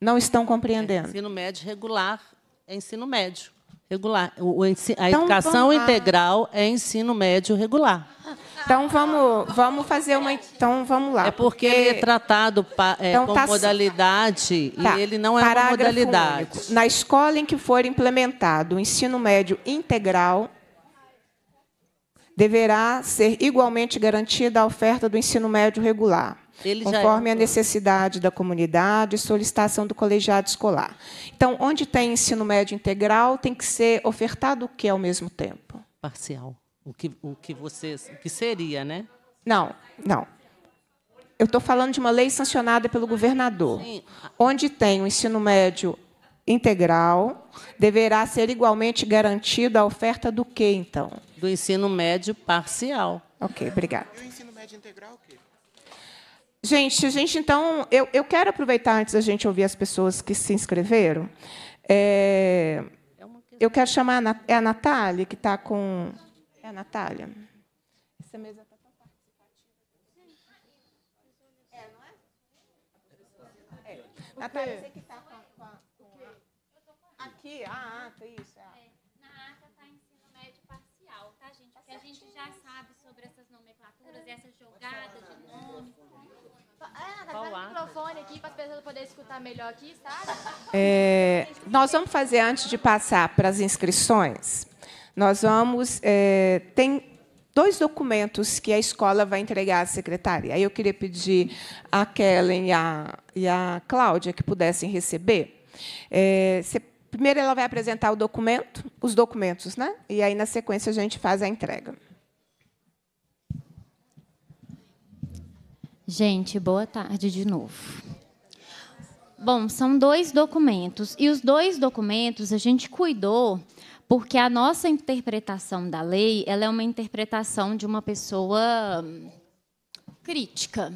Não estão compreendendo? É, ensino médio regular é ensino médio regular. O, a então, educação integral é ensino médio regular. Então vamos, vamos fazer uma. Então vamos lá. É porque, porque... ele é tratado pa, é, então, tá, modalidade tá. e ele não é Parágrafo uma modalidade. Único. Na escola em que for implementado o ensino médio integral, deverá ser igualmente garantida a oferta do ensino médio regular. Ele é conforme é... a necessidade da comunidade e solicitação do colegiado escolar. Então, onde tem ensino médio integral, tem que ser ofertado o que ao mesmo tempo? Parcial o que, o que vocês, o que seria, né? Não, não. Eu estou falando de uma lei sancionada pelo governador, Sim. onde tem o ensino médio integral, deverá ser igualmente garantida a oferta do que, então? Do ensino médio parcial. Ok, obrigada. E o ensino médio integral o quê? Gente, a gente, então, eu, eu quero aproveitar antes da gente ouvir as pessoas que se inscreveram. É, é eu quero chamar a, é a Natália, que está com é, Natália. Essa mesa está tão participativa. É, não é? é. Natália, você que está com, com, a, com a... Aqui, a ah, ata, ah, tá, isso. É. é na ata está ensino médio parcial, tá, gente? Porque a tá gente já sabe sobre essas nomenclaturas e é. essa jogada de nome. Ah, tá o microfone aqui para as pessoas poderem escutar melhor aqui, sabe? É, nós vamos fazer antes de passar para as inscrições nós vamos. É, tem dois documentos que a escola vai entregar à secretária. Aí eu queria pedir a Kellen e a, e a Cláudia que pudessem receber. É, se, primeiro ela vai apresentar o documento, os documentos, né? E aí na sequência a gente faz a entrega. Gente, boa tarde de novo. Bom, são dois documentos. E os dois documentos a gente cuidou porque a nossa interpretação da lei ela é uma interpretação de uma pessoa hum, crítica.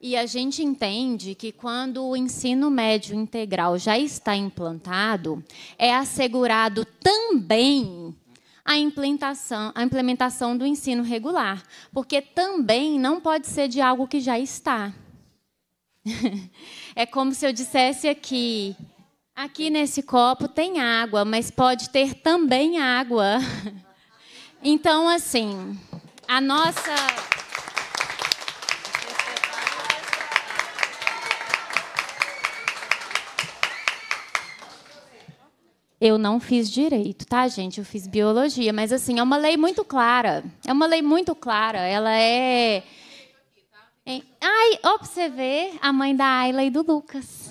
E a gente entende que quando o ensino médio integral já está implantado, é assegurado também a implementação, a implementação do ensino regular, porque também não pode ser de algo que já está. É como se eu dissesse aqui: Aqui nesse copo tem água, mas pode ter também água. Então, assim, a nossa. Eu não fiz direito, tá, gente? Eu fiz biologia, mas assim, é uma lei muito clara. É uma lei muito clara. Ela é. Ai, ó, pra você ver, a mãe da Ayla e do Lucas.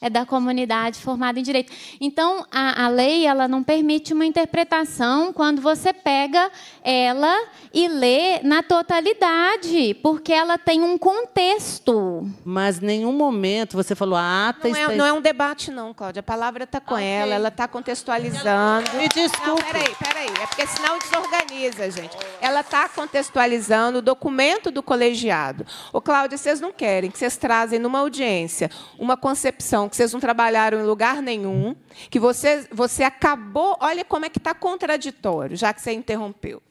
É da comunidade formada em direito. Então, a, a, lei ela não permite uma interpretação quando você pega ela e lê na totalidade, porque ela tem um contexto. Mas nenhum momento você falou a ah, ata. Tá não, é, não é um debate, não, Cláudia. A palavra está com okay. ela, ela está contextualizando. Me desculpe. peraí, peraí. É porque senão desorganiza, gente. Ela está contextualizando o documento do colegiado. Ô, Cláudia, vocês não querem que vocês trazem numa audiência uma concepção situação que vocês não trabalharam em lugar nenhum, que você, você acabou. Olha como é que está contraditório, já que você interrompeu.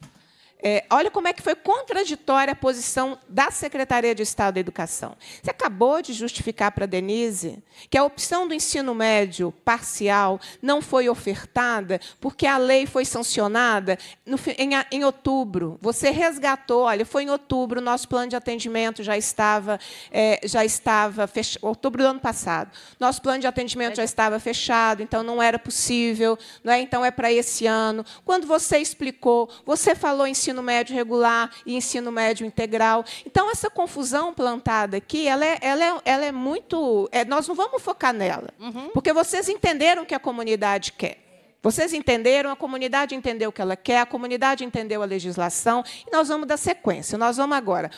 É, olha como é que foi contraditória a posição da Secretaria de Estado da Educação. Você acabou de justificar para a Denise que a opção do ensino médio parcial não foi ofertada porque a lei foi sancionada no, em, em, outubro. Você resgatou, olha, foi em outubro, o nosso plano de atendimento já estava, é, já estava outubro do ano passado. Nosso plano de atendimento já estava fechado, então não era possível, não é? então é para esse ano. Quando você explicou, você falou ensino ensino médio regular e ensino médio integral. Então, essa confusão plantada aqui, ela é, ela é, ela é muito. É, nós não vamos focar nela, uhum. porque vocês entenderam o que a comunidade quer. Vocês entenderam, a comunidade entendeu o que ela quer, a comunidade entendeu a legislação, e nós vamos dar sequência. Nós vamos agora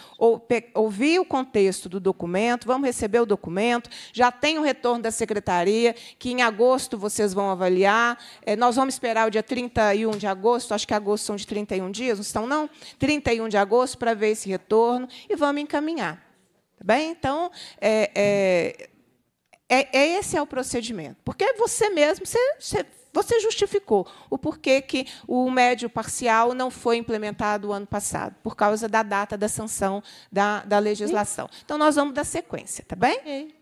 ouvir o contexto do documento, vamos receber o documento, já tem o retorno da secretaria, que em agosto vocês vão avaliar. É, nós vamos esperar o dia 31 de agosto, acho que agosto são de 31 dias, não estão, não? 31 de agosto, para ver esse retorno, e vamos encaminhar. Tá bem? Então, é, é, é, é esse é o procedimento. Porque você mesmo, você, você você justificou o porquê que o médio parcial não foi implementado o ano passado, por causa da data da sanção da, da legislação. Então, nós vamos dar sequência, tá bem? Okay.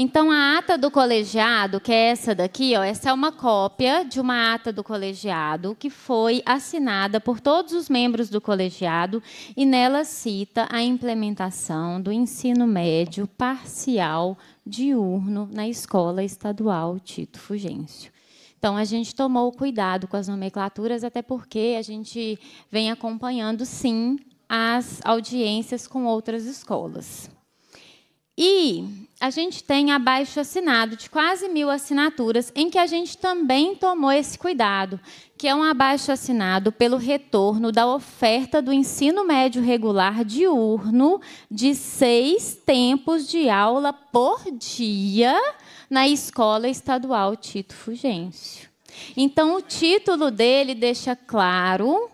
Então, a ata do colegiado, que é essa daqui, ó, essa é uma cópia de uma ata do colegiado que foi assinada por todos os membros do colegiado e nela cita a implementação do ensino médio parcial diurno na Escola Estadual Tito Fugêncio. Então, a gente tomou cuidado com as nomenclaturas, até porque a gente vem acompanhando, sim, as audiências com outras escolas. E a gente tem abaixo assinado de quase mil assinaturas, em que a gente também tomou esse cuidado, que é um abaixo assinado pelo retorno da oferta do ensino médio regular diurno de seis tempos de aula por dia na Escola Estadual Tito Fugêncio. Então, o título dele deixa claro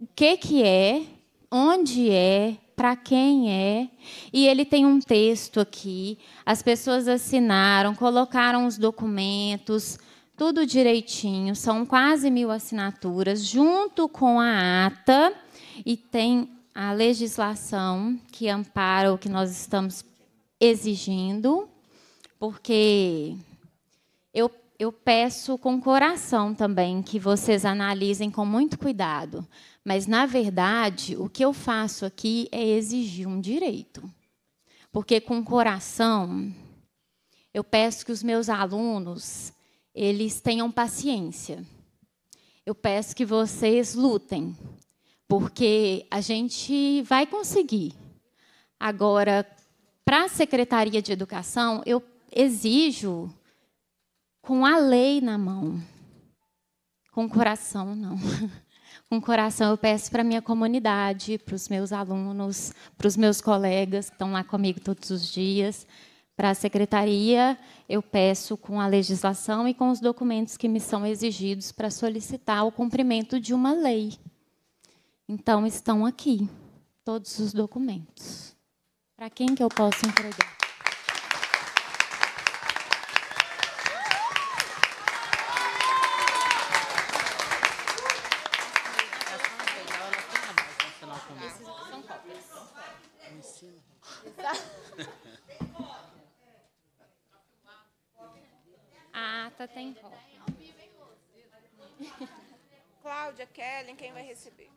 o que, que é, onde é, para quem é. E ele tem um texto aqui. As pessoas assinaram, colocaram os documentos, tudo direitinho. São quase mil assinaturas, junto com a ata. E tem a legislação que ampara o que nós estamos exigindo, porque eu eu peço com coração também que vocês analisem com muito cuidado, mas, na verdade, o que eu faço aqui é exigir um direito. Porque, com o coração, eu peço que os meus alunos eles tenham paciência. Eu peço que vocês lutem, porque a gente vai conseguir. Agora, para a Secretaria de Educação, eu exijo com a lei na mão. Com o coração, não. com coração eu peço para a minha comunidade, para os meus alunos, para os meus colegas que estão lá comigo todos os dias, para a secretaria, eu peço com a legislação e com os documentos que me são exigidos para solicitar o cumprimento de uma lei. Então, estão aqui todos os documentos. Para quem que eu posso entregar? Ellen, quem vai receber?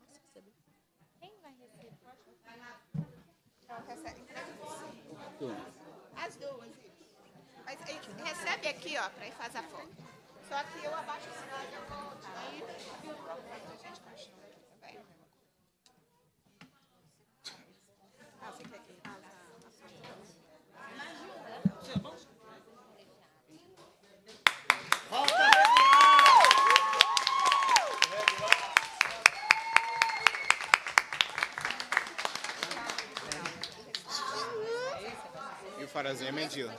Quem vai receber? As duas. Mas a gente recebe aqui, ó, para ir fazer a foto. Só que eu abaixo o sinal de volta. Aí, é mentira.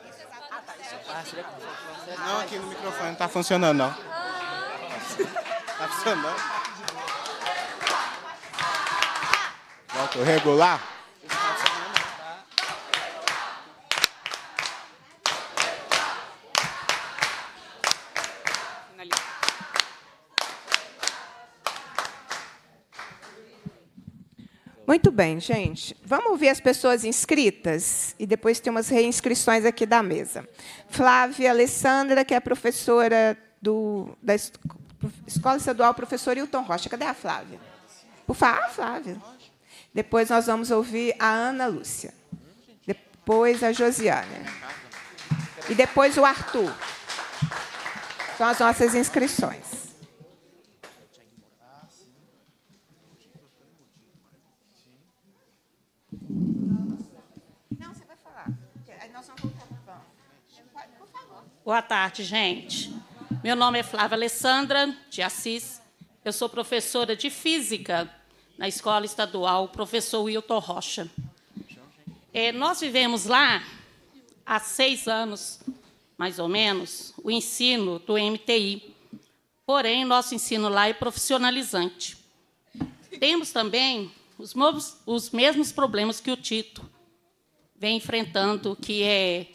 Ah, tá, é ah, tá, é não, aqui no microfone não tá funcionando, não. Ah. Tá funcionando? Volta, regular. Muito bem, gente. Vamos ouvir as pessoas inscritas e depois tem umas reinscrições aqui da mesa. Flávia Alessandra, que é professora do, da Escola Estadual Professor Hilton Rocha. Cadê a Flávia? Por favor, ah, Flávia. Depois nós vamos ouvir a Ana Lúcia. Depois a Josiane. E depois o Arthur. São as nossas inscrições. Boa tarde, gente. Meu nome é Flávia Alessandra de Assis. Eu sou professora de Física na Escola Estadual Professor Wilton Rocha. É, nós vivemos lá há seis anos, mais ou menos, o ensino do MTI. Porém, nosso ensino lá é profissionalizante. Temos também os, os mesmos problemas que o Tito vem enfrentando, que é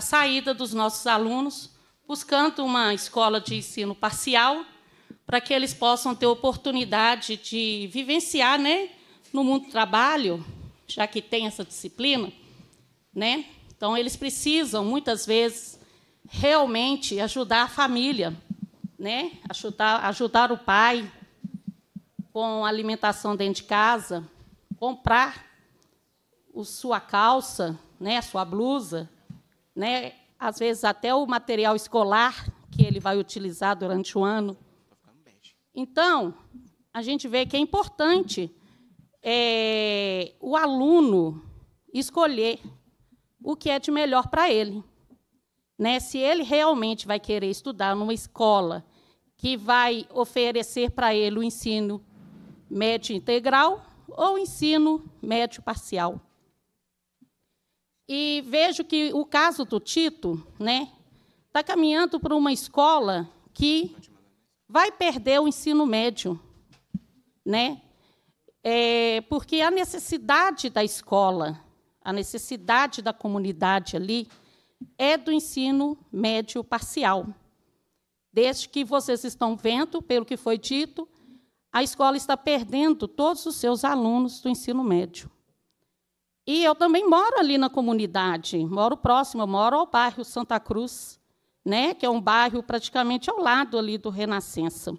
a saída dos nossos alunos, buscando uma escola de ensino parcial, para que eles possam ter oportunidade de vivenciar né, no mundo do trabalho, já que tem essa disciplina. Né? Então, eles precisam, muitas vezes, realmente ajudar a família, né? ajudar, ajudar o pai com alimentação dentro de casa, comprar o, sua calça, né, a sua blusa, né? às vezes até o material escolar que ele vai utilizar durante o ano. Então, a gente vê que é importante é, o aluno escolher o que é de melhor para ele. Né? Se ele realmente vai querer estudar numa escola que vai oferecer para ele o ensino médio integral ou ensino médio parcial. E vejo que o caso do Tito né, está caminhando para uma escola que vai perder o ensino médio. Né? É, porque a necessidade da escola, a necessidade da comunidade ali, é do ensino médio parcial. Desde que vocês estão vendo, pelo que foi dito, a escola está perdendo todos os seus alunos do ensino médio. E eu também moro ali na comunidade, moro próximo, moro ao bairro Santa Cruz, né, que é um bairro praticamente ao lado ali do Renascença.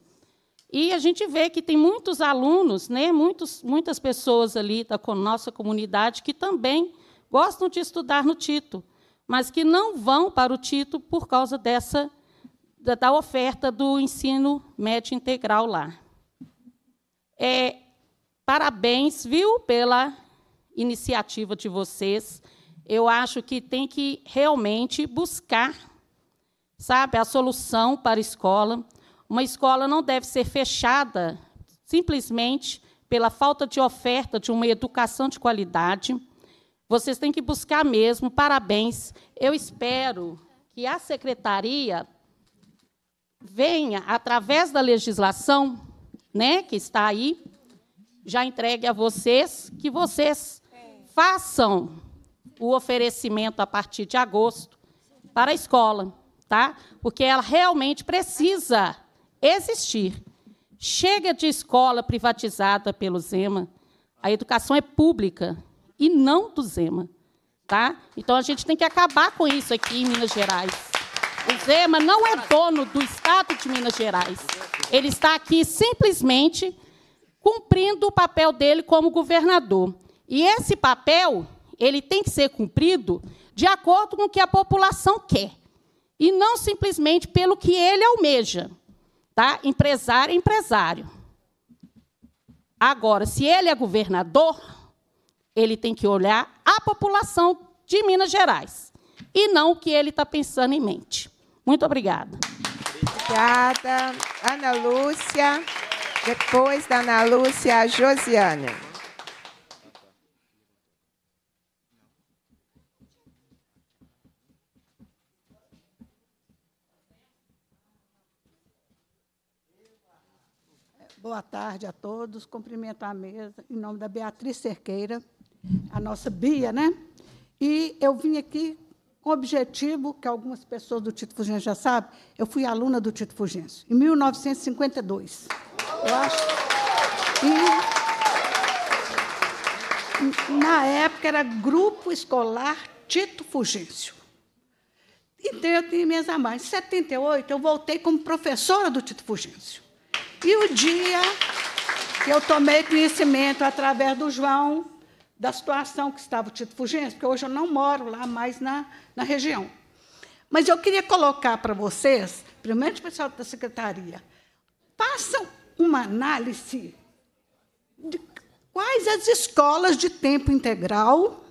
E a gente vê que tem muitos alunos, né, muitos, muitas pessoas ali da nossa comunidade que também gostam de estudar no Tito, mas que não vão para o Tito por causa dessa da, da oferta do ensino médio integral lá. É, parabéns, viu, pela iniciativa de vocês. Eu acho que tem que realmente buscar, sabe, a solução para a escola. Uma escola não deve ser fechada simplesmente pela falta de oferta de uma educação de qualidade. Vocês têm que buscar mesmo. Parabéns. Eu espero que a secretaria venha através da legislação, né, que está aí, já entregue a vocês, que vocês façam o oferecimento a partir de agosto para a escola, tá? Porque ela realmente precisa existir. Chega de escola privatizada pelo Zema. A educação é pública e não do Zema, tá? Então a gente tem que acabar com isso aqui em Minas Gerais. O Zema não é dono do Estado de Minas Gerais. Ele está aqui simplesmente cumprindo o papel dele como governador. E esse papel, ele tem que ser cumprido de acordo com o que a população quer, e não simplesmente pelo que ele almeja. Tá? Empresário é empresário. Agora, se ele é governador, ele tem que olhar a população de Minas Gerais e não o que ele está pensando em mente. Muito obrigada. Obrigada, Ana Lúcia. Depois da Ana Lúcia, a Josiane. Boa tarde a todos. Cumprimento a mesa em nome da Beatriz Cerqueira, a nossa Bia, né? E eu vim aqui com o objetivo que algumas pessoas do Tito Fugêncio já sabem. Eu fui aluna do Tito Fugêncio em 1952. Eu acho. E na época era Grupo Escolar Tito Fugêncio. Então eu tinha minhas mais. Em 78 eu voltei como professora do Tito Fugêncio. E o dia que eu tomei conhecimento através do João da situação que estava o Tito Fugêncio, porque hoje eu não moro lá mais na, na região. Mas eu queria colocar para vocês, primeiro o pessoal da secretaria, façam uma análise de quais as escolas de tempo integral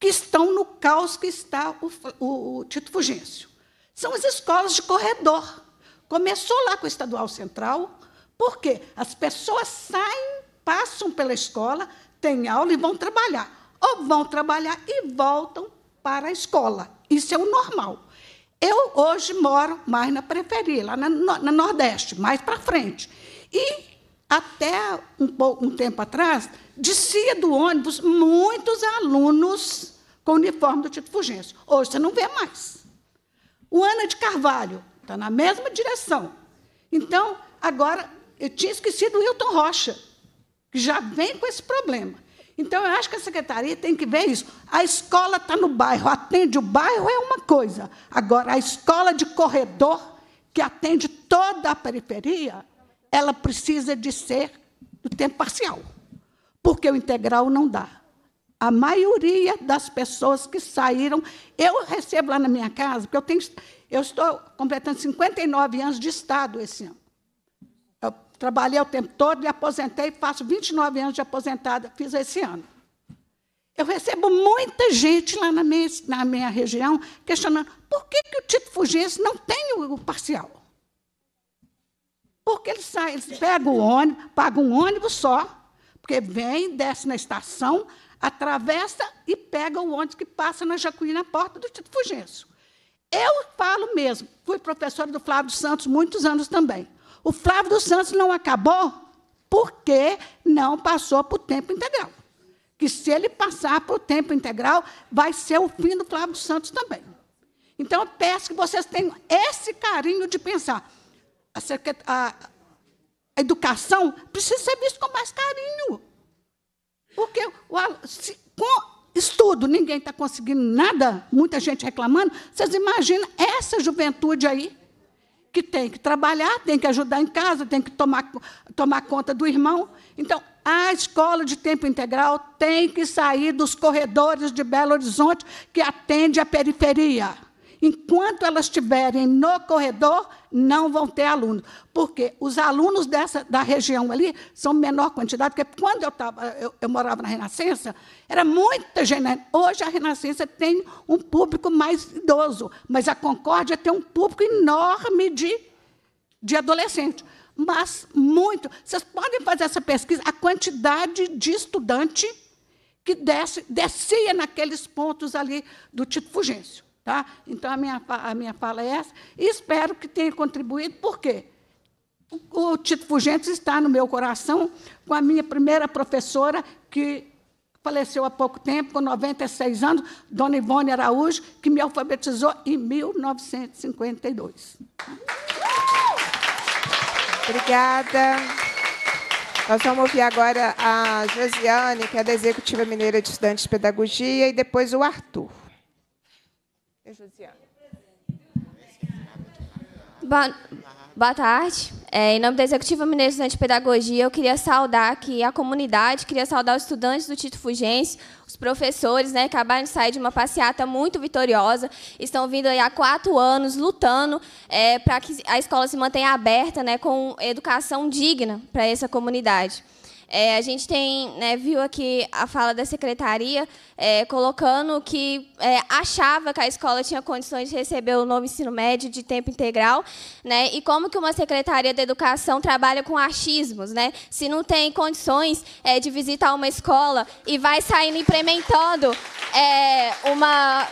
que estão no caos que está o, o, o Tito Fugêncio. São as escolas de corredor. Começou lá com o estadual central, porque as pessoas saem, passam pela escola, têm aula e vão trabalhar. Ou vão trabalhar e voltam para a escola. Isso é o normal. Eu hoje moro mais na periferia, lá na, na Nordeste, mais para frente. E até um, pouco, um tempo atrás, descia do ônibus muitos alunos com uniforme do Tito Fugêncio. Hoje você não vê mais. O Ana de Carvalho, está na mesma direção. Então, agora, eu tinha esquecido o Hilton Rocha, que já vem com esse problema. Então, eu acho que a secretaria tem que ver isso. A escola está no bairro, atende o bairro é uma coisa. Agora, a escola de corredor, que atende toda a periferia, ela precisa de ser do tempo parcial, porque o integral não dá. A maioria das pessoas que saíram, eu recebo lá na minha casa, porque eu tenho eu estou completando 59 anos de Estado esse ano. Eu trabalhei o tempo todo, e aposentei, faço 29 anos de aposentada, fiz esse ano. Eu recebo muita gente lá na minha, na minha região questionando por que, que o Tito Fugêncio não tem o, parcial. Porque eles, eles pegam o ônibus, pagam um ônibus só, porque vem, desce na estação, atravessa e pega o ônibus que passa na Jacuí na porta do Tito Fugêncio. Eu falo mesmo, fui professora do Flávio dos Santos muitos anos também. O Flávio dos Santos não acabou porque não passou para o tempo integral. Que se ele passar para o tempo integral, vai ser o fim do Flávio dos Santos também. Então, eu peço que vocês tenham esse carinho de pensar. A, a, a educação precisa ser vista com mais carinho. Porque o, se, com estudo, ninguém está conseguindo nada, muita gente reclamando. Vocês imaginam essa juventude aí, que tem que trabalhar, tem que ajudar em casa, tem que tomar, tomar conta do irmão. Então, a escola de tempo integral tem que sair dos corredores de Belo Horizonte, que atende a periferia. Enquanto elas estiverem no corredor, não vão ter alunos. Porque os alunos dessa, da região ali são menor quantidade, porque quando eu, tava, eu, eu morava na Renascença, era muita gente. Né? Hoje a Renascença tem um público mais idoso, mas a Concórdia tem um público enorme de, de adolescentes, Mas muito. Vocês podem fazer essa pesquisa, a quantidade de estudante que desce, descia naqueles pontos ali do Tito Fugêncio. Tá? Então, a minha, a minha fala é essa. Espero que tenha contribuído, por quê? O, o Tito Fugentes está no meu coração, com a minha primeira professora, que faleceu há pouco tempo, com 96 anos, Dona Ivone Araújo, que me alfabetizou em 1952. Obrigada. Nós vamos ouvir agora a Josiane, que é da Executiva Mineira de Estudantes de Pedagogia, e depois o Arthur. Boa, boa tarde. É, em nome da Executiva Mineira Estudante de Pedagogia, eu queria saudar aqui a comunidade, queria saudar os estudantes do Tito Fugêncio, os professores, né, acabaram de sair de uma passeata muito vitoriosa, estão vindo aí há quatro anos lutando é, para que a escola se mantenha aberta, né, com educação digna para essa comunidade. É, a gente tem, né, viu aqui a fala da secretaria é, colocando que é, achava que a escola tinha condições de receber o novo ensino médio de tempo integral, né? E como que uma secretaria da educação trabalha com achismos, né? Se não tem condições é, de visitar uma escola e vai saindo implementando é, uma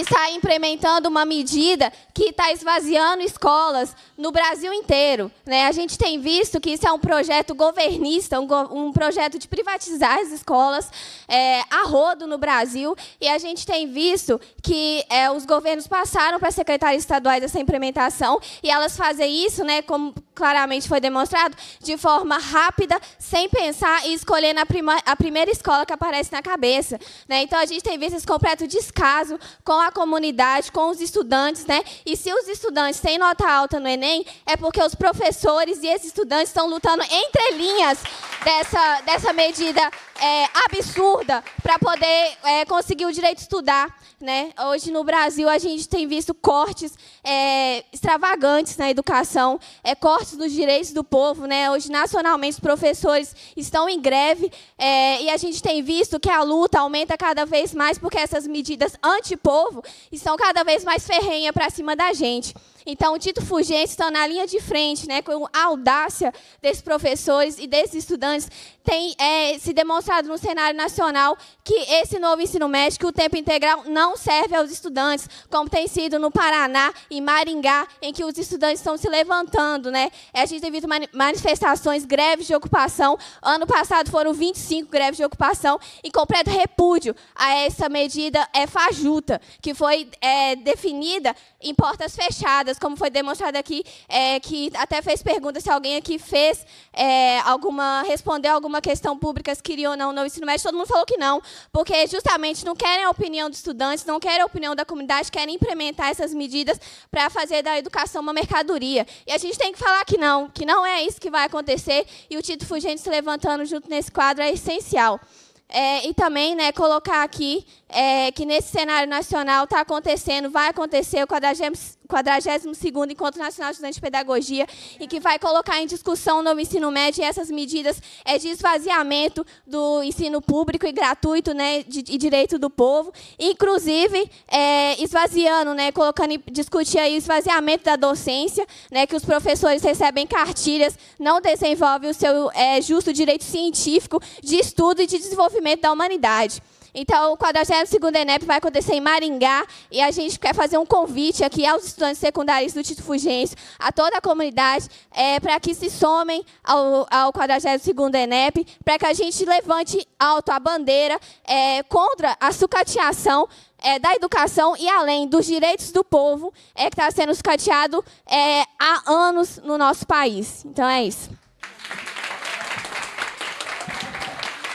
está implementando uma medida que está esvaziando escolas no Brasil inteiro. Né? A gente tem visto que isso é um projeto governista, um, go um projeto de privatizar as escolas é, a rodo no Brasil, e a gente tem visto que é, os governos passaram para as secretarias estaduais essa implementação, e elas fazem isso, né, como claramente foi demonstrado, de forma rápida, sem pensar e escolhendo a, a primeira escola que aparece na cabeça. Né? Então, a gente tem visto esse completo descaso com a comunidade, com os estudantes, né? E se os estudantes têm nota alta no Enem, é porque os professores e esses estudantes estão lutando entre linhas dessa, dessa medida é, absurda para poder é, conseguir o direito de estudar. Né? Hoje no Brasil a gente tem visto cortes é, extravagantes na educação, é, cortes dos direitos do povo. Né? Hoje, nacionalmente, os professores estão em greve é, e a gente tem visto que a luta aumenta cada vez mais porque essas medidas antipovo povo estão cada vez mais ferrenha para cima da gente. Então, o Tito Fugêncio está na linha de frente, né, com a audácia desses professores e desses estudantes, tem é, se demonstrado no cenário nacional que esse novo ensino médio, que o tempo integral não serve aos estudantes, como tem sido no Paraná e Maringá, em que os estudantes estão se levantando. Né? A gente tem visto manifestações, greves de ocupação. Ano passado foram 25 greves de ocupação e completo repúdio a essa medida é fajuta, que foi é, definida em portas fechadas como foi demonstrado aqui, é, que até fez pergunta se alguém aqui fez é, alguma, respondeu alguma questão pública, se queria ou não no ensino médio. Todo mundo falou que não, porque justamente não querem a opinião dos estudantes, não querem a opinião da comunidade, querem implementar essas medidas para fazer da educação uma mercadoria. E a gente tem que falar que não, que não é isso que vai acontecer. E o Tito Fugente se levantando junto nesse quadro é essencial. É, e também né, colocar aqui é, que nesse cenário nacional está acontecendo, vai acontecer o 40, 42º Encontro Nacional de Estudantes de Pedagogia e que vai colocar em discussão no ensino médio e essas medidas é de esvaziamento do ensino público e gratuito né, de, de direito do povo, inclusive é, esvaziando, né, colocando, discutir aí o esvaziamento da docência, né, que os professores recebem cartilhas, não desenvolvem o seu é, justo direito científico de estudo e de desenvolvimento da humanidade. Então, o 42 ENEP vai acontecer em Maringá e a gente quer fazer um convite aqui aos estudantes secundários do Tito Fugêncio, a toda a comunidade, é, para que se somem ao, 42 ENEP, para que a gente levante alto a bandeira é, contra a sucateação é, da educação e além dos direitos do povo é, que está sendo sucateado é, há anos no nosso país. Então é isso.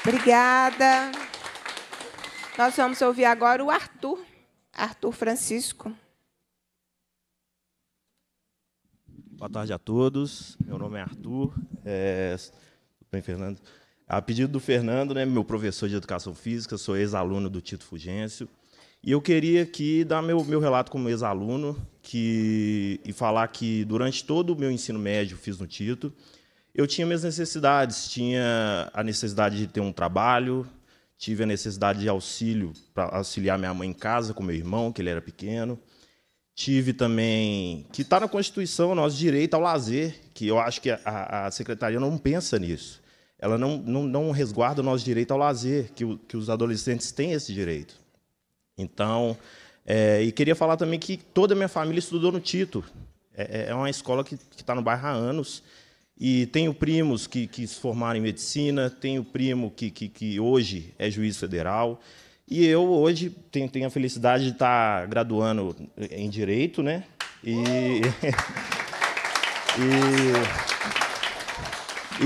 Obrigada. Nós vamos ouvir agora o Arthur, Arthur Francisco. Boa tarde a todos. Meu nome é Arthur. É... Tudo bem, Fernando? A pedido do Fernando, né, meu professor de educação física, sou ex-aluno do Tito Fugêncio. E eu queria aqui dar meu, meu relato como ex-aluno que, e falar que durante todo o meu ensino médio, fiz no Tito, eu tinha minhas necessidades. Tinha a necessidade de ter um trabalho, tive a necessidade de auxílio para auxiliar minha mãe em casa com meu irmão, que ele era pequeno. Tive também, que está na Constituição, nosso direito ao lazer, que eu acho que a, a secretaria não pensa nisso. Ela não, não, não, resguarda o nosso direito ao lazer, que, o, que os adolescentes têm esse direito. Então, é, e queria falar também que toda a minha família estudou no Tito. É, é, é uma escola que está no bairro há anos e tenho primos que, que se formaram em medicina, tenho primo que, que, que hoje é juiz federal. E eu hoje tenho, tenho a felicidade de estar graduando em Direito, né? E, e,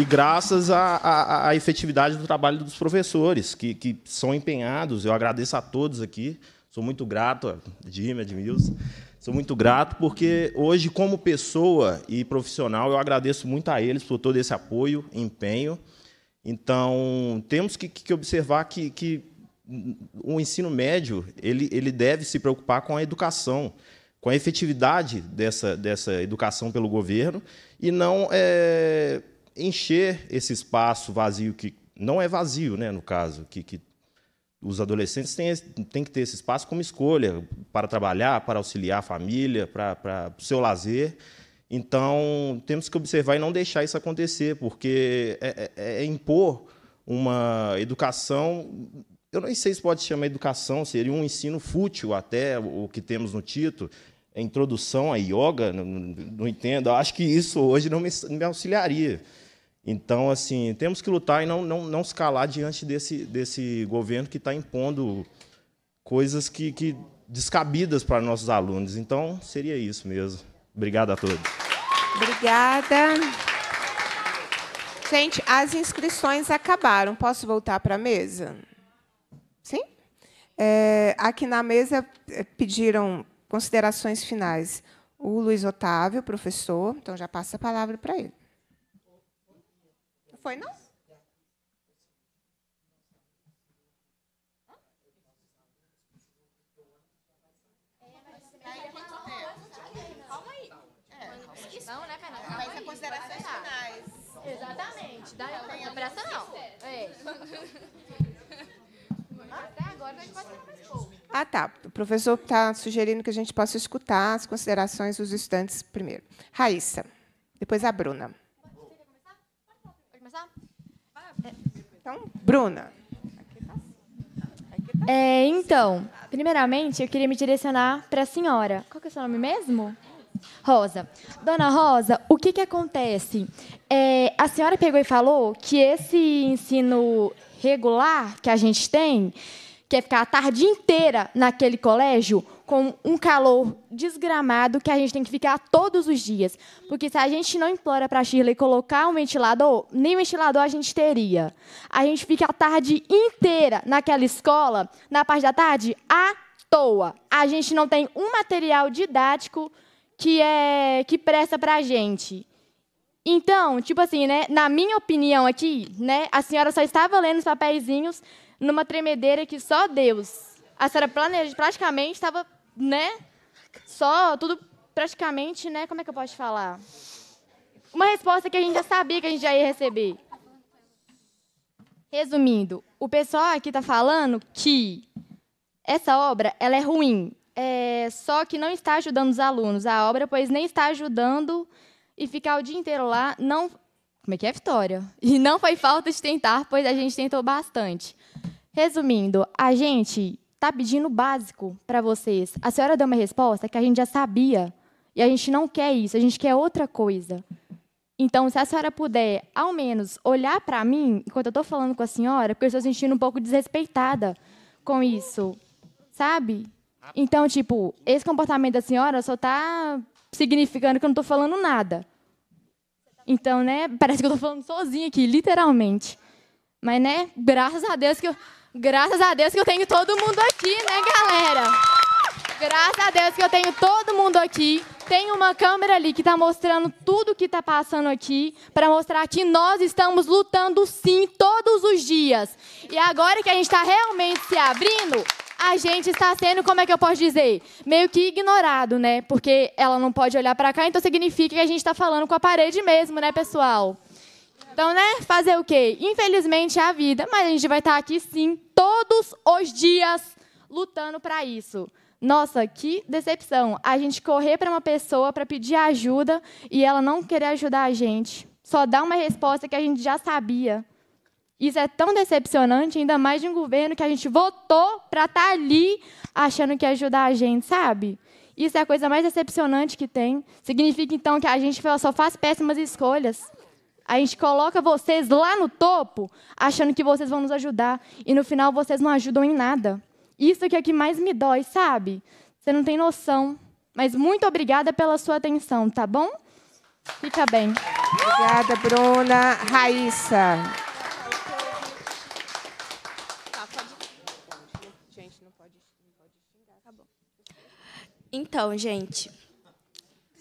e, graças à, efetividade do trabalho dos professores, que, que são empenhados. Eu agradeço a todos aqui, sou muito grato a Jimmy, a Edmilson. Sou muito grato porque hoje, como pessoa e profissional, eu agradeço muito a eles por todo esse apoio, empenho. Então, temos que, que observar que, que, o ensino médio ele, ele deve se preocupar com a educação, com a efetividade dessa, dessa educação pelo governo e não é, encher esse espaço vazio que não é vazio, né, no caso, que, que os adolescentes têm, têm que ter esse espaço como escolha, para trabalhar, para auxiliar a família, para, para o seu lazer. Então, temos que observar e não deixar isso acontecer, porque é, é, é, é impor uma educação. Eu não sei se pode chamar educação, seria um ensino fútil até o que temos no título, introdução a yoga, não, não entendo. Eu acho que isso hoje não me, me auxiliaria. Então, assim, temos que lutar e não, não, não se calar diante desse, desse governo que está impondo coisas que, que descabidas para nossos alunos. Então, seria isso mesmo. Obrigado a todos. Obrigada. Gente, as inscrições acabaram. Posso voltar para a mesa? Sim? É, aqui na mesa é, pediram considerações finais o Luiz Otávio, professor, então já passa a palavra para ele. Foi não? Não, né, Fernanda? Mas é considerações finais. Exatamente. Daí eu tenho operação, não. É. Até agora a gente pode mais pouco. Ah, tá. O professor está sugerindo que a gente possa escutar as considerações dos estudantes primeiro. Raíssa, depois a Bruna. Então, Bruna. Tá assim. tá é, então, primeiramente, eu queria me direcionar para a senhora. Qual que é o seu nome mesmo? Rosa. Dona Rosa, o que, que acontece? É, a senhora pegou e falou que esse ensino regular que a gente tem, que é ficar a tarde inteira naquele colégio, com um calor desgramado que a gente tem que ficar todos os dias. Porque se a gente não implora para a Shirley colocar um ventilador, nem ventilador a gente teria. A gente fica a tarde inteira naquela escola, na parte da tarde, à toa. A gente não tem um material didático que é que presta para a gente. Então, tipo assim, né, na minha opinião aqui, né, a senhora só estava lendo os papeizinhos numa tremedeira que só Deus a a planeja, praticamente estava, né? Só tudo praticamente, né? Como é que eu posso falar? Uma resposta que a gente já sabia que a gente já ia receber. Resumindo, o pessoal aqui está falando que essa obra ela é ruim, é, só que não está ajudando os alunos a obra, pois nem está ajudando e ficar o dia inteiro lá não. Como é que é, Vitória? E não foi falta de tentar, pois a gente tentou bastante. Resumindo, a gente está pedindo básico para vocês. A senhora deu uma resposta que a gente já sabia e a gente não quer isso, a gente quer outra coisa. Então, se a senhora puder, ao menos, olhar para mim enquanto eu estou falando com a senhora, porque eu estou sentindo um pouco desrespeitada com isso, sabe? Então, tipo, esse comportamento da senhora só está significando que eu não estou falando nada. Então, né, parece que eu estou falando sozinha aqui, literalmente. Mas, né, graças a Deus que eu... Graças a Deus que eu tenho todo mundo aqui, né, galera? Graças a Deus que eu tenho todo mundo aqui. Tem uma câmera ali que está mostrando tudo que está passando aqui, para mostrar que nós estamos lutando sim todos os dias. E agora que a gente está realmente se abrindo, a gente está sendo, como é que eu posso dizer? Meio que ignorado, né? Porque ela não pode olhar para cá, então significa que a gente está falando com a parede mesmo, né, pessoal? Então, né? Fazer o quê? Infelizmente é a vida, mas a gente vai estar aqui sim todos os dias lutando para isso. Nossa, que decepção! A gente correr para uma pessoa para pedir ajuda e ela não querer ajudar a gente. Só dar uma resposta que a gente já sabia. Isso é tão decepcionante, ainda mais de um governo que a gente votou para estar tá ali achando que ia ajudar a gente, sabe? Isso é a coisa mais decepcionante que tem. Significa, então, que a gente só faz péssimas escolhas. A gente coloca vocês lá no topo, achando que vocês vão nos ajudar, e no final vocês não ajudam em nada. Isso que é que mais me dói, sabe? Você não tem noção. Mas muito obrigada pela sua atenção, tá bom? Fica bem. Obrigada, Bruna. Raíssa. Tá, tá então, gente,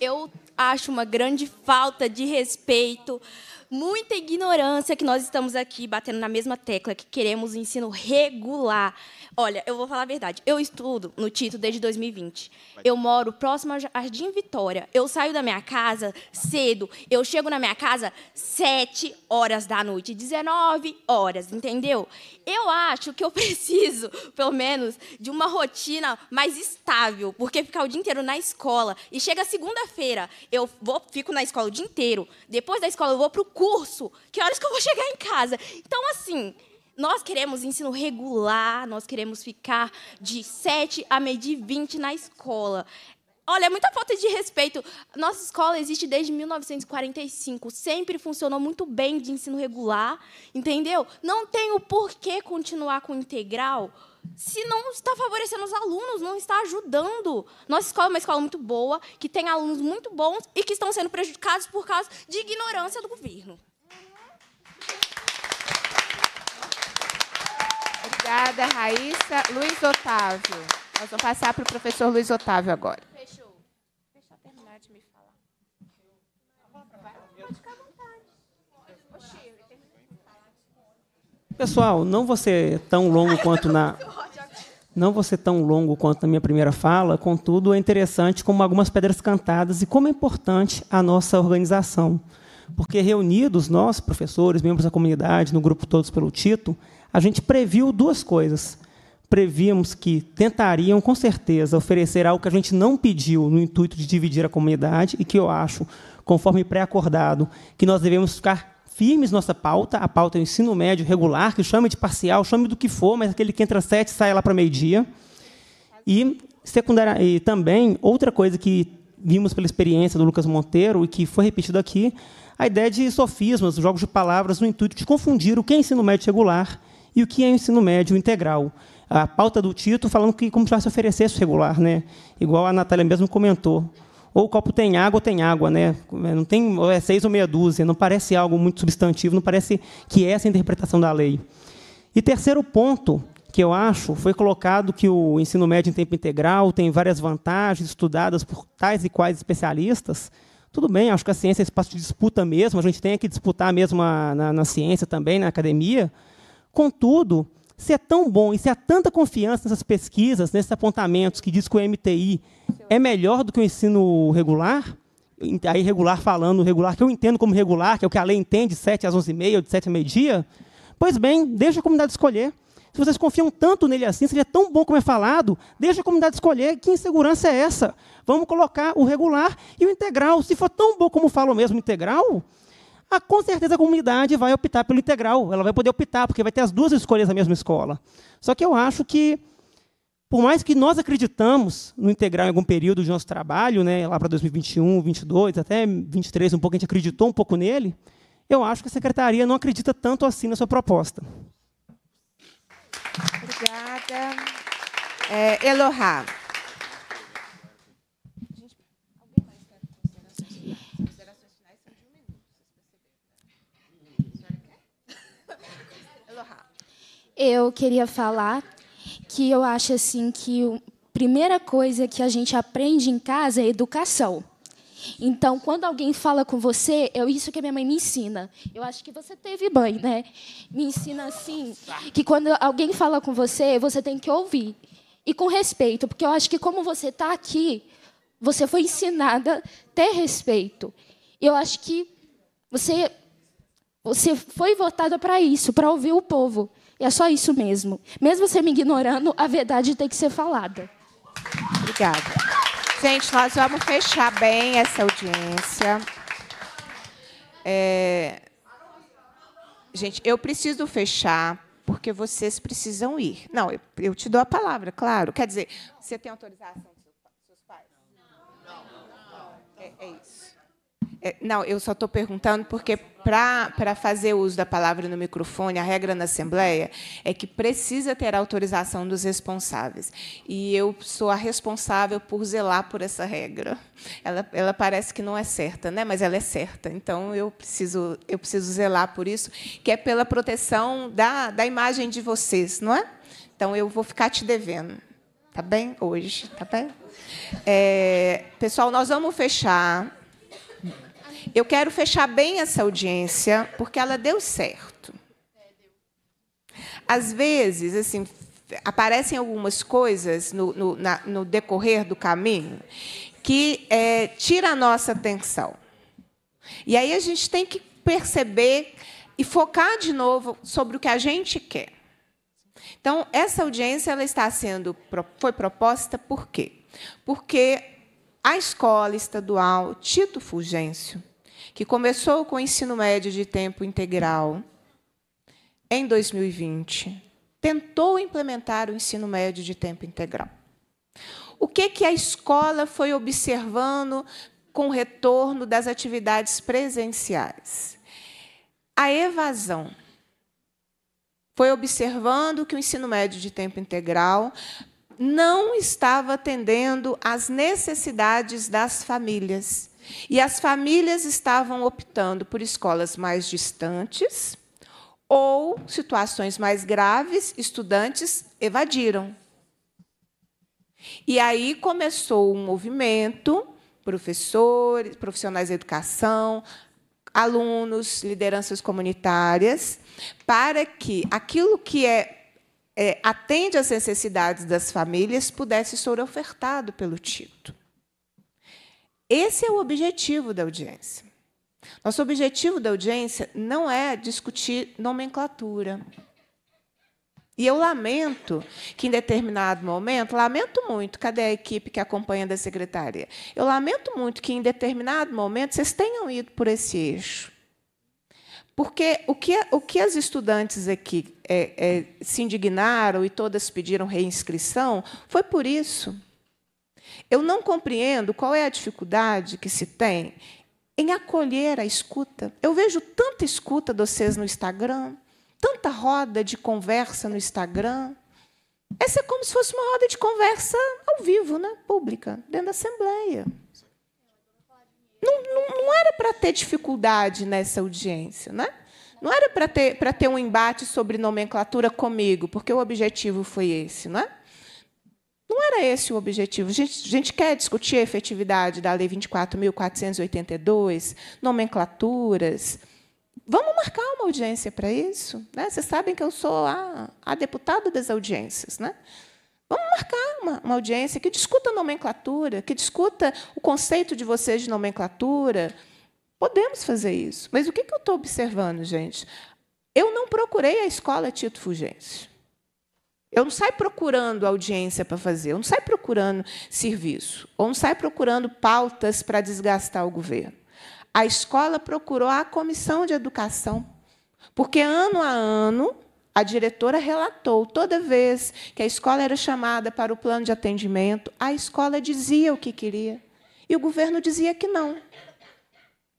eu acho uma grande falta de respeito, muita ignorância que nós estamos aqui batendo na mesma tecla que queremos ensino regular. Olha, eu vou falar a verdade. Eu estudo no Tito desde 2020. Eu moro próximo ao Jardim Vitória. Eu saio da minha casa cedo. Eu chego na minha casa 7 horas da noite, 19 horas, entendeu? Eu acho que eu preciso, pelo menos, de uma rotina mais estável, porque ficar o dia inteiro na escola e chega segunda-feira, eu vou fico na escola o dia inteiro. Depois da escola eu vou pro curso. Que horas que eu vou chegar em casa? Então assim, nós queremos ensino regular, nós queremos ficar de 7 a meio de 20 na escola. Olha, é muita falta de respeito. Nossa escola existe desde 1945, sempre funcionou muito bem de ensino regular, entendeu? Não tem o porquê continuar com integral se não está favorecendo os alunos, não está ajudando. Nossa escola é uma escola muito boa, que tem alunos muito bons e que estão sendo prejudicados por causa de ignorância do governo. Obrigada, Raíssa. Luiz Otávio. Nós vamos passar para o professor Luiz Otávio agora. Pessoal, não vou ser tão longo quanto na. Não vou ser tão longo quanto na minha primeira fala, contudo, é interessante como algumas pedras cantadas e como é importante a nossa organização. Porque reunidos nós, professores, membros da comunidade, no grupo Todos pelo título a gente previu duas coisas. Prevíamos que tentariam, com certeza, oferecer algo que a gente não pediu no intuito de dividir a comunidade e que eu acho, conforme pré-acordado, que nós devemos ficar firmes nossa pauta, a pauta do é ensino médio regular, que chame de parcial, chame do que for, mas aquele que entra às sete sai lá para meio-dia. E, e também, outra coisa que vimos pela experiência do Lucas Monteiro e que foi repetido aqui, a ideia de sofismas, jogos de palavras, no intuito de confundir o que é ensino médio regular e o que é ensino médio integral. A pauta do Tito falando que como se oferecesse regular, né? igual a Natália mesmo comentou. Ou o copo tem água ou tem água, né? É, não tem é seis ou meia dúzia, não parece algo muito substantivo, não parece que é essa a interpretação da lei. E terceiro ponto, que eu acho, foi colocado que o ensino médio em tempo integral tem várias vantagens estudadas por tais e quais especialistas. Tudo bem, acho que a ciência é espaço de disputa mesmo, a gente tem que disputar mesmo a, na, na ciência também, na academia, Contudo, se é tão bom e se há tanta confiança nessas pesquisas, nesses apontamentos que diz que o MTI é melhor do que o ensino regular, aí regular falando, regular que eu entendo como regular, que é o que a lei entende, 7 às 11h30, ou de 7 a meio-dia, pois bem, deixa a comunidade escolher. Se vocês confiam tanto nele assim, se ele é tão bom como é falado, deixa a comunidade escolher que insegurança é essa. Vamos colocar o regular e o integral. Se for tão bom como fala o mesmo integral, ah, com certeza a comunidade vai optar pelo integral, ela vai poder optar, porque vai ter as duas escolhas na mesma escola. Só que eu acho que, por mais que nós acreditamos no integral em algum período de nosso trabalho, né, lá para 2021, 2022, até 2023, um pouco a gente acreditou um pouco nele, eu acho que a secretaria não acredita tanto assim na sua proposta. Obrigada. É, Elohá. Eu queria falar que eu acho assim que a primeira coisa que a gente aprende em casa é educação. Então, quando alguém fala com você, é isso que a minha mãe me ensina. Eu acho que você teve mãe, né? Me ensina assim, que quando alguém fala com você, você tem que ouvir. E com respeito, porque eu acho que como você está aqui, você foi ensinada a ter respeito. Eu acho que você, você foi votada para isso, para ouvir o povo. E é só isso mesmo. Mesmo você me ignorando, a verdade tem que ser falada. Obrigada. Gente, nós vamos fechar bem essa audiência. É... Gente, eu preciso fechar porque vocês precisam ir. Não, eu, eu te dou a palavra, claro. Quer dizer, você tem autorização dos seus pais? Não. não. É, é isso. É, não, eu só estou perguntando porque para fazer uso da palavra no microfone, a regra na Assembleia é que precisa ter autorização dos responsáveis. E eu sou a responsável por zelar por essa regra. Ela, ela parece que não é certa, né? mas ela é certa. Então, eu preciso, eu preciso zelar por isso, que é pela proteção da, da imagem de vocês, não é? Então, eu vou ficar te devendo. Tá bem? Hoje, tá bem? É, pessoal, nós vamos fechar eu quero fechar bem essa audiência, porque ela deu certo. Às vezes, assim, aparecem algumas coisas no, no, na, no decorrer do caminho que é, tira a nossa atenção. E aí a gente tem que perceber e focar de novo sobre o que a gente quer. Então, essa audiência ela está sendo foi proposta por quê? Porque a escola estadual Tito Fulgêncio que começou com o ensino médio de tempo integral em 2020, tentou implementar o ensino médio de tempo integral. O que, que a escola foi observando com o retorno das atividades presenciais? A evasão. Foi observando que o ensino médio de tempo integral não estava atendendo às necessidades das famílias. E as famílias estavam optando por escolas mais distantes ou situações mais graves, estudantes evadiram. E aí começou um movimento, professores, profissionais da educação, alunos, lideranças comunitárias, para que aquilo que é, é atende às necessidades das famílias pudesse ser ofertado pelo Tito. Esse é o objetivo da audiência. Nosso objetivo da audiência não é discutir nomenclatura. E eu lamento que, em determinado momento, lamento muito, cadê a equipe que acompanha da secretaria? Eu lamento muito que, em determinado momento, vocês tenham ido por esse eixo. Porque o que, o que as estudantes aqui é, é, se indignaram e todas pediram reinscrição foi por isso. Eu não compreendo qual é a dificuldade que se tem em acolher a escuta. Eu vejo tanta escuta de vocês no Instagram, tanta roda de conversa no Instagram. Essa é como se fosse uma roda de conversa ao vivo, né? pública, dentro da Assembleia. Não, não, não era para ter dificuldade nessa audiência, né? Não era para ter, para ter um embate sobre nomenclatura comigo, porque o objetivo foi esse, não é? Não era esse o objetivo. A gente, a gente quer discutir a efetividade da Lei 24.482, nomenclaturas. Vamos marcar uma audiência para isso? Né? Vocês sabem que eu sou a, a deputada das audiências. Né? Vamos marcar uma, uma, audiência que discuta a nomenclatura, que discuta o conceito de vocês de nomenclatura. Podemos fazer isso. Mas o que, que eu estou observando, gente? Eu não procurei a escola Tito Fulgêncio. Eu não saio procurando audiência para fazer, eu não saio procurando serviço, ou não saio procurando pautas para desgastar o governo. A escola procurou a comissão de educação, porque ano a ano a diretora relatou, toda vez que a escola era chamada para o plano de atendimento, a escola dizia o que queria e o governo dizia que não.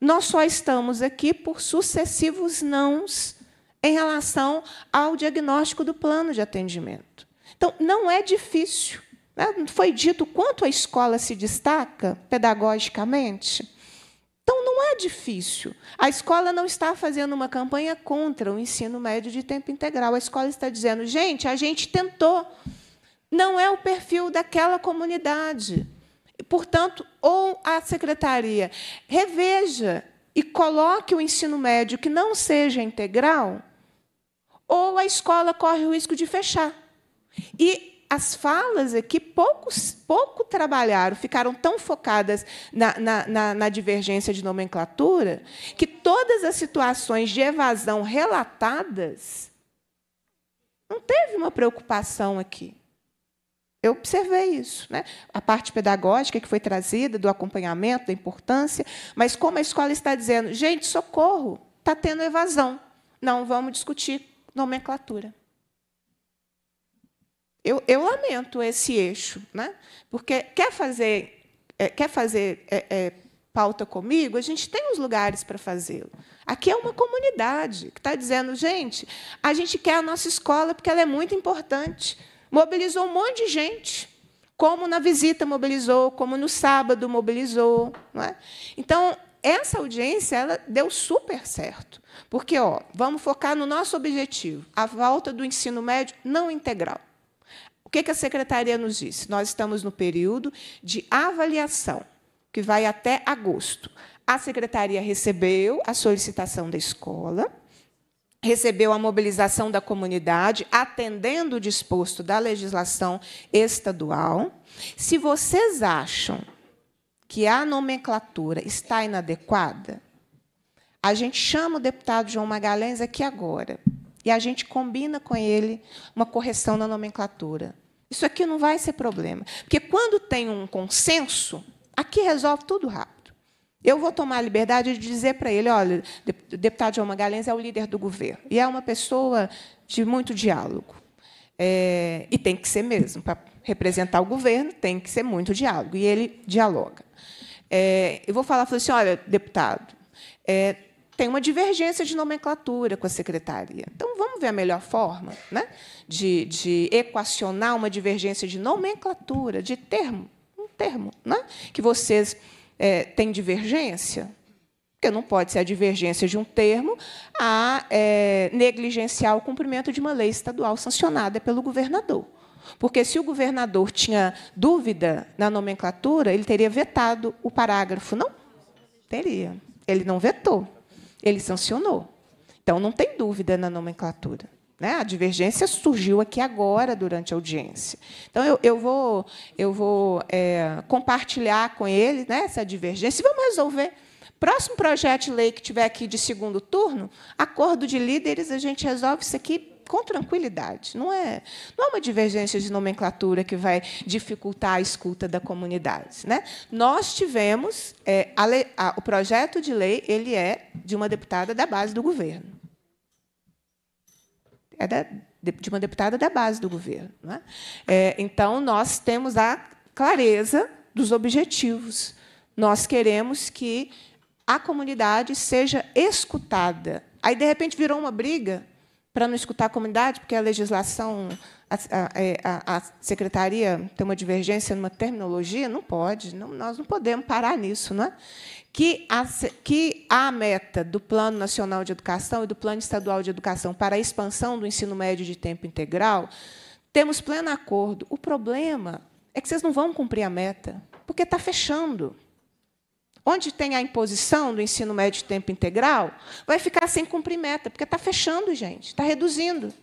Nós só estamos aqui por sucessivos nãos em relação ao diagnóstico do plano de atendimento. Então, não é difícil. Né? Foi dito quanto a escola se destaca pedagogicamente. Então, não é difícil. A escola não está fazendo uma campanha contra o ensino médio de tempo integral. A escola está dizendo, gente, a gente tentou. Não é o perfil daquela comunidade. Portanto, ou a secretaria reveja e coloque o ensino médio que não seja integral ou a escola corre o risco de fechar. E as falas aqui pouco trabalharam, ficaram tão focadas na, na, na, na divergência de nomenclatura, que todas as situações de evasão relatadas não teve uma preocupação aqui. Eu observei isso, né? a parte pedagógica que foi trazida, do acompanhamento, da importância, mas como a escola está dizendo, gente, socorro, está tendo evasão. Não, vamos discutir nomenclatura. Eu, eu lamento esse eixo, né? porque quer fazer, é, quer fazer é, é, pauta comigo, a gente tem os lugares para fazê-lo. Aqui é uma comunidade que está dizendo, gente, a gente quer a nossa escola porque ela é muito importante. Mobilizou um monte de gente, como na visita mobilizou, como no sábado mobilizou. Não é? Então, essa audiência ela deu super certo. Porque, ó, vamos focar no nosso objetivo, a volta do ensino médio não integral. O que, que a secretaria nos disse? Nós estamos no período de avaliação, que vai até agosto. A secretaria recebeu a solicitação da escola, recebeu a mobilização da comunidade, atendendo o disposto da legislação estadual. Se vocês acham que a nomenclatura está inadequada, a gente chama o deputado João Magalhães aqui agora e a gente combina com ele uma correção na nomenclatura. Isso aqui não vai ser problema, porque quando tem um consenso, aqui resolve tudo rápido. Eu vou tomar a liberdade de dizer para ele, olha, o deputado João Magalhães é o líder do governo e é uma pessoa de muito diálogo. É, e tem que ser mesmo, para representar o governo, tem que ser muito diálogo. E ele dialoga. É, eu vou falar, falou assim, olha, deputado, é, tem uma divergência de nomenclatura com a secretaria. Então, vamos ver a melhor forma né, de, de equacionar uma divergência de nomenclatura, de termo, um termo, né, que vocês é, têm divergência. Porque não pode ser a divergência de um termo a é, negligenciar o cumprimento de uma lei estadual sancionada pelo governador. Porque se o governador tinha dúvida na nomenclatura, ele teria vetado o parágrafo, não? Teria. Ele não vetou. Ele sancionou. Então, não tem dúvida na nomenclatura. Né? A divergência surgiu aqui agora, durante a audiência. Então, eu, eu vou, eu vou é, compartilhar com ele né, essa divergência e vamos resolver. Próximo projeto de lei que tiver aqui de segundo turno, acordo de líderes, a gente resolve isso aqui com tranquilidade. Não é, não é uma divergência de nomenclatura que vai dificultar a escuta da comunidade. Né? Nós tivemos é, a a, o projeto de lei, ele é de uma deputada da base do governo. É da, de uma deputada da base do governo. Né? É, então, nós temos a clareza dos objetivos. Nós queremos que a comunidade seja escutada. Aí, de repente, virou uma briga para não escutar a comunidade, porque a legislação, a, é, a, a, secretaria tem uma divergência numa terminologia, não pode, não, nós não podemos parar nisso. Não é? que, a, que a meta do Plano Nacional de Educação e do Plano Estadual de Educação para a expansão do ensino médio de tempo integral, temos pleno acordo. O problema é que vocês não vão cumprir a meta, porque está fechando onde tem a imposição do ensino médio de tempo integral, vai ficar sem cumprir meta, porque está fechando, gente, está reduzindo.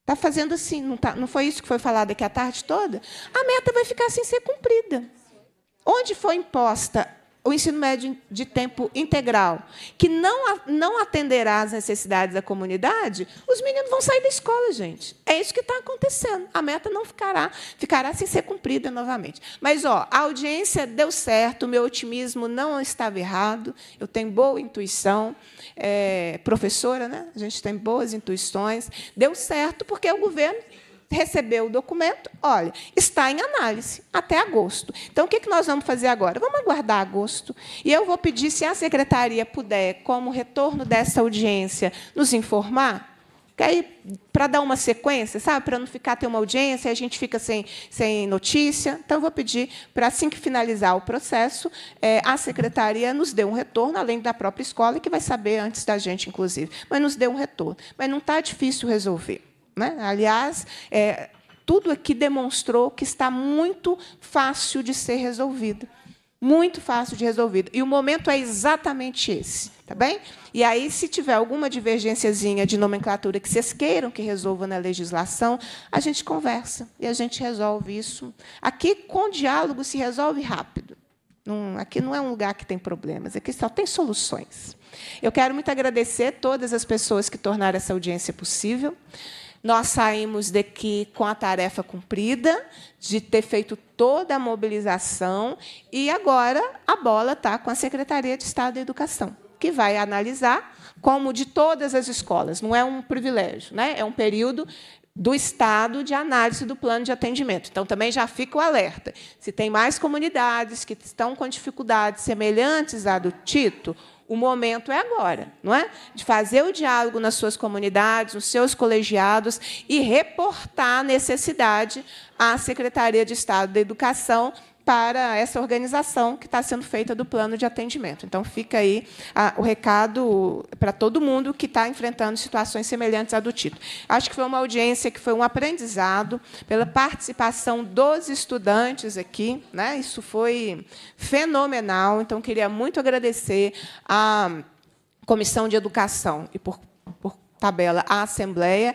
Está fazendo assim, não, tá, não foi isso que foi falado aqui a tarde toda? A meta vai ficar sem ser cumprida. Onde foi imposta o ensino médio de tempo integral, que não, não atenderá às necessidades da comunidade, os meninos vão sair da escola, gente. É isso que está acontecendo. A meta não ficará, ficará sem ser cumprida novamente. Mas ó, a audiência deu certo, o meu otimismo não estava errado, eu tenho boa intuição. É, professora, né? a gente tem boas intuições. Deu certo porque o governo recebeu o documento, olha, está em análise até agosto. Então, o é que nós vamos fazer agora? Vamos aguardar agosto. E eu vou pedir, se a secretaria puder, como retorno dessa audiência, nos informar, que aí, para dar uma sequência, sabe, para não ficar ter uma audiência, a gente fica sem, sem notícia. Então, vou pedir para, assim que finalizar o processo, é, a secretaria nos dê um retorno, além da própria escola, que vai saber antes da gente, inclusive, mas nos dê um retorno. Mas não está difícil resolver. Né? Aliás, é, tudo aqui demonstrou que está muito fácil de ser resolvido. Muito fácil de resolvido. E o momento é exatamente esse, tá bem? E aí, se tiver alguma divergênciazinha de nomenclatura que vocês queiram que resolva na legislação, a gente conversa e a gente resolve isso. Aqui, com diálogo, se resolve rápido. aqui não é um lugar que tem problemas, aqui só tem soluções. Eu quero muito agradecer todas as pessoas que tornaram essa audiência possível. Nós saímos daqui com a tarefa cumprida, de ter feito toda a mobilização, e agora a bola está com a Secretaria de Estado da Educação, que vai analisar como de todas as escolas, não é um privilégio, né? é um período do estado de análise do plano de atendimento. Então, também já fica o alerta. Se tem mais comunidades que estão com dificuldades semelhantes à do Tito, o momento é agora, não é? De fazer o diálogo nas suas comunidades, nos seus colegiados e reportar a necessidade à Secretaria de Estado da Educação para essa organização que está sendo feita do plano de atendimento. Então, fica aí a, o recado para todo mundo que está enfrentando situações semelhantes à do Tito. Acho que foi uma audiência que foi um aprendizado pela participação dos estudantes aqui. Né? Isso foi fenomenal. Então, queria muito agradecer à Comissão de Educação e, por, por tabela, à Assembleia.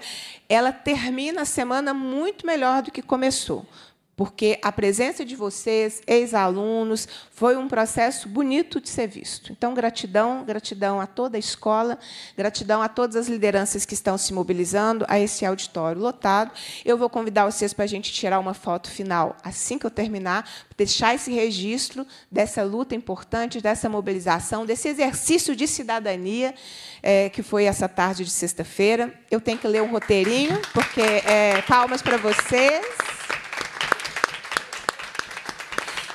Ela termina a semana muito melhor do que começou porque a presença de vocês, ex-alunos, foi um processo bonito de ser visto. Então, gratidão, gratidão a toda a escola, gratidão a todas as lideranças que estão se mobilizando, a esse auditório lotado. Eu vou convidar vocês para a gente tirar uma foto final assim que eu terminar, deixar esse registro dessa luta importante, dessa mobilização, desse exercício de cidadania é, que foi essa tarde de sexta-feira. Eu tenho que ler o um roteirinho, porque é, palmas para vocês.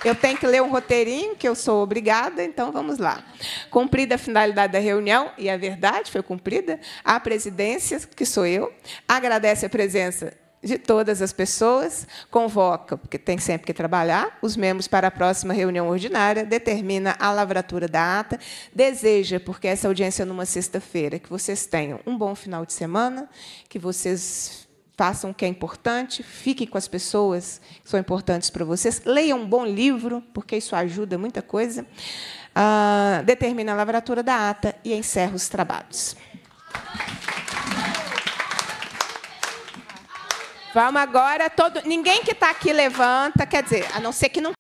Eu tenho que ler um roteirinho, que eu sou obrigada, então vamos lá. Cumprida a finalidade da reunião, e a é verdade foi cumprida, a presidência, que sou eu, agradece a presença de todas as pessoas, convoca, porque tem sempre que trabalhar, os membros para a próxima reunião ordinária, determina a lavratura da ata, deseja, porque essa audiência é numa sexta-feira, que vocês tenham um bom final de semana, que vocês façam o que é importante, fiquem com as pessoas que são importantes para vocês, leiam um bom livro, porque isso ajuda muita coisa. determine ah, determina a lavratura da ata e encerra os trabalhos. Vamos agora, todo, ninguém que está aqui levanta, quer dizer, a não ser que não